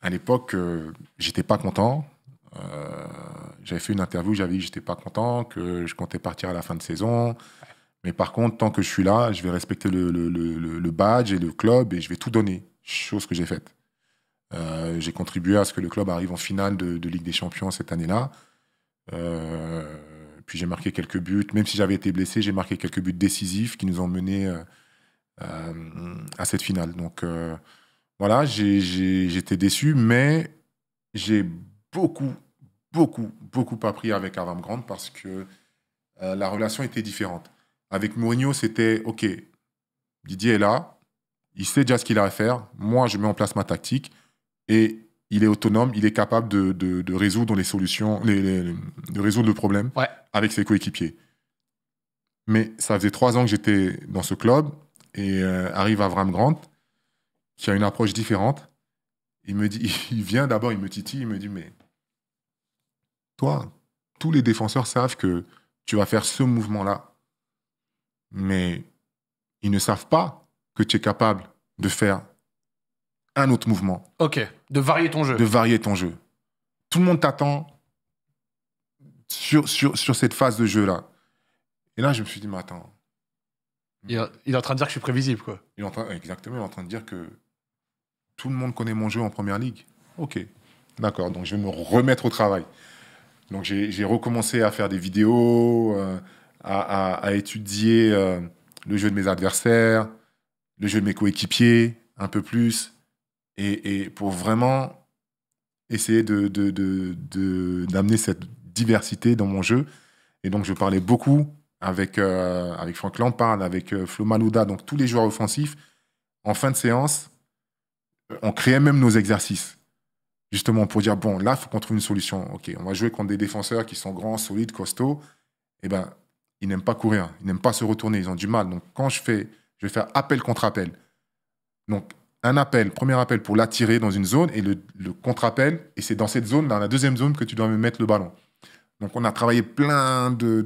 à l'époque que j'étais pas content. j'avais fait une interview, j'avais dit que j'étais pas content, que je comptais partir à la fin de saison. Mais par contre, tant que je suis là, je vais respecter le badge et le club et je vais tout donner. Chose que j'ai faite. Euh, j'ai contribué à ce que le club arrive en finale de, Ligue des Champions cette année-là. Euh, puis j'ai marqué quelques buts. Même si j'avais été blessé, j'ai marqué quelques buts décisifs qui nous ont menés euh, à cette finale. Donc voilà, j'étais déçu, mais j'ai beaucoup, beaucoup, beaucoup appris avec Avram Grant parce que la relation était différente. Avec Mourinho, c'était OK, Didier est là, il sait déjà ce qu'il a à faire. Moi, je mets en place ma tactique et il est autonome, il est capable de, de, résoudre les solutions, de résoudre le problème avec ses coéquipiers. Mais ça faisait trois ans que j'étais dans ce club et euh, arrive Avram Grant qui a une approche différente. Il me dit, il vient d'abord, il me titille, il me dit mais toi, tous les défenseurs savent que tu vas faire ce mouvement-là, mais ils ne savent pas que tu es capable de faire un autre mouvement. Ok, de varier ton jeu. De varier ton jeu. Tout le monde t'attend sur, sur, cette phase de jeu-là. Et là, je me suis dit, mais attends. Il, est en train de dire que je suis prévisible, quoi. Il est exactement, il est en train de dire que tout le monde connaît mon jeu en première ligue. Ok, d'accord, donc je vais me remettre au travail. Donc j'ai recommencé à faire des vidéos, euh, à, étudier euh, le jeu de mes adversaires, le jeu de mes coéquipiers, un peu plus et, pour vraiment essayer d'amener de, de, cette diversité dans mon jeu. Et donc, je parlais beaucoup avec, euh, avec Franck Lampard, avec euh, Flo Malouda, donc tous les joueurs offensifs. En fin de séance, euh, on créait même nos exercices, justement pour dire bon, là, il faut qu'on trouve une solution. Ok, on va jouer contre des défenseurs qui sont grands, solides, costauds. et eh ben, ils n'aiment pas courir, ils n'aiment pas se retourner, ils ont du mal. Donc, quand je fais, je vais faire appel contre appel. Donc, un appel, premier appel pour l'attirer dans une zone et le, contre-appel, et c'est dans cette zone, dans la deuxième zone, que tu dois me mettre le ballon. Donc on a travaillé plein de,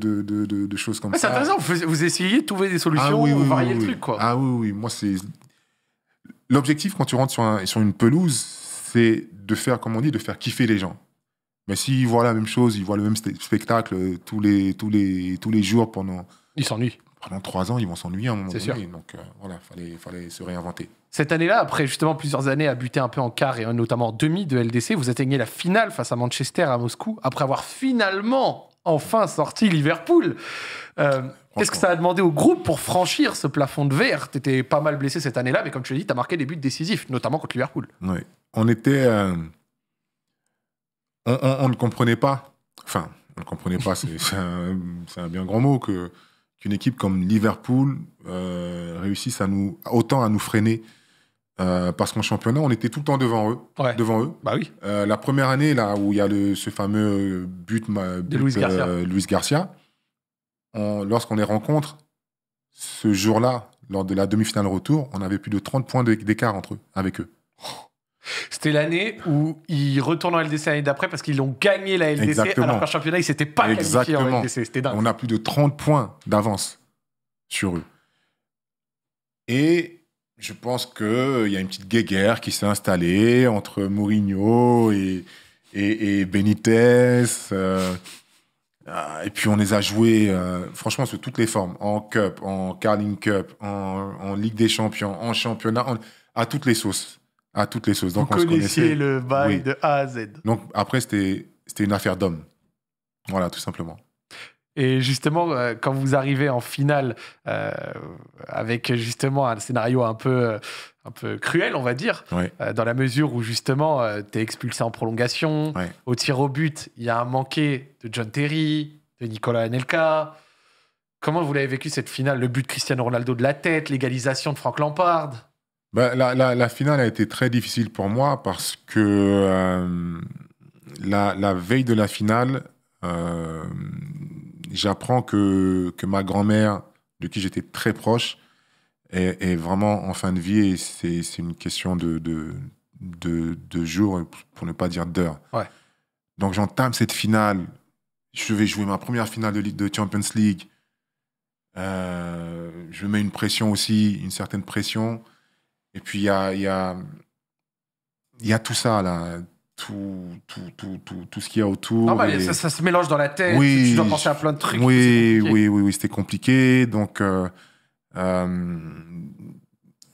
choses comme ça. C'est intéressant, vous, essayez de trouver des solutions, ah le truc. Quoi. Ah oui, oui, moi c'est... L'objectif quand tu rentres sur, sur une pelouse, c'est de faire, comme on dit, de faire kiffer les gens. Mais s'ils voient la même chose, ils voient le même spectacle euh, tous les, tous les, tous les jours pendant... Ils s'ennuient. En trois ans, ils vont s'ennuyer à un moment donné. Donc euh, voilà, fallait, fallait se réinventer. Cette année-là, après justement plusieurs années à buter un peu en quart et notamment en demi de LDC, vous atteignez la finale face à Manchester à Moscou, après avoir finalement enfin sorti Liverpool. Euh, qu'est-ce que ça a demandé au groupe pour franchir ce plafond de verre Tu étais pas mal blessé cette année-là, mais comme tu l'as dit, tu as marqué des buts décisifs, notamment contre Liverpool. Oui. On était. Euh, on, ne comprenait pas. Enfin, on ne comprenait pas, c'est un, bien grand mot que qu'une équipe comme Liverpool euh, réussisse autant à nous freiner. Euh, parce qu'en championnat, on était tout le temps devant eux. Devant eux. Bah oui. Euh, la première année, là, où il y a ce fameux but, de Luis Garcia, lorsqu'on les rencontre, ce jour-là, lors de la demi-finale retour, on avait plus de 30 points d'écart entre eux, avec eux. Oh. C'était l'année où ils retournent en LDC l'année d'après parce qu'ils ont gagné la LDC Exactement. alors qu'en championnat, ils s'étaient pas qualifiés en LDC. C'était dingue. On a plus de 30 points d'avance sur eux. Et je pense qu'il y a une petite guéguerre qui s'est installée entre Mourinho et, Benitez. Euh, ah, et puis on les a joués, euh, franchement, sous toutes les formes, en Cup, en Carling Cup, en, Ligue des Champions, en championnat, à toutes les sauces. À toutes les choses. Donc, Vous connaissiez le bail de A à Z. Donc, après, c'était une affaire d'homme. Voilà, tout simplement. Et justement, euh, quand vous arrivez en finale euh, avec justement un scénario un peu, euh, un peu cruel, on va dire, dans la mesure où justement tu es expulsé en prolongation, au tir au but, il y a un manqué de John Terry, de Nicolas Anelka. Comment vous l'avez vécu cette finale Le but de Cristiano Ronaldo de la tête, l'égalisation de Franck Lampard bah, la, la, finale a été très difficile pour moi parce que euh, la, la, veille de la finale, euh, j'apprends que, que, ma grand-mère, de qui j'étais très proche, est, est, vraiment en fin de vie et c'est une question de, de, de, jours, pour ne pas dire d'heures. Ouais. Donc j'entame cette finale. Je vais jouer ma première finale de, de Champions League. Euh, je mets une pression aussi, une certaine pression. Et puis, il y a, a, y a tout ça, là. Tout, tout, tout, tout, tout ce qu'il y a autour. ça, se mélange dans la tête. Oui, tu dois penser à plein de trucs. Oui, oui, oui, c'était compliqué. Donc, euh, euh,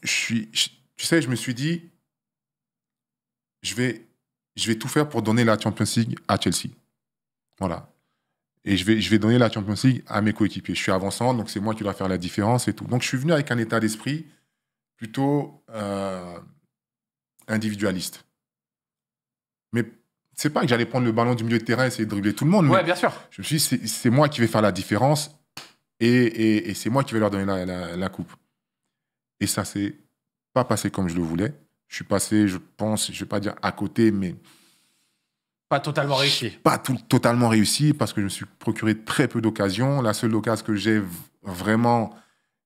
je suis, tu sais, je me suis dit, je vais, je vais tout faire pour donner la Champions League à Chelsea. Voilà. Et je vais, je vais donner la Champions League à mes coéquipiers. Je suis avançant, donc c'est moi qui dois faire la différence et tout. Donc, je suis venu avec un état d'esprit plutôt euh, individualiste. Mais c'est pas que j'allais prendre le ballon du milieu de terrain et essayer de dribbler tout le monde. Ouais, bien sûr. Je suis c'est moi qui vais faire la différence et, et, c'est moi qui vais leur donner la, la coupe. Et ça s'est pas passé comme je le voulais. Je suis passé, je pense, je vais pas dire à côté, mais. Pas totalement réussi. Pas tout, totalement réussi parce que je me suis procuré très peu d'occasions. La seule occasion que j'ai vraiment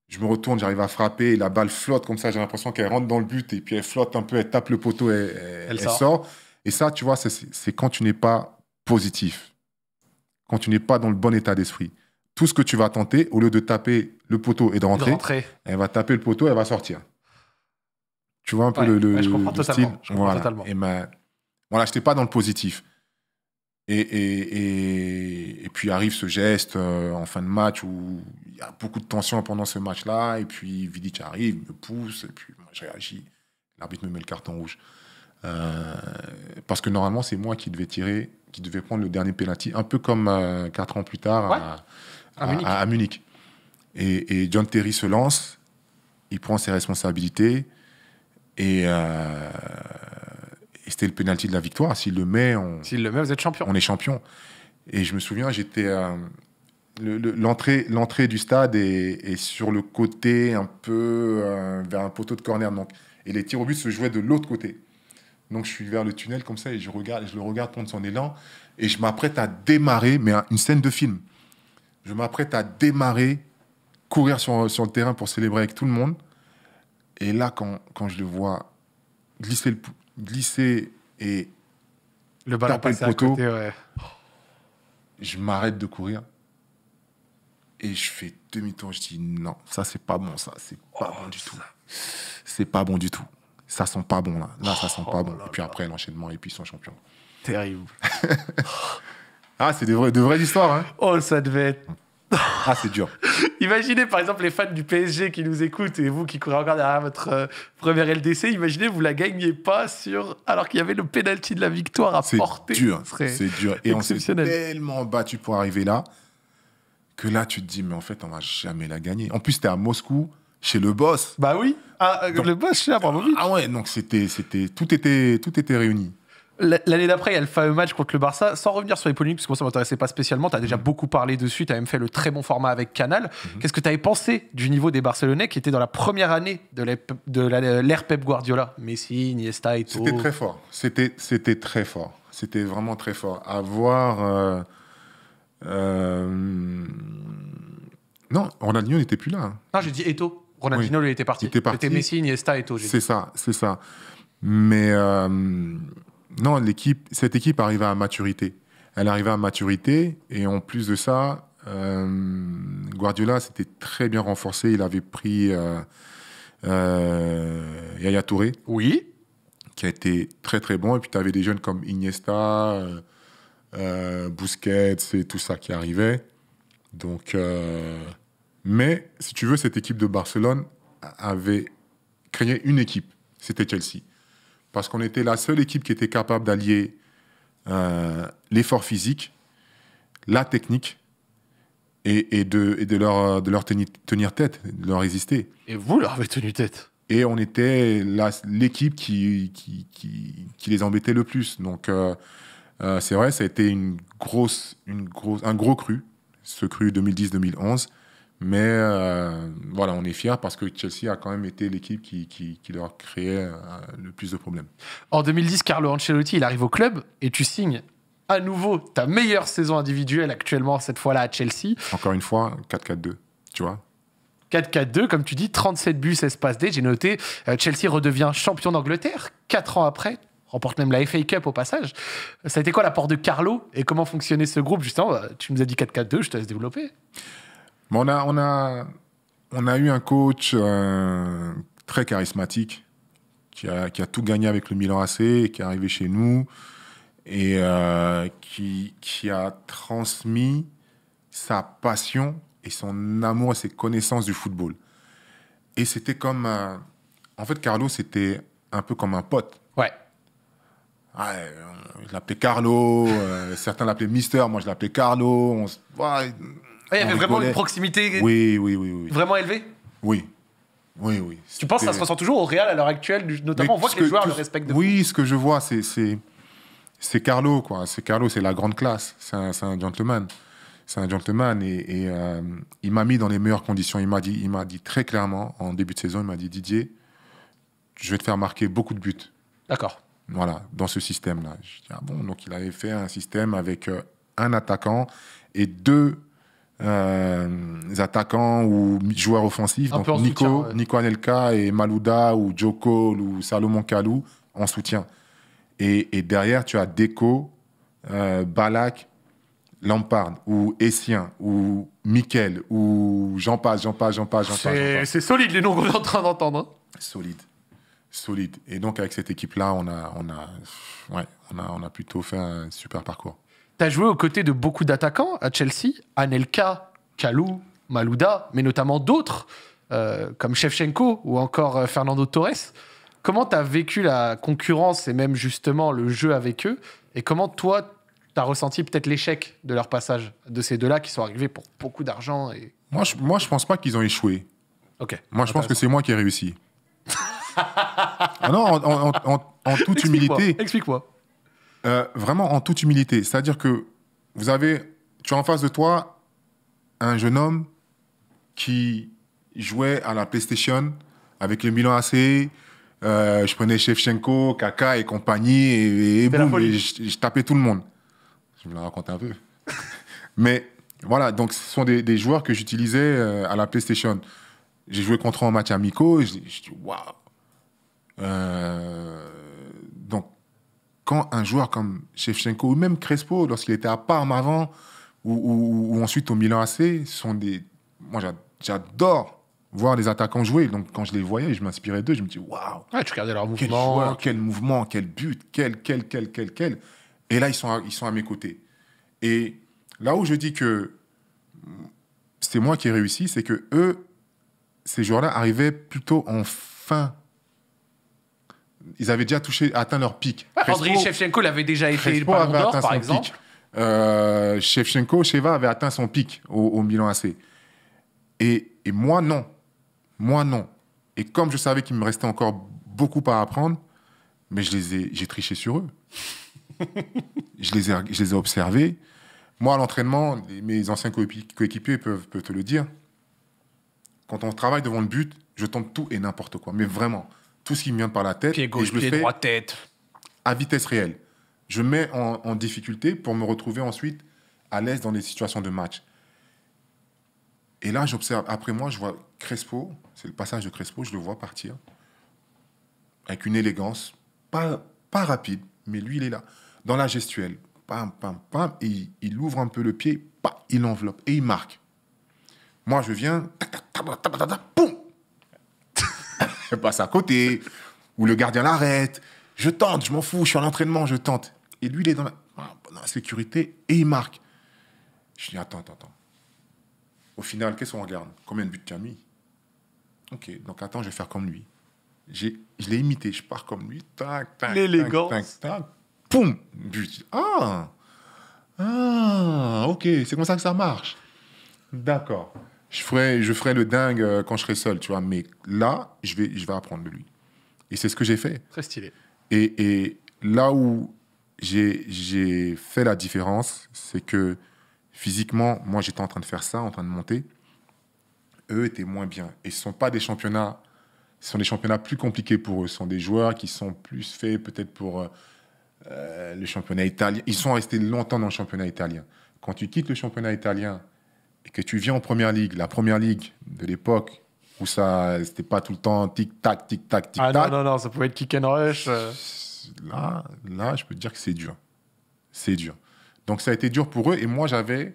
je me retourne, j'arrive à frapper, la balle flotte comme ça, j'ai l'impression qu'elle rentre dans le but, et puis elle flotte un peu, elle tape le poteau, et, elle, sort. Et ça, tu vois, c'est quand tu n'es pas positif, quand tu n'es pas dans le bon état d'esprit. Tout ce que tu vas tenter, au lieu de taper le poteau et de rentrer, elle va taper le poteau, et elle va sortir. Tu vois un peu le, style je Et ben, pas dans le positif. Et, et, et, puis arrive ce geste euh, en fin de match où il y a beaucoup de tension pendant ce match-là. Et puis Vidic arrive, me pousse, et puis moi, je réagis. L'arbitre me met le carton rouge. Euh, parce que normalement, c'est moi qui devais tirer, qui devais prendre le dernier penalty, un peu comme 4 euh, quatre ans plus tard à, à, Munich. à, Munich. Et, John Terry se lance, il prend ses responsabilités et et c'était le pénalty de la victoire. S'il le met, on. S'il le met, vous êtes champion. On est champion. Et je me souviens, j'étais. Euh, l'entrée du stade est, sur le côté, un peu euh, vers un poteau de corner. Donc, et les tirs au but se jouaient de l'autre côté. Donc je suis vers le tunnel comme ça et je regarde, je le regarde prendre son élan et je m'apprête à démarrer, mais une scène de film. Je m'apprête à démarrer, courir sur, sur, le terrain pour célébrer avec tout le monde. Et là, quand, quand je le vois glisser le, glisser et le ballon taper le poteau, côté, ouais. je m'arrête de courir et je fais demi-tour. Je dis non, ça c'est pas bon, ça c'est pas oh, bon du tout. C'est pas bon du tout. Ça sent pas bon là. Là, ça sent oh pas bon. et puis après, l'enchaînement et puis son champion. Terrible. ah, c'est de, de vraies histoires. Hein. Oh, ça devait être ah, c'est dur. imaginez par exemple les fans du PSG qui nous écoutent et vous qui courez encore derrière votre euh, premier première LDC, imaginez vous la gagnez pas sur alors qu'il y avait le penalty de la victoire à porter. C'est dur, c'est dur. Et on s'est tellement battu pour arriver là que là tu te dis mais en fait on va jamais la gagner. En plus tu es à Moscou chez le boss. Bah oui, ah, le boss chez Abramovich. Ah ouais, donc c'était c'était tout était tout était réuni. L'année d'après, il y a le fameux match contre le Barça. Sans revenir sur les polémiques, parce que moi, ça ne m'intéressait pas spécialement, tu as déjà mm-hmm. beaucoup parlé dessus, tu as même fait le très bon format avec Canal. Mm-hmm. Qu'est-ce que tu avais pensé du niveau des Barcelonais qui étaient dans la première année de l'ère Pep Guardiola Messi, Iniesta et tout C'était très fort. C'était très fort. C'était vraiment très fort. Avoir. Euh, euh, Non, Ronaldinho n'était plus là. Hein. Non, j'ai dit Eto. Ronaldinho, il était parti. C'était Messi, Iniesta, Eto. C'est ça, c'est ça. Mais. Euh, non, cette équipe arrivait à maturité. Elle arrivait à maturité et en plus de ça, euh, Guardiola s'était très bien renforcé. Il avait pris euh, euh, Yaya Touré. Oui. Qui a été très très bon. Et puis tu avais des jeunes comme Iniesta, Busquets et tout ça qui arrivait. Donc, mais si tu veux, cette équipe de Barcelone avait créé une équipe. C'était Chelsea parce qu'on était la seule équipe qui était capable d'allier euh, l'effort physique, la technique et, de, de, leur, de leur tenir, tête, de leur résister. Et vous leur avez tenu tête et on était l'équipe qui qui, les embêtait le plus. Donc, euh, euh, c'est vrai, ça a été une grosse, une grosse, un gros cru, ce cru 2010-2011. Mais euh, voilà, on est fiers parce que Chelsea a quand même été l'équipe qui, leur créait euh, le plus de problèmes. En 2010, Carlo Ancelotti, il arrive au club et tu signes à nouveau ta meilleure saison individuelle actuellement, cette fois-là à Chelsea. Encore une fois, 4-4-2, tu vois 4-4-2, comme tu dis, 37 buts, espace D. J'ai noté, euh, Chelsea redevient champion d'Angleterre 4 ans après, remporte même la FA Cup au passage. Ça a été quoi l'apport de Carlo et comment fonctionnait ce groupe Justement, bah, tu nous as dit 4-4-2, je te laisse développer on a, on a, eu un coach euh, très charismatique qui a, tout gagné avec le Milan AC, qui est arrivé chez nous et euh, qui, a transmis sa passion et son amour et ses connaissances du football. Et c'était comme. en fait, Carlo, c'était un peu comme un pote. Ouais. je ah, euh, Carlo, certains l'appelaient Mister, moi je l'appelais Carlo il y avait vraiment une proximité oui, oui, oui, vraiment élevée Oui. Oui, oui. Tu penses que ça se ressent toujours au Real à l'heure actuelle Notamment, on voit que, les joueurs le respectent. oui, ce que je vois, c'est Carlo, quoi. C'est Carlo, c'est la grande classe. C'est un, gentleman. C'est un gentleman et, euh, il m'a mis dans les meilleures conditions. Il m'a dit, il m'a dit très clairement en début de saison, il m'a dit Didier, je vais te faire marquer beaucoup de buts. D'accord. Voilà, dans ce système-là. Je dis, ah bon, donc il avait fait un système avec euh, un attaquant et deux euh, attaquants ou joueurs offensifs. donc Nico, Nico Anelka et Malouda ou Joko ou Salomon Kalou en soutien. Et, derrière, tu as Deco, euh, Balak, Lampard ou Essien ou Mikel ou j'en passe, j'en passe, C'est solide les noms qu'on est en train d'entendre. Hein. Solide. Solide. Et donc avec cette équipe-là, on a, on, a, ouais, on, a, on a plutôt fait un super parcours tu as joué aux côtés de beaucoup d'attaquants à Chelsea, Anelka, Kalou, Malouda, mais notamment d'autres, euh, comme Shevchenko ou encore euh, Fernando Torres. Comment tu as vécu la concurrence et même justement le jeu avec eux Et comment toi, tu as ressenti peut-être l'échec de leur passage de ces deux-là qui sont arrivés pour beaucoup d'argent et... Moi, je, moi, je pense pas qu'ils ont échoué. Ok. Moi, je pense que c'est moi qui ai réussi. Ah non, en, toute humilité. Explique-moi. Euh, vraiment en toute humilité. C'est-à-dire que vous avez, tu as en face de toi un jeune homme qui jouait à la PlayStation avec le Milan AC. Euh, je prenais Shevchenko, Kaka et compagnie et, je, tapais tout le monde. Je me la raconte un peu. Mais voilà, donc ce sont des, joueurs que j'utilisais euh, à la PlayStation. J'ai joué contre eux en match et Je, je dis, waouh quand un joueur comme Shevchenko ou même Crespo, lorsqu'il était à Parme avant ou, ensuite au Milan AC, sont des. Moi, j'adore voir les attaquants jouer. Donc, quand je les voyais, je m'inspirais d'eux. Je me dis, waouh! Wow, tu regardais leur mouvement. Quel mouvement, quel but, quel, quel, quel, quel, quel. Et là, ils sont ils sont à mes côtés. Et là où je dis que c'est moi qui ai réussi, c'est que eux, ces joueurs-là arrivaient plutôt en fin ils avaient déjà touché, atteint leur pic. Andriy Shevchenko l'avait déjà été par exemple. Euh, Shevchenko, Sheva avait atteint son pic au, au Milan AC. Et, moi, non. Moi, non. Et comme je savais qu'il me restait encore beaucoup à apprendre, mais je les ai, j'ai triché sur eux. je, les ai, les ai observés. Moi, à l'entraînement, mes anciens coéquipiers peuvent, peuvent te le dire. Quand on travaille devant le but, je tente tout et n'importe quoi. Mais vraiment, tout ce qui me vient par la tête. Pied gauche, et je pied le droit, tête. À vitesse réelle. Je mets en, difficulté pour me retrouver ensuite à l'aise dans les situations de match. Et là, j'observe. Après moi, je vois Crespo. C'est le passage de Crespo. Je le vois partir avec une élégance, pas, pas rapide, mais lui, il est là dans la gestuelle. Pam, pam, pam. Et il, ouvre un peu le pied. il enveloppe et il marque. Moi, je viens je passe à côté, ou le gardien l'arrête. Je tente, je m'en fous, je suis en entraînement, je tente. Et lui, il est dans la, ah, bah, sécurité et il marque. Je dis, attends, attends, attends. Au final, qu'est-ce qu'on regarde Combien de buts tu as mis Ok, donc attends, je vais faire comme lui. Je l'ai imité, je pars comme lui. Tac, tac, L'élégance. Tac, tac, tac, Poum But. Ah Ah Ok, c'est comme ça que ça marche. D'accord. Je ferai, je ferai le dingue euh, quand je serai seul, tu vois. Mais là, je vais, je vais apprendre de lui. Et c'est ce que j'ai fait. Très stylé. Et, là où j'ai fait la différence, c'est que physiquement, moi, j'étais en train de faire ça, en train de monter. Eux étaient moins bien. Et ce ne sont pas des championnats, ce sont des championnats plus compliqués pour eux. Ce sont des joueurs qui sont plus faits peut-être pour euh, euh, le championnat italien. Ils sont restés longtemps dans le championnat italien. Quand tu quittes le championnat italien, que tu viens en première ligue, la première ligue de l'époque où ça, c'était pas tout le temps tic-tac, tic-tac, tic-tac. Ah non, non, non, ça pouvait être kick and rush. Euh. Là, je peux te dire que c'est dur. C'est dur. Donc ça a été dur pour eux. Et moi, j'avais,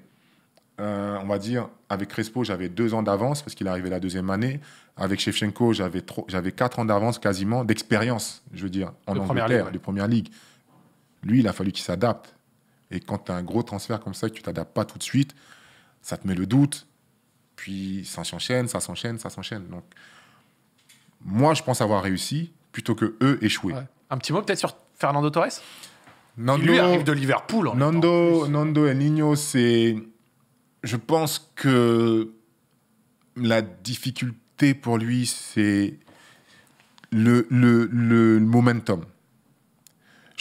euh, on va dire, avec Crespo, j'avais deux ans d'avance parce qu'il arrivait la deuxième année. Avec Shevchenko, j'avais, j'avais quatre ans d'avance quasiment d'expérience, je veux dire, en Angleterre, première ligue, de première ligue. Lui, il a fallu qu'il s'adapte. Et quand tu as un gros transfert comme ça que tu t'adaptes pas tout de suite, ça te met le doute, puis ça s'enchaîne, ça s'enchaîne, ça s'enchaîne. Donc, moi, je pense avoir réussi plutôt que eux échouer. Un petit mot peut-être sur Fernando Torres Nando, lui arrive de Liverpool. Nando, Nando El Nino, c'est. Je pense que la difficulté pour lui, c'est le, le, le momentum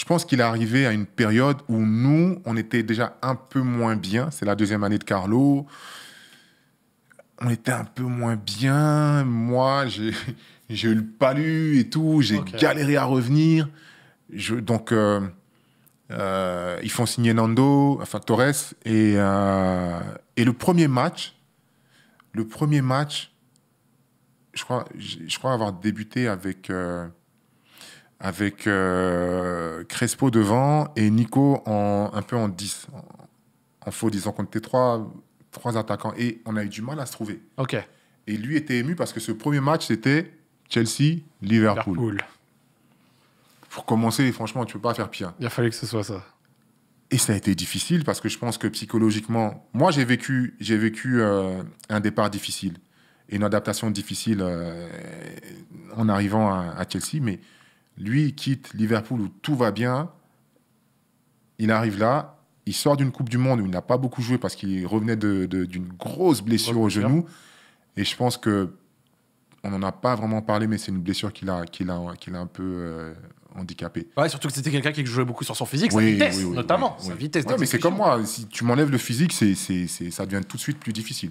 je pense qu'il est arrivé à une période où nous, on était déjà un peu moins bien. C'est la deuxième année de Carlo. On était un peu moins bien. Moi, j'ai eu le palu et tout. J'ai galéré à revenir. donc, euh, euh, ils font signer Nando, enfin Torres. Euh, et, le premier match, le premier match, je crois, je crois avoir débuté avec avec euh, Crespo devant et Nico en, un peu en 10, en, faux 10. qu'on était trois, trois attaquants et on a eu du mal à se trouver. Ok. Et lui était ému parce que ce premier match, c'était Chelsea-Liverpool. Pour commencer, franchement, tu peux pas faire pire. Il a fallu que ce soit ça. Et ça a été difficile parce que je pense que psychologiquement, moi j'ai vécu, j'ai vécu euh, un départ difficile et une adaptation difficile euh, en arrivant à, à Chelsea, mais lui, quitte Liverpool où tout va bien. Il arrive là, il sort d'une Coupe du Monde où il n'a pas beaucoup joué parce qu'il revenait d'une grosse blessure au genou. Et je pense que on n'en a pas vraiment parlé, mais c'est une blessure qu'il a qu'il un peu euh, handicapé. surtout que c'était quelqu'un qui jouait beaucoup sur son physique, sa vitesse notamment. Sa vitesse. mais c'est comme moi, si tu m'enlèves le physique, c'est ça devient tout de suite plus difficile.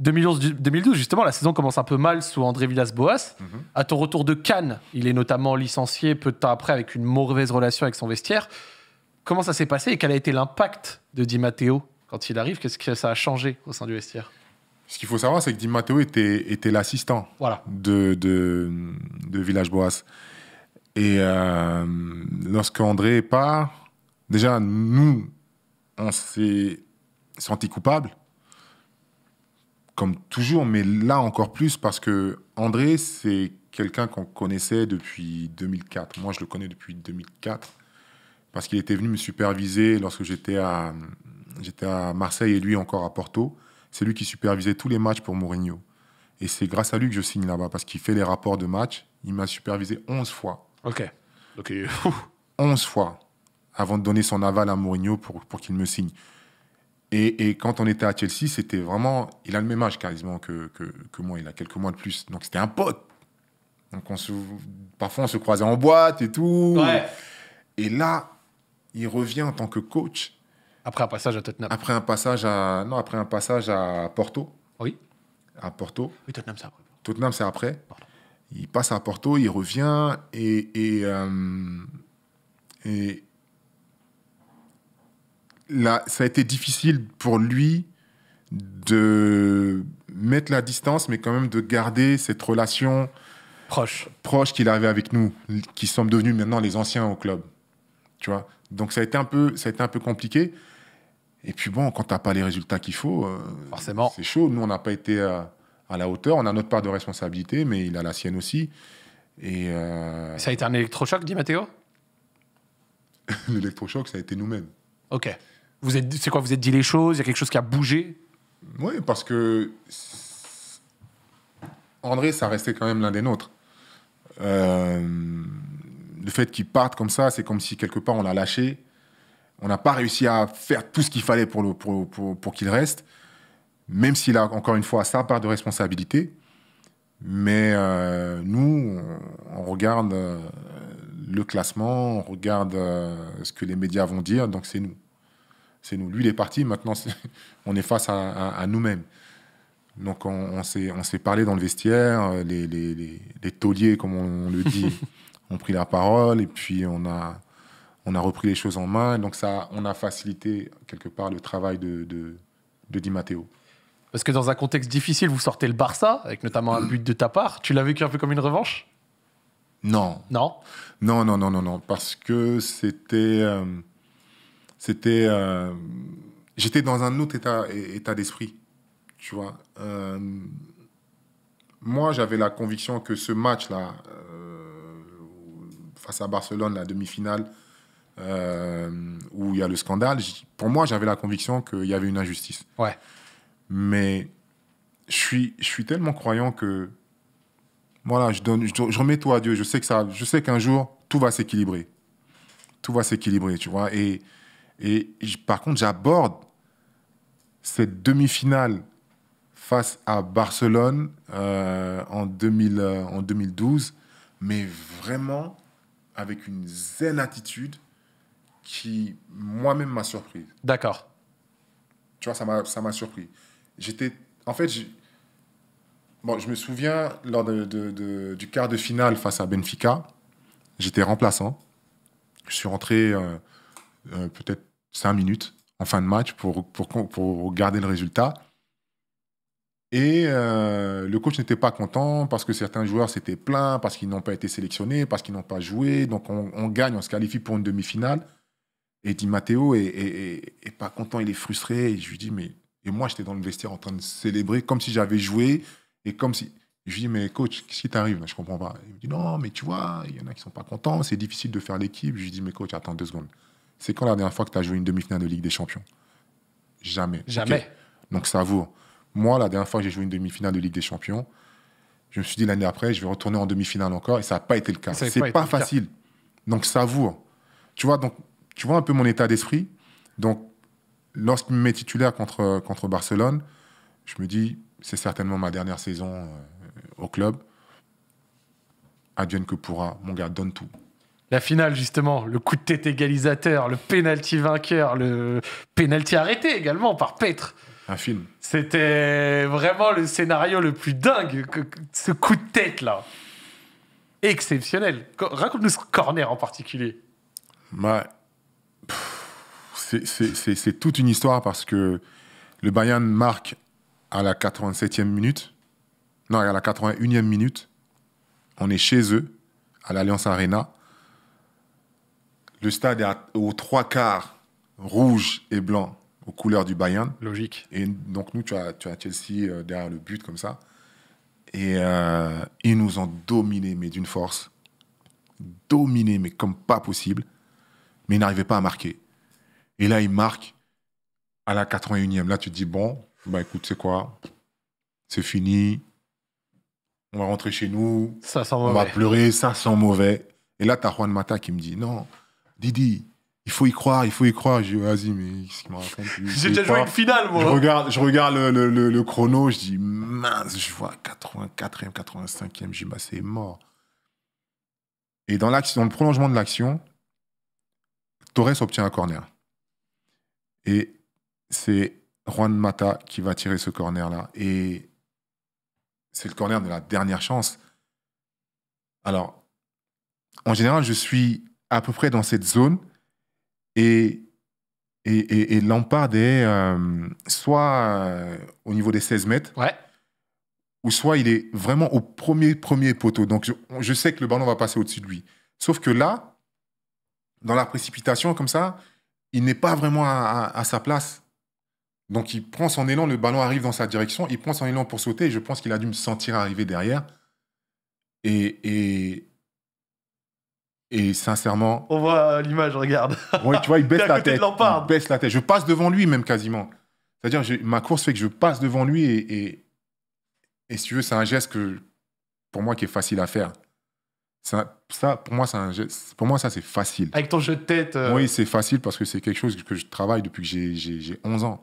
2011, 2012, justement, la saison commence un peu mal sous André Villas-Boas. Mhm. À ton retour de Cannes, il est notamment licencié peu de temps après avec une mauvaise relation avec son vestiaire. Comment ça s'est passé et quel a été l'impact de Di Matteo quand il arrive Qu'est-ce que ça a changé au sein du vestiaire Ce qu'il faut savoir, c'est que Di Matteo était, était l'assistant de, de, Village-Boas. Et euh, lorsque André part, déjà, nous, on s'est senti coupables comme toujours, mais là encore plus parce que André, c'est quelqu'un qu'on connaissait depuis 2004. Moi, je le connais depuis 2004 parce qu'il était venu me superviser lorsque j'étais à, j'étais à Marseille et lui encore à Porto. C'est lui qui supervisait tous les matchs pour Mourinho. Et c'est grâce à lui que je signe là-bas parce qu'il fait les rapports de match. Il m'a supervisé 11 fois. Ok. 11 fois avant de donner son aval à Mourinho pour, pour qu'il me signe. Et, quand on était à Chelsea, c'était vraiment. Il a le même âge quasiment que, que, moi, il a quelques mois de plus. Donc c'était un pote. Donc on se, parfois on se croisait en boîte et tout. Ouais. Et là, il revient en tant que coach. Après un passage à Tottenham. Après un passage à non, après un passage à Porto. Oui. À Porto. Oui, Tottenham c'est après. Tottenham c'est après. Il passe à Porto, il revient et et euh, là, ça a été difficile pour lui de mettre la distance, mais quand même de garder cette relation proche, proche qu'il avait avec nous, qui sommes devenus maintenant les anciens au club. Tu vois Donc ça a été un peu, ça a été un peu compliqué. Et puis bon, quand tu n'as pas les résultats qu'il faut, euh, forcément, c'est chaud. Nous, on n'a pas été à, la hauteur. On a notre part de responsabilité, mais il a la sienne aussi. Et euh, ça a été un électrochoc, dit Mathéo. L'électrochoc, ça a été nous-mêmes. Ok. Vous êtes, c'est quoi Vous êtes dit les choses Il y a quelque chose qui a bougé Oui, parce que André, ça restait quand même l'un des nôtres. Euh, le fait qu'il parte comme ça, c'est comme si quelque part on l'a lâché. On n'a pas réussi à faire tout ce qu'il fallait pour, pour, pour, qu'il reste, même s'il a encore une fois sa part de responsabilité. Mais euh, nous, on regarde euh, le classement, on regarde ce que les médias vont dire, donc c'est nous c'est nous. Lui, il est parti, maintenant, on est face à, nous-mêmes. Donc, on, on s'est parlé dans le vestiaire, euh, les, les, les, tauliers, comme on, le dit, ont pris la parole, et puis on a, on a repris les choses en main. Donc, ça, on a facilité, quelque part, le travail de, de, de Di Matteo. Parce que dans un contexte difficile, vous sortez le Barça, avec notamment un but de ta part. Tu l'as vécu un peu comme une revanche Non. Non Non, non, non, non, non. Parce que c'était. Euh, c'était. Euh, j'étais dans un autre état, état d'esprit, tu vois. Euh, moi, j'avais la conviction que ce match-là, euh, face à Barcelone, la demi-finale, où il y a le scandale, pour moi, j'avais la conviction qu'il y avait une injustice. Ouais. Mais je suis, je suis tellement croyant que voilà, je, donne, je, remets tout à Dieu. Je sais que ça, je sais qu'un jour tout va s'équilibrer, tout va s'équilibrer, tu vois. Et et par contre, j'aborde cette demi-finale face à Barcelone euh, en, 2000, euh, en 2012, mais vraiment avec une zen attitude qui moi-même m'a surpris. D'accord. Tu vois, ça m'a, ça m'a surpris. J'étais, en fait, bon, je me souviens lors de, du quart de finale face à Benfica, j'étais remplaçant. Je suis rentré euh, euh, peut-être 5 minutes en fin de match pour, pour, pour garder le résultat. Et euh, le coach n'était pas content parce que certains joueurs s'étaient plaints, parce qu'ils n'ont pas été sélectionnés, parce qu'ils n'ont pas joué. Donc on, gagne, on se qualifie pour une demi-finale. Et dit Matteo est, est, est, est, pas content, il est frustré. Et je lui dis, mais. Et moi, j'étais dans le vestiaire en train de célébrer comme si j'avais joué et comme si. Je lui dis, mais coach, qu'est-ce qui t'arrive Je comprends pas. Il me dit, non, mais tu vois, il y en a qui sont pas contents, c'est difficile de faire l'équipe. Je lui dis, mais coach, attends deux secondes. C'est quand la dernière fois que tu as joué une demi-finale de Ligue des Champions Jamais. Jamais. Donc ça Moi, la dernière fois que j'ai joué une demi-finale de Ligue des Champions, je me suis dit l'année après, je vais retourner en demi-finale encore et ça n'a pas été le cas. C'est pas, pas facile. Donc ça Tu vois, donc, tu vois un peu mon état d'esprit. Donc, lorsqu'il me met titulaire contre, contre Barcelone, je me dis, c'est certainement ma dernière saison euh, au club. Adrien que pourra, mon gars, donne tout. La finale, justement, le coup de tête égalisateur, le penalty vainqueur, le penalty arrêté également par Petre. Un film. C'était vraiment le scénario le plus dingue, ce coup de tête là. Exceptionnel. Raconte-nous ce corner en particulier. Bah, c'est toute une histoire parce que le Bayern marque à la 87e minute. Non, à la 81e minute. On est chez eux, à l'Alliance Arena. Le stade est aux trois quarts rouge et blanc aux couleurs du Bayern. Logique. Et donc nous, tu as, tu as Chelsea euh, derrière le but comme ça. Et euh, ils nous ont dominés, mais d'une force. Dominés, mais comme pas possible. Mais ils n'arrivaient pas à marquer. Et là, ils marquent à la 81e. Là, tu te dis, bon, bah écoute, c'est quoi C'est fini. On va rentrer chez nous. Ça sent mauvais. On va pleurer, ça sent mauvais. Et là, tu as Juan Mata qui me dit, non, Didi, il faut y croire, il faut y croire. J'ai dit, vas-y, mais qu'est-ce qu'il raconte J'ai déjà joué une finale, moi. Je regarde, je regarde le, le, le, chrono, je dis, mince, je vois 84e, 85e, j'ai bah, c'est mort. Et dans, dans le prolongement de l'action, Torres obtient un corner. Et c'est Juan Mata qui va tirer ce corner-là. Et c'est le corner de la dernière chance. Alors, en général, je suis à peu près dans cette zone et, et, et, euh, soit euh, au niveau des 16 mètres, ou soit il est vraiment au premier, premier poteau. Donc je, sais que le ballon va passer au-dessus de lui. Sauf que là, dans la précipitation, comme ça, il n'est pas vraiment à, sa place. Donc il prend son élan, le ballon arrive dans sa direction, il prend son élan pour sauter, et je pense qu'il a dû me sentir arriver derrière. et, et sincèrement. On voit l'image, regarde. Oui, tu vois, il baisse la tête. Il baisse la tête. Je passe devant lui, même quasiment. C'est-à-dire, ma course fait que je passe devant lui et, et, si tu veux, c'est un geste que, pour moi qui est facile à faire. Ça, pour moi, c'est un Pour moi, ça, c'est facile. Avec ton jeu de tête. Euh, oui, c'est facile parce que c'est quelque chose que je travaille depuis que j'ai 11 ans.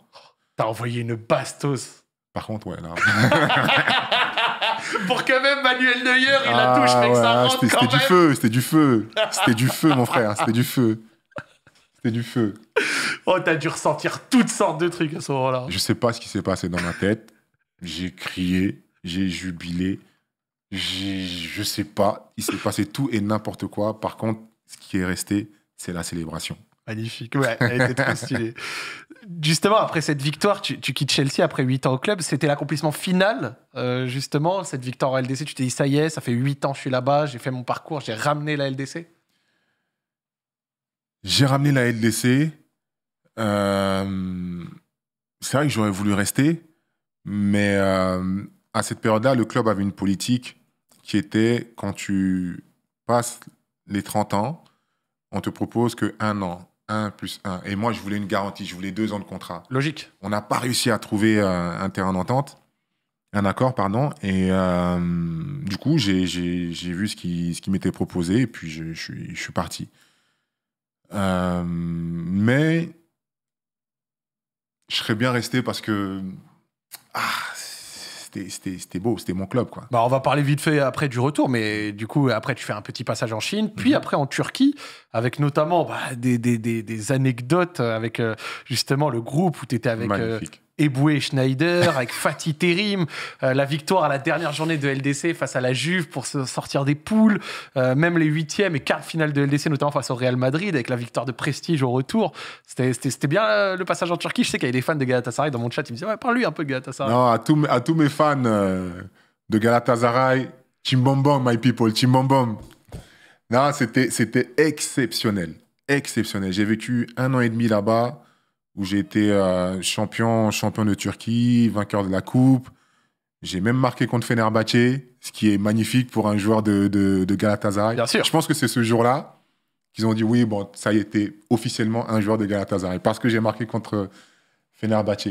T'as envoyé une bastos. Par contre, ouais, là. pour quand même Manuel Neuer, il a touché avec ah ça C'était du feu, c'était du feu. C'était du feu, mon frère, c'était du feu. C'était du feu. Oh, t'as dû ressentir toutes sortes de trucs à ce moment-là. Je sais pas ce qui s'est passé dans ma tête. J'ai crié, j'ai jubilé, je sais pas. Il s'est passé tout et n'importe quoi. Par contre, ce qui est resté, c'est la célébration. Magnifique, ouais, elle était trop stylée. justement, après cette victoire, tu, quittes Chelsea après 8 ans au club. C'était l'accomplissement final, euh, justement, cette victoire en LDC. Tu t'es dit, ça y est, ça fait 8 ans, je suis là-bas, j'ai fait mon parcours, j'ai ramené la LDC. J'ai ramené la LDC. Euh, c'est vrai que j'aurais voulu rester, mais euh, à cette période-là, le club avait une politique qui était quand tu passes les 30 ans, on te propose que un an, 1 plus 1. Et moi, je voulais une garantie, je voulais deux ans de contrat. Logique. On n'a pas réussi à trouver euh, un terrain d'entente, un accord, pardon. Et euh, du coup, j'ai vu ce qui, m'était proposé et puis je, suis, parti. Euh, mais je serais bien resté parce que ah, c'était beau, c'était mon club. Quoi. Bah, on va parler vite fait après du retour, mais du coup, après, tu fais un petit passage en Chine, puis mhm. après en Turquie, avec notamment bah, des, des, anecdotes, avec euh, justement le groupe où tu étais avec euh, Eboué Schneider, avec Fatih Terim, euh, la victoire à la dernière journée de LDC face à la Juve pour se sortir des poules, euh, même les huitièmes et quarts finale de LDC, notamment face au Real Madrid, avec la victoire de prestige au retour. C'était bien euh, le passage en Turquie. Je sais qu'il y a des fans de Galatasaray dans mon chat, ils me disaient ouais, parle-lui un peu de Galatasaray. Non, à, tous mes fans de Galatasaray, Chimbombom, my people, Chimbombom. Non, c'était exceptionnel. Exceptionnel. J'ai vécu un an et demi là-bas où j'ai été euh, champion, champion de Turquie, vainqueur de la Coupe. J'ai même marqué contre Fenerbahçe, ce qui est magnifique pour un joueur de, Galatasaray. Bien sûr. Je pense que c'est ce jour-là qu'ils ont dit oui, bon, ça a été officiellement un joueur de Galatasaray parce que j'ai marqué contre Fenerbahçe.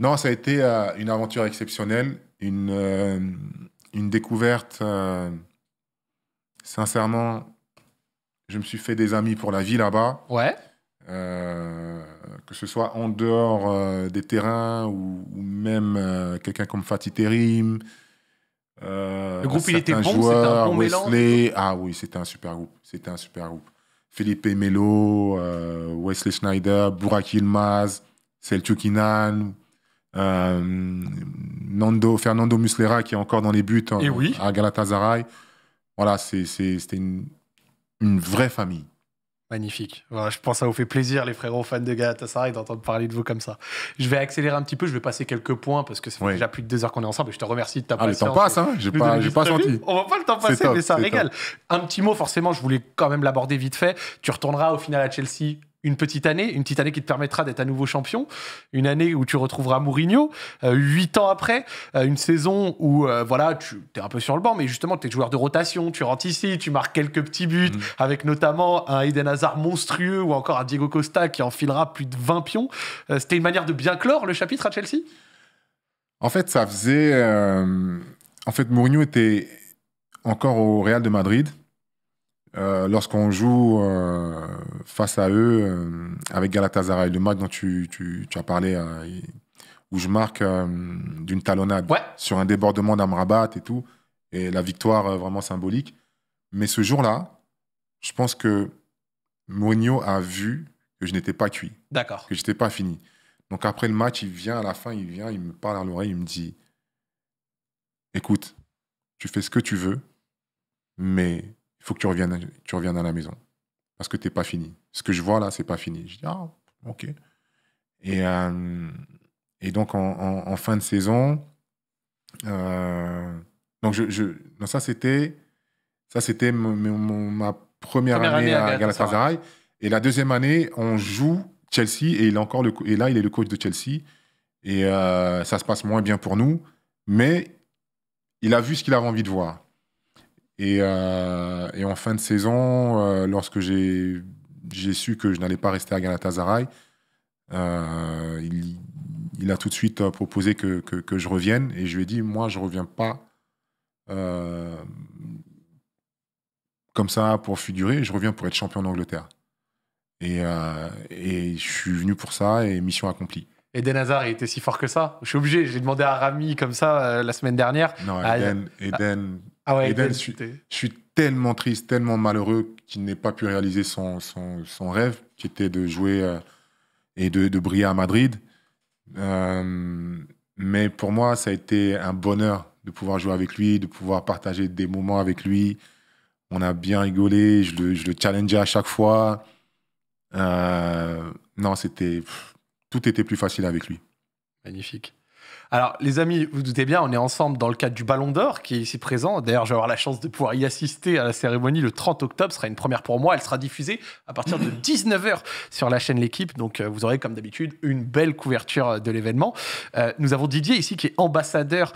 Non, ça a été euh, une aventure exceptionnelle, une, euh, une découverte. sincèrement, je me suis fait des amis pour la vie là-bas. Ouais. Euh, que ce soit en dehors euh, des terrains ou, même euh, quelqu'un comme Fatih Terim. le groupe, il était bon, un bon Wesley, mélange. Ah oui, c'était un super groupe. C'était un super groupe. Felipe Melo, Wesley Schneider, Burak Yilmaz, Selçuk Nando, Fernando Muslera qui est encore dans les buts hein, à Galatasaray. Voilà, c'était une, vraie famille. Magnifique. je pense que ça vous fait plaisir, les frérots fans de Galatasaray, d'entendre parler de vous comme ça. Je vais accélérer un petit peu, je vais passer quelques points parce que ça fait déjà plus de deux heures qu'on est ensemble et je te remercie de ta ah, patience. le temps passe, hein J'ai pas, senti. On va pas le temps passer, mais ça régale. Un petit mot, forcément, je voulais quand même l'aborder vite fait. Tu retourneras au final à Chelsea une petite année, une petite année qui te permettra d'être à nouveau champion, une année où tu retrouveras Mourinho, euh, huit ans après, euh, une saison où euh, voilà, tu es un peu sur le banc, mais justement, tu es joueur de rotation, tu rentres ici, tu marques quelques petits buts, mm. avec notamment un Eden Hazard monstrueux ou encore un Diego Costa qui enfilera plus de 20 pions. C'était une manière de bien clore le chapitre à Chelsea En fait, ça faisait... En fait, Mourinho était encore au Real de Madrid. Euh, lorsqu'on joue euh, face à eux euh, avec Galatasaray, le match dont tu, as parlé, où je marque d'une talonnade sur un débordement d'Amrabat et tout, et la victoire vraiment symbolique. Mais ce jour-là, je pense que Mourinho a vu que je n'étais pas cuit, que je n'étais pas fini. Donc après le match, il vient à la fin, il vient, il me parle à l'oreille, il me dit, écoute, tu fais ce que tu veux, mais il faut que tu reviennes, tu reviennes à la maison parce que tu n'es pas fini. Ce que je vois là, c'est pas fini. Je dis ah ok. Et, euh, et donc en, fin de saison, euh, donc je, ça c'était ça c'était ma première, année, à, Galatasaray. Et la deuxième année, on joue Chelsea et il est encore le et là il est le coach de Chelsea et euh, ça se passe moins bien pour nous, mais il a vu ce qu'il avait envie de voir. Euh, et, en fin de saison, euh, lorsque j'ai su que je n'allais pas rester à Galatasaray, euh, il, a tout de suite proposé que, que, je revienne. Et je lui ai dit, moi, je ne reviens pas comme ça pour figurer, je reviens pour être champion d'Angleterre. Et, et, je suis venu pour ça et mission accomplie. Eden Hazard, il était si fort que ça Je suis obligé, j'ai demandé à Rami comme ça la semaine dernière. Non, ah, Eden ah. Ah je suis, tellement triste, tellement malheureux qu'il n'ait pas pu réaliser son, rêve, qui était de jouer euh, et de, briller à Madrid. Euh, mais pour moi, ça a été un bonheur de pouvoir jouer avec lui, de pouvoir partager des moments avec lui. On a bien rigolé, je le, je challengeais à chaque fois. Euh, non, c'était. Tout était plus facile avec lui. Magnifique. Alors, les amis, vous, vous doutez bien, on est ensemble dans le cadre du Ballon d'Or qui est ici présent. D'ailleurs, je vais avoir la chance de pouvoir y assister à la cérémonie le 30 octobre. Ce sera une première pour moi. Elle sera diffusée à partir de 19h sur la chaîne L'équipe. Donc, euh, vous aurez, comme d'habitude, une belle couverture euh, de l'événement. Euh, nous avons Didier ici qui est ambassadeur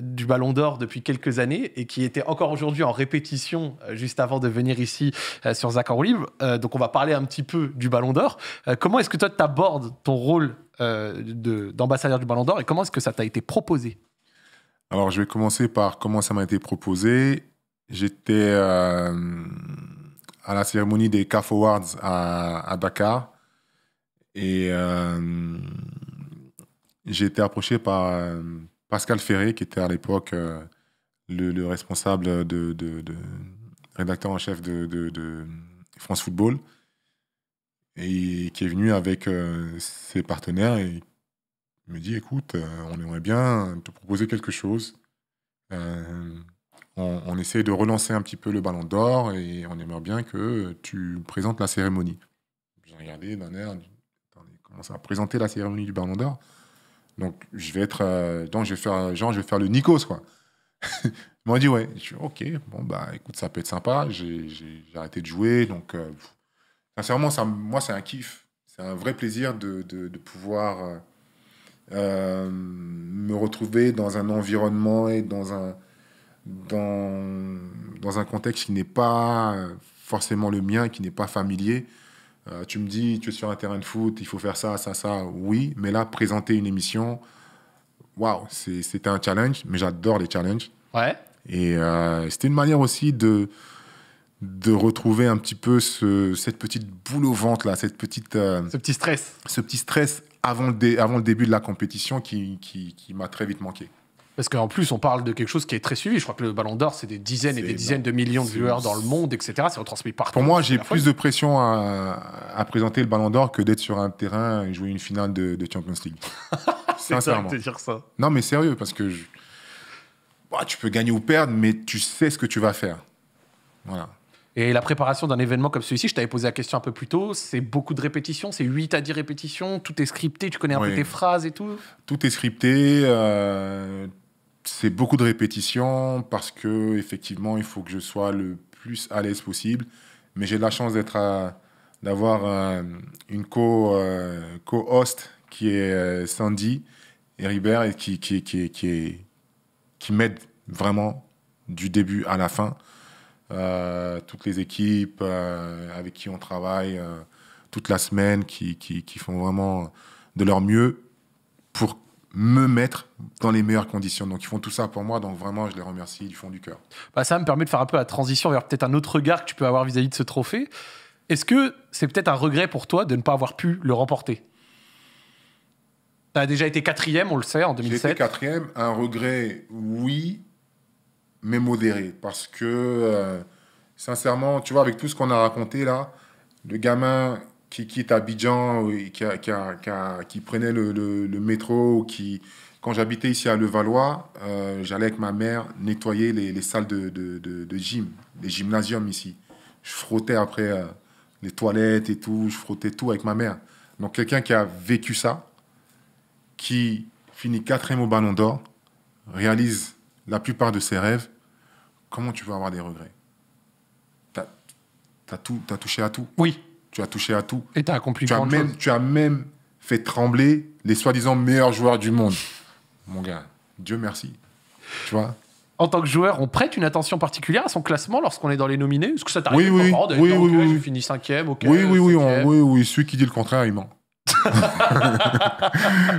du Ballon d'Or depuis quelques années et qui était encore aujourd'hui en répétition juste avant de venir ici sur Zach en donc, on va parler un petit peu du Ballon d'Or. comment est-ce que toi, tu abordes ton rôle euh, d'ambassadeur du Ballon d'Or et comment est-ce que ça t'a été proposé Alors, je vais commencer par comment ça m'a été proposé. J'étais euh, à la cérémonie des CAF Awards à, Dakar et euh, j'ai été approché par Pascal Ferré, qui était à l'époque le, responsable de, rédacteur en chef de France Football et qui est venu avec euh, ses partenaires et me dit écoute, euh, on aimerait bien te proposer quelque chose. Euh, on, essaie de relancer un petit peu le ballon d'or et on aimerait bien que tu présentes la cérémonie. J'ai regardé d'un air, attendez, comment ça, présenter la cérémonie du ballon d'or Donc je vais être, donc je vais faire, genre je vais faire le Nikos quoi. Il m'a dit ouais, je suis ok, bon bah écoute, ça peut être sympa. J'ai arrêté de jouer, donc sincèrement, ça, moi, c'est un kiff. C'est un vrai plaisir de, de, pouvoir euh, euh, me retrouver dans un environnement et dans un, dans, dans un contexte qui n'est pas euh, forcément le mien, qui n'est pas familier. tu me dis, tu es sur un terrain de foot, il faut faire ça, ça, ça. Oui, mais là, présenter une émission, waouh, c'était un challenge, mais j'adore les challenges. Ouais. Et c'était une manière aussi de, de retrouver un petit peu cette petite boule au ventre, là, cette petite, euh, ce petit stress. Ce petit stress avant le, avant le début de la compétition qui, m'a très vite manqué. Parce qu'en plus, on parle de quelque chose qui est très suivi. Je crois que le Ballon d'Or, c'est des dizaines et des dizaines de millions de viewers dans le monde, etc. C'est retransmis partout. Pour moi, j'ai plus de pression à, présenter le Ballon d'Or que d'être sur un terrain et jouer une finale de, Champions League. Sincèrement. C'est dire ça. Non, mais sérieux, parce que bah, tu peux gagner ou perdre, mais tu sais ce que tu vas faire. Voilà. Et la préparation d'un événement comme celui-ci, je t'avais posé la question un peu plus tôt, c'est beaucoup de répétitions, c'est 8 à 10 répétitions, tout est scripté, tu connais un peu tes phrases et tout Tout est scripté, euh, c'est beaucoup de répétitions parce que effectivement, il faut que je sois le plus à l'aise possible. Mais j'ai la chance d'être à, d'avoir euh, une co, euh, co host qui est Sandy et Ribert qui, qui, qui, qui m'aide vraiment du début à la fin. Euh, toutes les équipes euh, avec qui on travaille euh, toute la semaine, qui, font vraiment de leur mieux pour me mettre dans les meilleures conditions. Donc ils font tout ça pour moi, donc vraiment je les remercie du fond du cœur. Bah, ça me permet de faire un peu la transition vers peut-être un autre regard que tu peux avoir vis-à-vis -vis de ce trophée. Est-ce que c'est peut-être un regret pour toi de ne pas avoir pu le remporter Tu as déjà été quatrième, on le sait, en 2007. J'ai été quatrième, un regret, oui, mais modéré. Parce que, euh, sincèrement, tu vois, avec tout ce qu'on a raconté là, le gamin qui quitte Abidjan, euh, qui, qui, qui, prenait le, le, métro, qui, quand j'habitais ici à Levallois, euh, j'allais avec ma mère nettoyer les, les salles de, de, de, gym, les gymnasiums ici. Je frottais après euh, les toilettes et tout, je frottais tout avec ma mère. Donc quelqu'un qui a vécu ça, qui finit quatrième au Ballon d'Or, réalise la plupart de ses rêves comment tu veux avoir des regrets T'as as, touché à tout. Oui. Tu as touché à tout. Et t'as accompli tu as même, Tu as même fait trembler les soi-disant meilleurs joueurs du monde. Mon gars, Dieu merci. Tu vois en tant que joueur, on prête une attention particulière à son classement lorsqu'on est dans les nominés Est-ce que ça t'arrive Oui, oui, oui, oui, oui. finis cinquième, Oui, oui, oui, oui, Celui qui dit le contraire, il ment.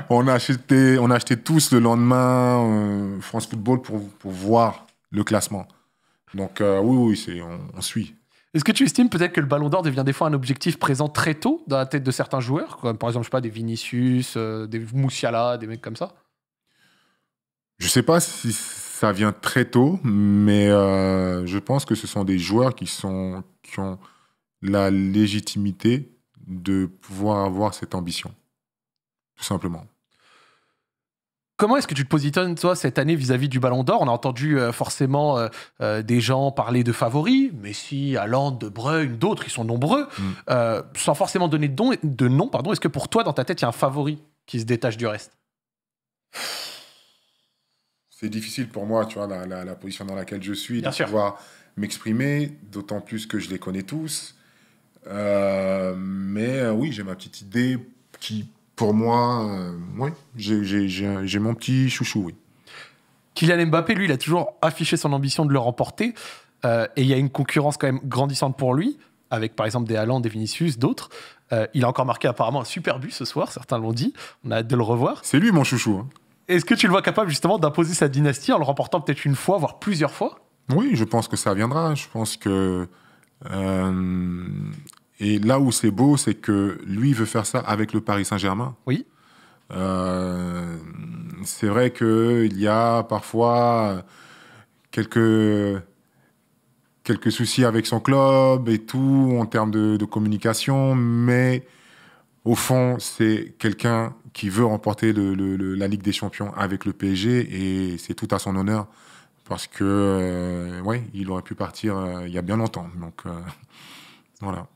on, a acheté, on a acheté tous le lendemain euh, France Football pour voir le classement. Donc euh, oui, oui, on, suit. Est-ce que tu estimes peut-être que le Ballon d'Or devient des fois un objectif présent très tôt dans la tête de certains joueurs, comme par exemple, je sais pas, des Vinicius, euh, des Moussiala, des mecs comme ça Je sais pas si ça vient très tôt, mais euh, je pense que ce sont des joueurs qui, sont, qui ont la légitimité de pouvoir avoir cette ambition, tout simplement. Comment est-ce que tu te positionnes, toi, cette année vis-à-vis du Ballon d'Or On a entendu euh, forcément euh, euh, des gens parler de favoris, Messi, Haaland, De Bruyne, d'autres, ils sont nombreux, mm. sans forcément donner de, nom. Pardon. Est-ce que pour toi, dans ta tête, il y a un favori qui se détache du reste C'est difficile pour moi, tu vois, la, position dans laquelle je suis, de pouvoir m'exprimer, d'autant plus que je les connais tous. mais oui, j'ai ma petite idée qui pour moi, euh, oui, j'ai mon petit chouchou, oui. Kylian Mbappé, lui, il a toujours affiché son ambition de le remporter. Euh, et il y a une concurrence quand même grandissante pour lui, avec par exemple des Alans, des Vinicius, d'autres. Euh, il a encore marqué apparemment un super but ce soir, certains l'ont dit. On a hâte de le revoir. C'est lui mon chouchou. Hein. Est-ce que tu le vois capable justement d'imposer sa dynastie en le remportant peut-être une fois, voire plusieurs fois Oui, je pense que ça viendra. Je pense que et là où c'est beau, c'est que lui veut faire ça avec le Paris Saint-Germain. Oui. Euh, c'est vrai qu'il y a parfois quelques, quelques soucis avec son club et tout en termes de, communication, mais au fond, c'est quelqu'un qui veut remporter le, la Ligue des Champions avec le PSG et c'est tout à son honneur parce que, euh, ouais, il aurait pu partir euh, il y a bien longtemps. Donc, voilà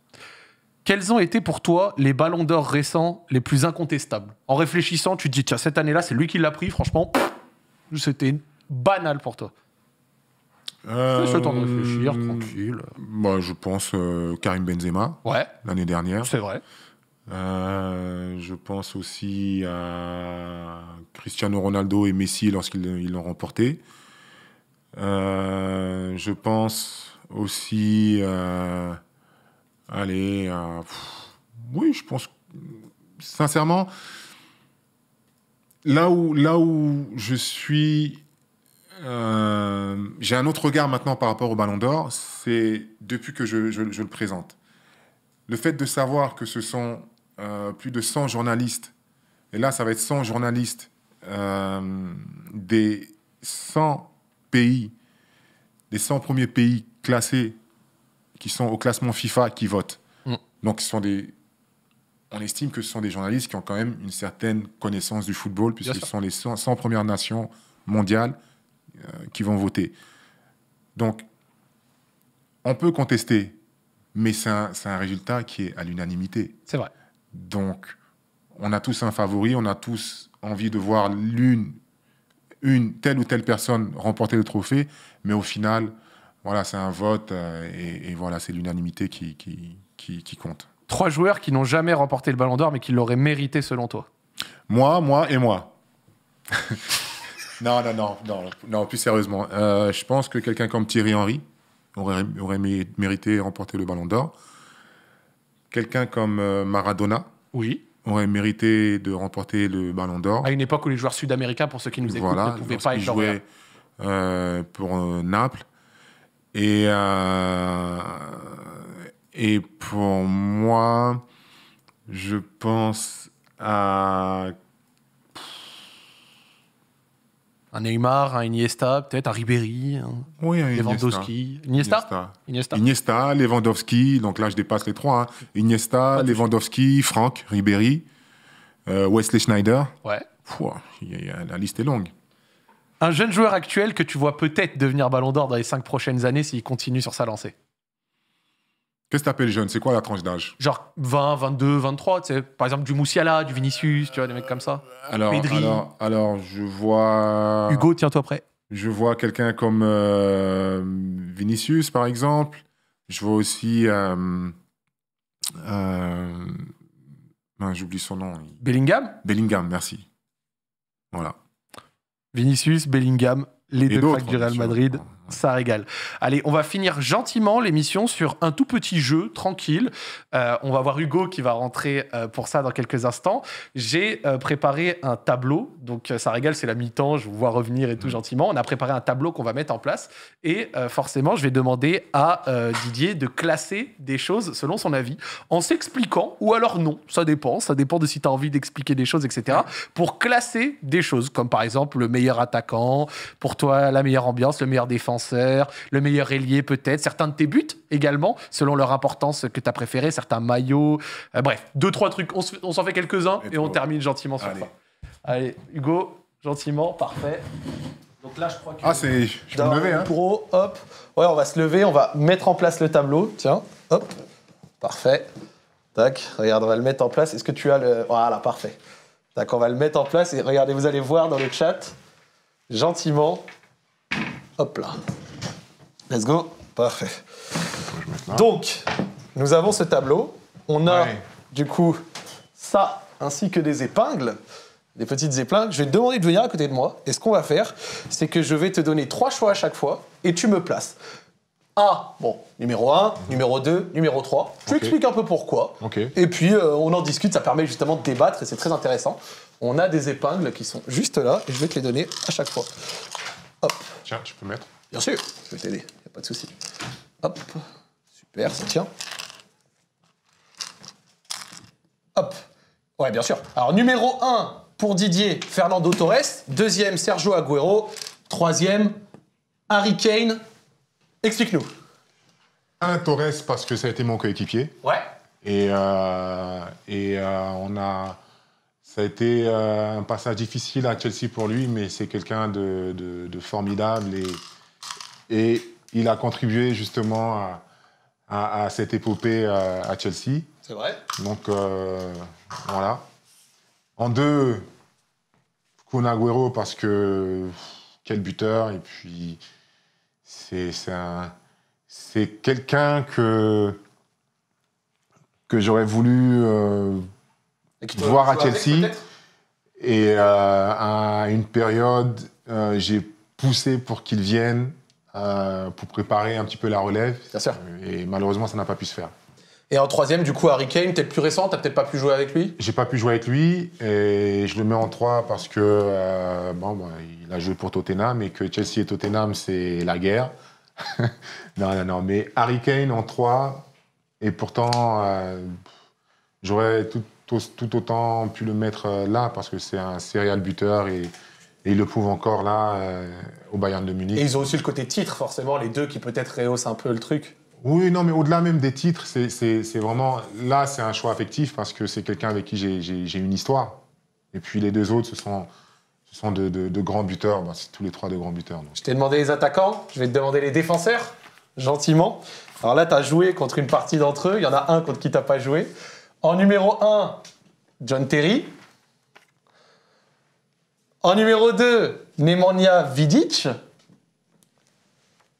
quels ont été pour toi les ballons d'or récents les plus incontestables En réfléchissant, tu te dis, tiens, cette année-là, c'est lui qui l'a pris, franchement, c'était banal pour toi. Euh, le temps de réfléchir, euh, tranquille. Bah, je pense euh, Karim Benzema, ouais. l'année dernière. C'est vrai. Euh, je pense aussi à Cristiano Ronaldo et Messi lorsqu'ils l'ont remporté. je pense aussi à Allez, euh, oui, je pense, sincèrement, là où, là où je suis, euh, j'ai un autre regard maintenant par rapport au Ballon d'Or, c'est depuis que je, je, le présente. Le fait de savoir que ce sont euh, plus de 100 journalistes, et là ça va être 100 journalistes des 100 pays, des 100 premiers pays classés qui sont au classement FIFA qui votent. Mm. Donc, sont des, on estime que ce sont des journalistes qui ont quand même une certaine connaissance du football, puisqu'ils sont les 100, premières nations mondiales euh, qui vont voter. Donc, on peut contester, mais c'est un, un, résultat qui est à l'unanimité. C'est vrai. Donc, on a tous un favori, on a tous envie de voir l'une, une telle ou telle personne remporter le trophée, mais au final, voilà, c'est un vote euh, et, voilà, c'est l'unanimité qui, compte. Trois joueurs qui n'ont jamais remporté le Ballon d'Or, mais qui l'auraient mérité selon toi. Moi, moi et moi. non, non, non, non, plus sérieusement. Euh, je pense que quelqu'un comme Thierry Henry aurait, mérité de remporter le Ballon d'Or. Quelqu'un comme euh, Maradona. Oui aurait mérité de remporter le Ballon d'Or. À une époque où les joueurs sud-américains, pour ceux qui nous écoutent, ne pouvaient pas jouer pour Naples. Euh, et, pour moi, je pense à. Un Neymar, un Iniesta, peut-être un Ribéry, hein. un oui, Lewandowski. Iniesta. Iniesta. Lewandowski, donc là je dépasse les trois. Hein. Iniesta, Lewandowski, Franck, Ribéry, euh, Wesley Schneider. Ouais. la liste est longue. Un jeune joueur actuel que tu vois peut-être devenir Ballon d'Or dans les cinq prochaines années s'il continue sur sa lancée. Qu'est-ce que t'appelles jeune C'est quoi la tranche d'âge Genre 20, 22, 23, tu sais. Par exemple, du Moussiala, du Vinicius, tu vois, des mecs comme ça. Euh, alors, alors, je vois. Hugo, tiens-toi prêt. Je vois quelqu'un comme euh, Vinicius, par exemple. Je vois aussi. Euh, j'oublie son nom. Bellingham Bellingham, merci. Voilà. Vinicius, Bellingham, les deux cracks du Real Madrid. Ça régale. Allez, on va finir gentiment l'émission sur un tout petit jeu, tranquille. Euh, on va voir Hugo qui va rentrer euh, pour ça dans quelques instants. J'ai euh, préparé un tableau. Donc, ça régale, c'est la mi-temps. Je vous vois revenir et tout mmh. gentiment. On a préparé un tableau qu'on va mettre en place. Et forcément, je vais demander à Didier de classer des choses selon son avis en s'expliquant ou alors non. Ça dépend. Ça dépend de si tu as envie d'expliquer des choses, etc. Pour classer des choses, comme par exemple le meilleur attaquant, pour toi, la meilleure ambiance, le meilleur défense le meilleur ailier peut-être, certains de tes buts également, selon leur importance que tu as préféré, certains maillots. Euh, bref, deux, trois trucs. On s'en fait quelques-uns et, on termine gentiment sur Allez. ça. Allez, Hugo, gentiment, parfait. Donc là, je crois que. Ah, c'est. Je me lever, hein. hop. Ouais, on va se lever, on va mettre en place le tableau. Tiens, hop. Parfait. Tac, regarde, on va le mettre en place. Est-ce que tu as le. Voilà, parfait. Tac, on va le mettre en place et regardez, vous allez voir dans le chat, gentiment, Hop là. Let's go. Parfait. Donc, nous avons ce tableau. On a du coup ça ainsi que des épingles, des petites épingles. Je vais te demander de venir à côté de moi. Et ce qu'on va faire, c'est que je vais te donner trois choix à chaque fois et tu me places. A, bon, numéro 1, numéro 2, numéro 3. Tu expliques un peu pourquoi. Ok. Et puis, euh, on en discute, ça permet justement de débattre et c'est très intéressant. On a des épingles qui sont juste là et je vais te les donner à chaque fois. Hop. Tiens, tu peux mettre. Bien sûr, je vais t'aider, y a pas de souci. Hop, super, ça tient. Hop. Ouais, bien sûr. Alors, numéro 1 pour Didier, Fernando Torres. Deuxième, Sergio Agüero. Troisième, Harry Kane. Explique-nous. Un Torres parce que ça a été mon coéquipier. Ouais. Et, euh, et euh, on a ça a été euh, un passage difficile à Chelsea pour lui, mais c'est quelqu'un de, formidable et, il a contribué justement à, cette épopée euh, à, Chelsea. C'est vrai. Donc euh, voilà. En deux, Kun parce que quel buteur et puis c'est c'est quelqu'un que que j'aurais voulu voir à Chelsea. et à euh, une période, euh, j'ai poussé pour qu'il vienne euh, pour préparer un petit peu la relève. Et malheureusement, ça n'a pas pu se faire. Et en troisième, du coup, Harry Kane, peut-être plus récent, t'as peut-être pas pu jouer avec lui J'ai pas pu jouer avec lui, et je le mets en trois parce que, bon, bah, il a joué pour Tottenham, et que Chelsea et Tottenham, c'est la guerre. non, non, non, mais Harry Kane en trois, et pourtant, j'aurais tout, tout, autant pu le mettre euh, là parce que c'est un serial buteur et, et il le prouve encore là euh, au Bayern de Munich. Et ils ont aussi le côté titre, forcément, les deux qui peut-être rehaussent un peu le truc. Oui, non, mais au-delà même des titres, c'est vraiment. Là, c'est un choix affectif parce que c'est quelqu'un avec qui j'ai une histoire. Et puis les deux autres, ce sont, ce sont de, grands buteurs. Bah, c'est tous les trois de grands buteurs. Je t'ai demandé les attaquants, je vais te demander les défenseurs, gentiment. Alors là, tu as joué contre une partie d'entre eux, il y en a un contre qui n'as pas joué. En numéro 1, John Terry. En numéro 2, Nemanja Vidic.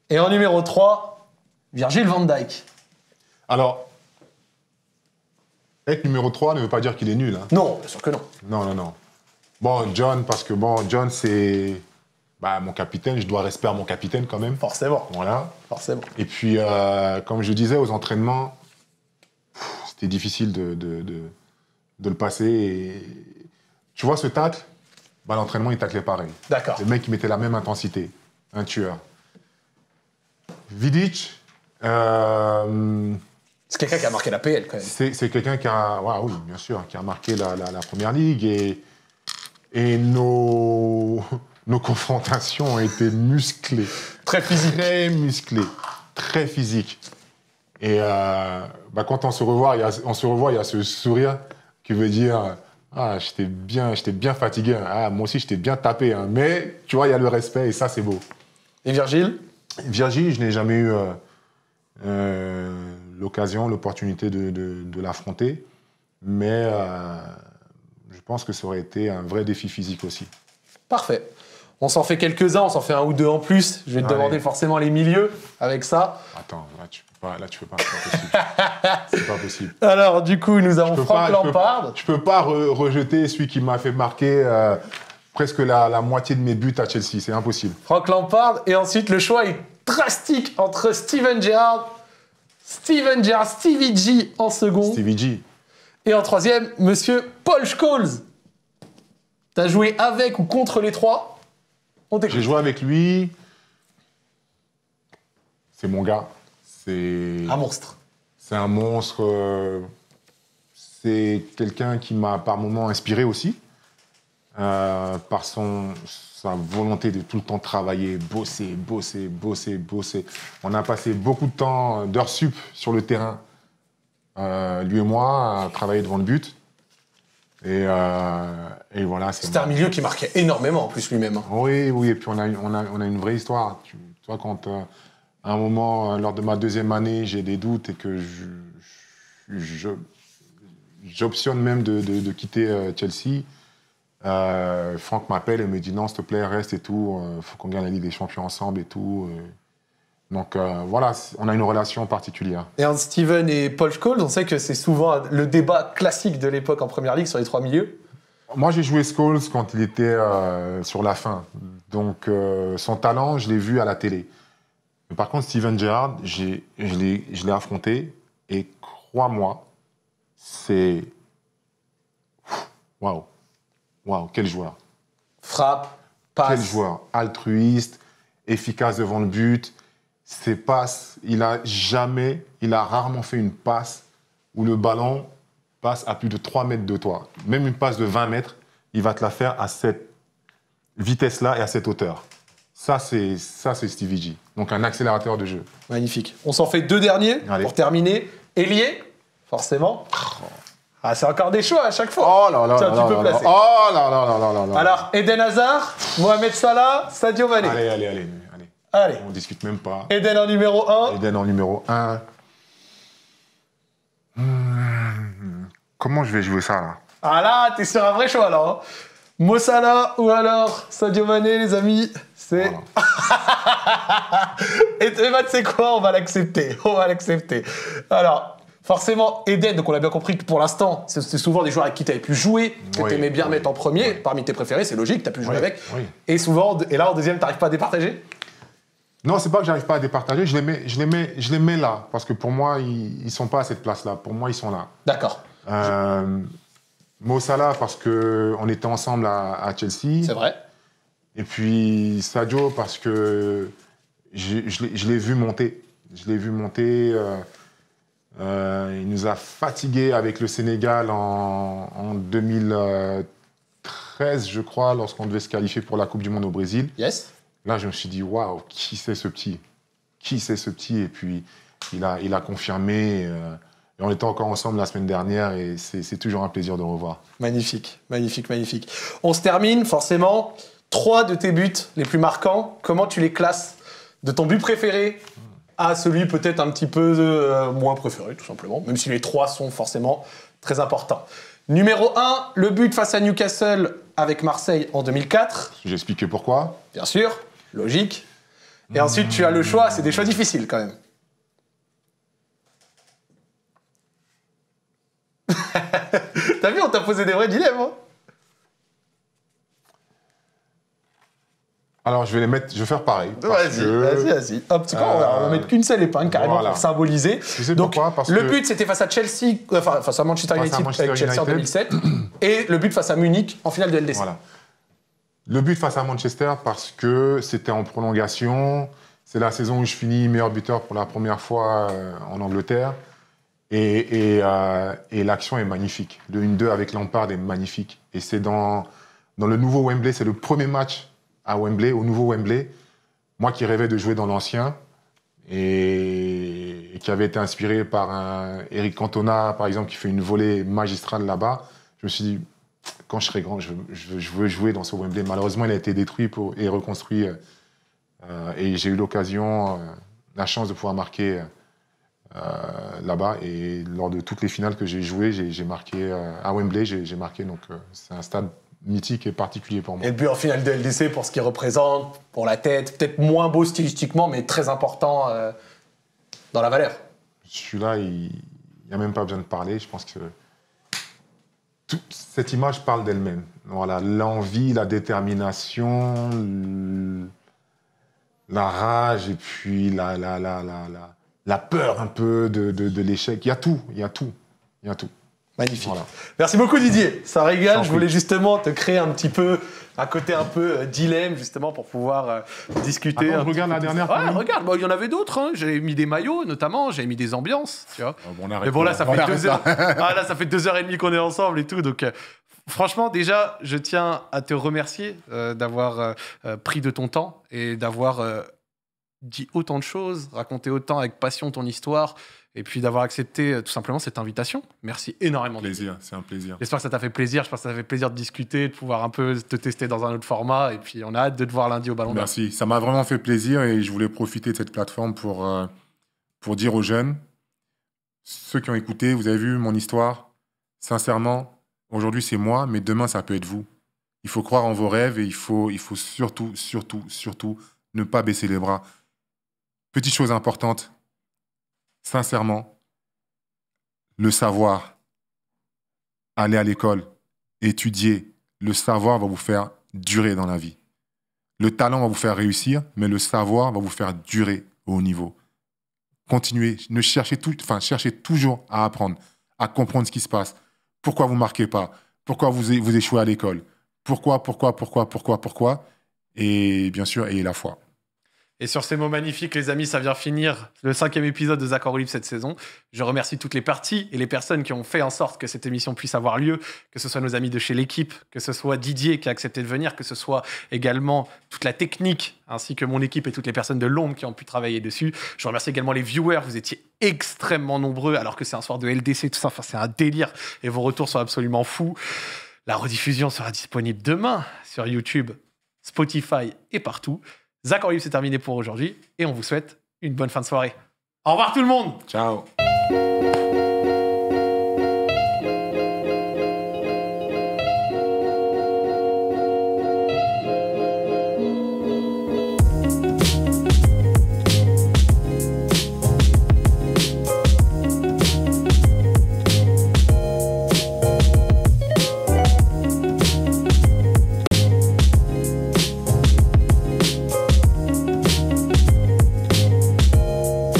Et en numéro 3, Virgil van Dijk. Alors, être numéro 3 ne veut pas dire qu'il est nul. Hein. Non, bien sûr que non. Non, non, non. Bon, John, parce que bon, John, c'est bah, mon capitaine, je dois respecter mon capitaine quand même. Forcément. Voilà. Forcément. Et puis, euh, comme je disais aux entraînements, c'était difficile de, de, le passer. Tu vois, ce tacle, bah, l'entraînement, il taclait pareil. D'accord. Le mec, qui mettait la même intensité. Un tueur. Vidic. Euh, c'est quelqu'un qui a marqué la PL, quand même. C'est, quelqu'un qui a. bien sûr, qui a marqué la, première ligue. Et, et nos, nos confrontations ont été musclées. Très physiques. Très musclées. Très physiques. Et euh, bah, quand on se revoit, il y a, on se revoit, il y a ce sourire qui veut dire ah, j'étais bien, j'étais bien fatigué. Ah, moi aussi, j'étais bien tapé. Hein. Mais tu vois, il y a le respect et ça, c'est beau. Et Virgile Virgile, je n'ai jamais eu euh, euh, l'occasion, l'opportunité de, l'affronter. Mais je pense que ça aurait été un vrai défi physique aussi. Parfait. On s'en fait quelques-uns, on s'en fait un ou deux en plus. Je vais te demander forcément les milieux avec ça. Attends, là, tu Ouais, là, tu peux pas. C'est pas, possible. Alors, du coup, nous avons Franck Lampard. Je peux, peux pas rejeter celui qui m'a fait marquer euh, presque la, moitié de mes buts à Chelsea. C'est impossible. Franck Lampard. Et ensuite, le choix est drastique entre Steven Gerrard, Steven Gerrard, Stevie G en second. Stevie G. Et en troisième, monsieur Paul Scholes. T'as joué avec ou contre les trois J'ai joué avec lui. C'est mon gars. C'est. Un monstre. C'est un monstre. Euh, c'est quelqu'un qui m'a par moments inspiré aussi. Euh, par son, sa volonté de tout le temps travailler, bosser, bosser, bosser, bosser. On a passé beaucoup de temps, euh, d'heures sup, sur le terrain, lui et moi, à travailler devant le but. Et, voilà. C'était un milieu qui marquait énormément en plus lui-même. Hein. Oui, oui, et puis on a, on a, on a une vraie histoire. Tu, toi, quand à un moment, euh, lors de ma deuxième année, j'ai des doutes et que je, j'optionne même de, de, quitter euh, Chelsea. Euh, Franck m'appelle et me dit non, s'il te plaît, reste et tout. Il faut qu'on gagne la Ligue des Champions ensemble et tout. Donc voilà, on a une relation particulière. Ernst Steven et Paul Scholes, on sait que c'est souvent le débat classique de l'époque en Première Ligue sur les trois milieux. Moi, j'ai joué Scholes quand il était sur la fin. Donc, son talent, je l'ai vu à la télé. Par contre, Steven Gerrard, je l'ai affronté et crois-moi, c'est. Waouh! Waouh, quel joueur! Frappe, passe. Quel joueur! Altruiste, efficace devant le but, ses passes, il a jamais, il a rarement fait une passe où le ballon passe à plus de 3 mètres de toi. Même une passe de 20 mètres, il va te la faire à cette vitesse-là et à cette hauteur. Ça, c'est Stevie G. Donc un accélérateur de jeu. Magnifique. On s'en fait deux derniers pour terminer. Ailier, forcément. Ah, c'est encore des choix à chaque fois. Oh là là. là tu peux là Là. Oh là là là là Alors, Eden Hazard, Mohamed Salah, Sadio Mané. Allez, allez, allez, allez. On discute même pas. Eden en numéro 1. Eden en numéro 1. comment je vais jouer ça là Ah là, t'es sur un vrai choix alors. Hein. Mo Salah ou alors Sadio Mané, les amis c'est. et tu sais quoi On va l'accepter. On va l'accepter. Alors, forcément, Eden, donc on a bien compris que pour l'instant, c'est souvent des joueurs avec qui tu avais pu jouer, que oui, tu bien mettre en premier, parmi tes préférés, c'est logique, tu as pu jouer avec. Et souvent, et là en deuxième, tu n'arrives pas à départager non, c'est pas que j'arrive pas à départager, je les, mets, je, les mets, je les mets là, parce que pour moi, ils, ne sont pas à cette place-là. Pour moi, ils sont là. D'accord. Euh, Mo Salah, parce qu'on était ensemble à Chelsea. C'est vrai. Et puis Sadio, parce que je, l'ai vu monter. Je l'ai vu monter. Euh, euh, il nous a fatigués avec le Sénégal en, 2013, je crois, lorsqu'on devait se qualifier pour la Coupe du Monde au Brésil. Yes. Là, je me suis dit, waouh, qui c'est ce petit Qui c'est ce petit Et puis, il a, il a confirmé. Euh, et on était encore ensemble la semaine dernière et c'est toujours un plaisir de revoir. Magnifique, magnifique, magnifique. On se termine, forcément trois de tes buts les plus marquants, comment tu les classes De ton but préféré à celui peut-être un petit peu euh, moins préféré, tout simplement, même si les trois sont forcément très importants. Numéro 1, le but face à Newcastle avec Marseille en 2004. J'explique pourquoi. Bien sûr, logique. Et ensuite, tu as le choix, c'est des choix difficiles quand même. T'as vu, on t'a posé des vrais dilemmes. Hein Alors, je vais les mettre, je vais faire pareil. Vas-y, vas-y, vas-y. Hop, tu on, va, euh, mettre qu'une seule épingle carrément pour symboliser. Tu sais Donc, pourquoi le but, c'était face à Chelsea, euh, enfin, face à Manchester United avec Chelsea en 2007, et le but face à Munich en finale de LDC. Voilà. Le but face à Manchester, parce que c'était en prolongation. C'est la saison où je finis meilleur buteur pour la première fois euh, en Angleterre. Et, et, l'action est magnifique. Le 1-2 avec Lampard est magnifique. Et c'est dans, dans le nouveau Wembley, c'est le premier match à Wembley, au nouveau Wembley. Moi qui rêvais de jouer dans l'ancien et, qui avait été inspiré par un Eric Cantona, par exemple, qui fait une volée magistrale là-bas, je me suis dit, quand je serai grand, je, veux jouer dans ce Wembley. Malheureusement, il a été détruit pour, et reconstruit. Euh, et j'ai eu l'occasion, euh, la chance de pouvoir marquer euh, là-bas. Et lors de toutes les finales que j'ai jouées, j'ai marqué à Wembley, j'ai marqué. Donc, c'est un stade mythique et particulier pour moi. Et le but en finale de LDC pour ce qu'il représente, pour la tête, peut-être moins beau stylistiquement, mais très important euh, dans la valeur. Celui-là, il n'y a même pas besoin de parler. Je pense que toute cette image parle d'elle-même. Voilà, l'envie, la détermination, la rage et puis la, la, la, la, la peur un peu de, de, de l'échec. Il y a tout, il y a tout, il y a tout. Magnifique. Merci beaucoup Didier, ça régale. Je voulais justement te créer un petit peu un côté un peu euh, dilemme justement pour pouvoir euh, discuter. Ah regarde la dernière. Ouais, regarde, il y en avait d'autres. Hein. J'ai mis des maillots notamment, j'ai mis des ambiances. Tu ah, Mais bon là, ça fait deux heures. et demie qu'on est ensemble et tout, donc. Euh, franchement, déjà, je tiens à te remercier d'avoir pris de ton temps et d'avoir dit autant de choses, raconté autant avec passion ton histoire et puis d'avoir accepté euh, tout simplement cette invitation. Merci énormément. Plaisir, c'est un plaisir. J'espère que ça t'a fait plaisir. Je pense que ça t'a fait plaisir de discuter, de pouvoir un peu te tester dans un autre format. Et puis on a hâte de te voir lundi au Ballon d'Or. Merci, ça m'a vraiment fait plaisir et je voulais profiter de cette plateforme pour, euh, pour dire aux jeunes, ceux qui ont écouté, vous avez vu mon histoire. Sincèrement, aujourd'hui c'est moi, mais demain ça peut être vous. Il faut croire en vos rêves et il faut, il faut surtout, surtout, surtout ne pas baisser les bras. Petite chose importante, sincèrement, le savoir, aller à l'école, étudier, le savoir va vous faire durer dans la vie. Le talent va vous faire réussir, mais le savoir va vous faire durer au haut niveau. Continuez, ne cherchez, tout, enfin, cherchez toujours à apprendre, à comprendre ce qui se passe. Pourquoi vous ne marquez pas Pourquoi vous, vous échouez à l'école Pourquoi, pourquoi, pourquoi, pourquoi, pourquoi Et bien sûr, ayez la foi. Et sur ces mots magnifiques, les amis, ça vient finir le cinquième épisode de Accords cette saison. Je remercie toutes les parties et les personnes qui ont fait en sorte que cette émission puisse avoir lieu, que ce soit nos amis de chez l'équipe, que ce soit Didier qui a accepté de venir, que ce soit également toute la technique, ainsi que mon équipe et toutes les personnes de l'ombre qui ont pu travailler dessus. Je remercie également les viewers, vous étiez extrêmement nombreux, alors que c'est un soir de LDC, tout ça, c'est un délire, et vos retours sont absolument fous. La rediffusion sera disponible demain sur YouTube, Spotify et partout. Libre c'est terminé pour aujourd'hui et on vous souhaite une bonne fin de soirée. Au revoir tout le monde Ciao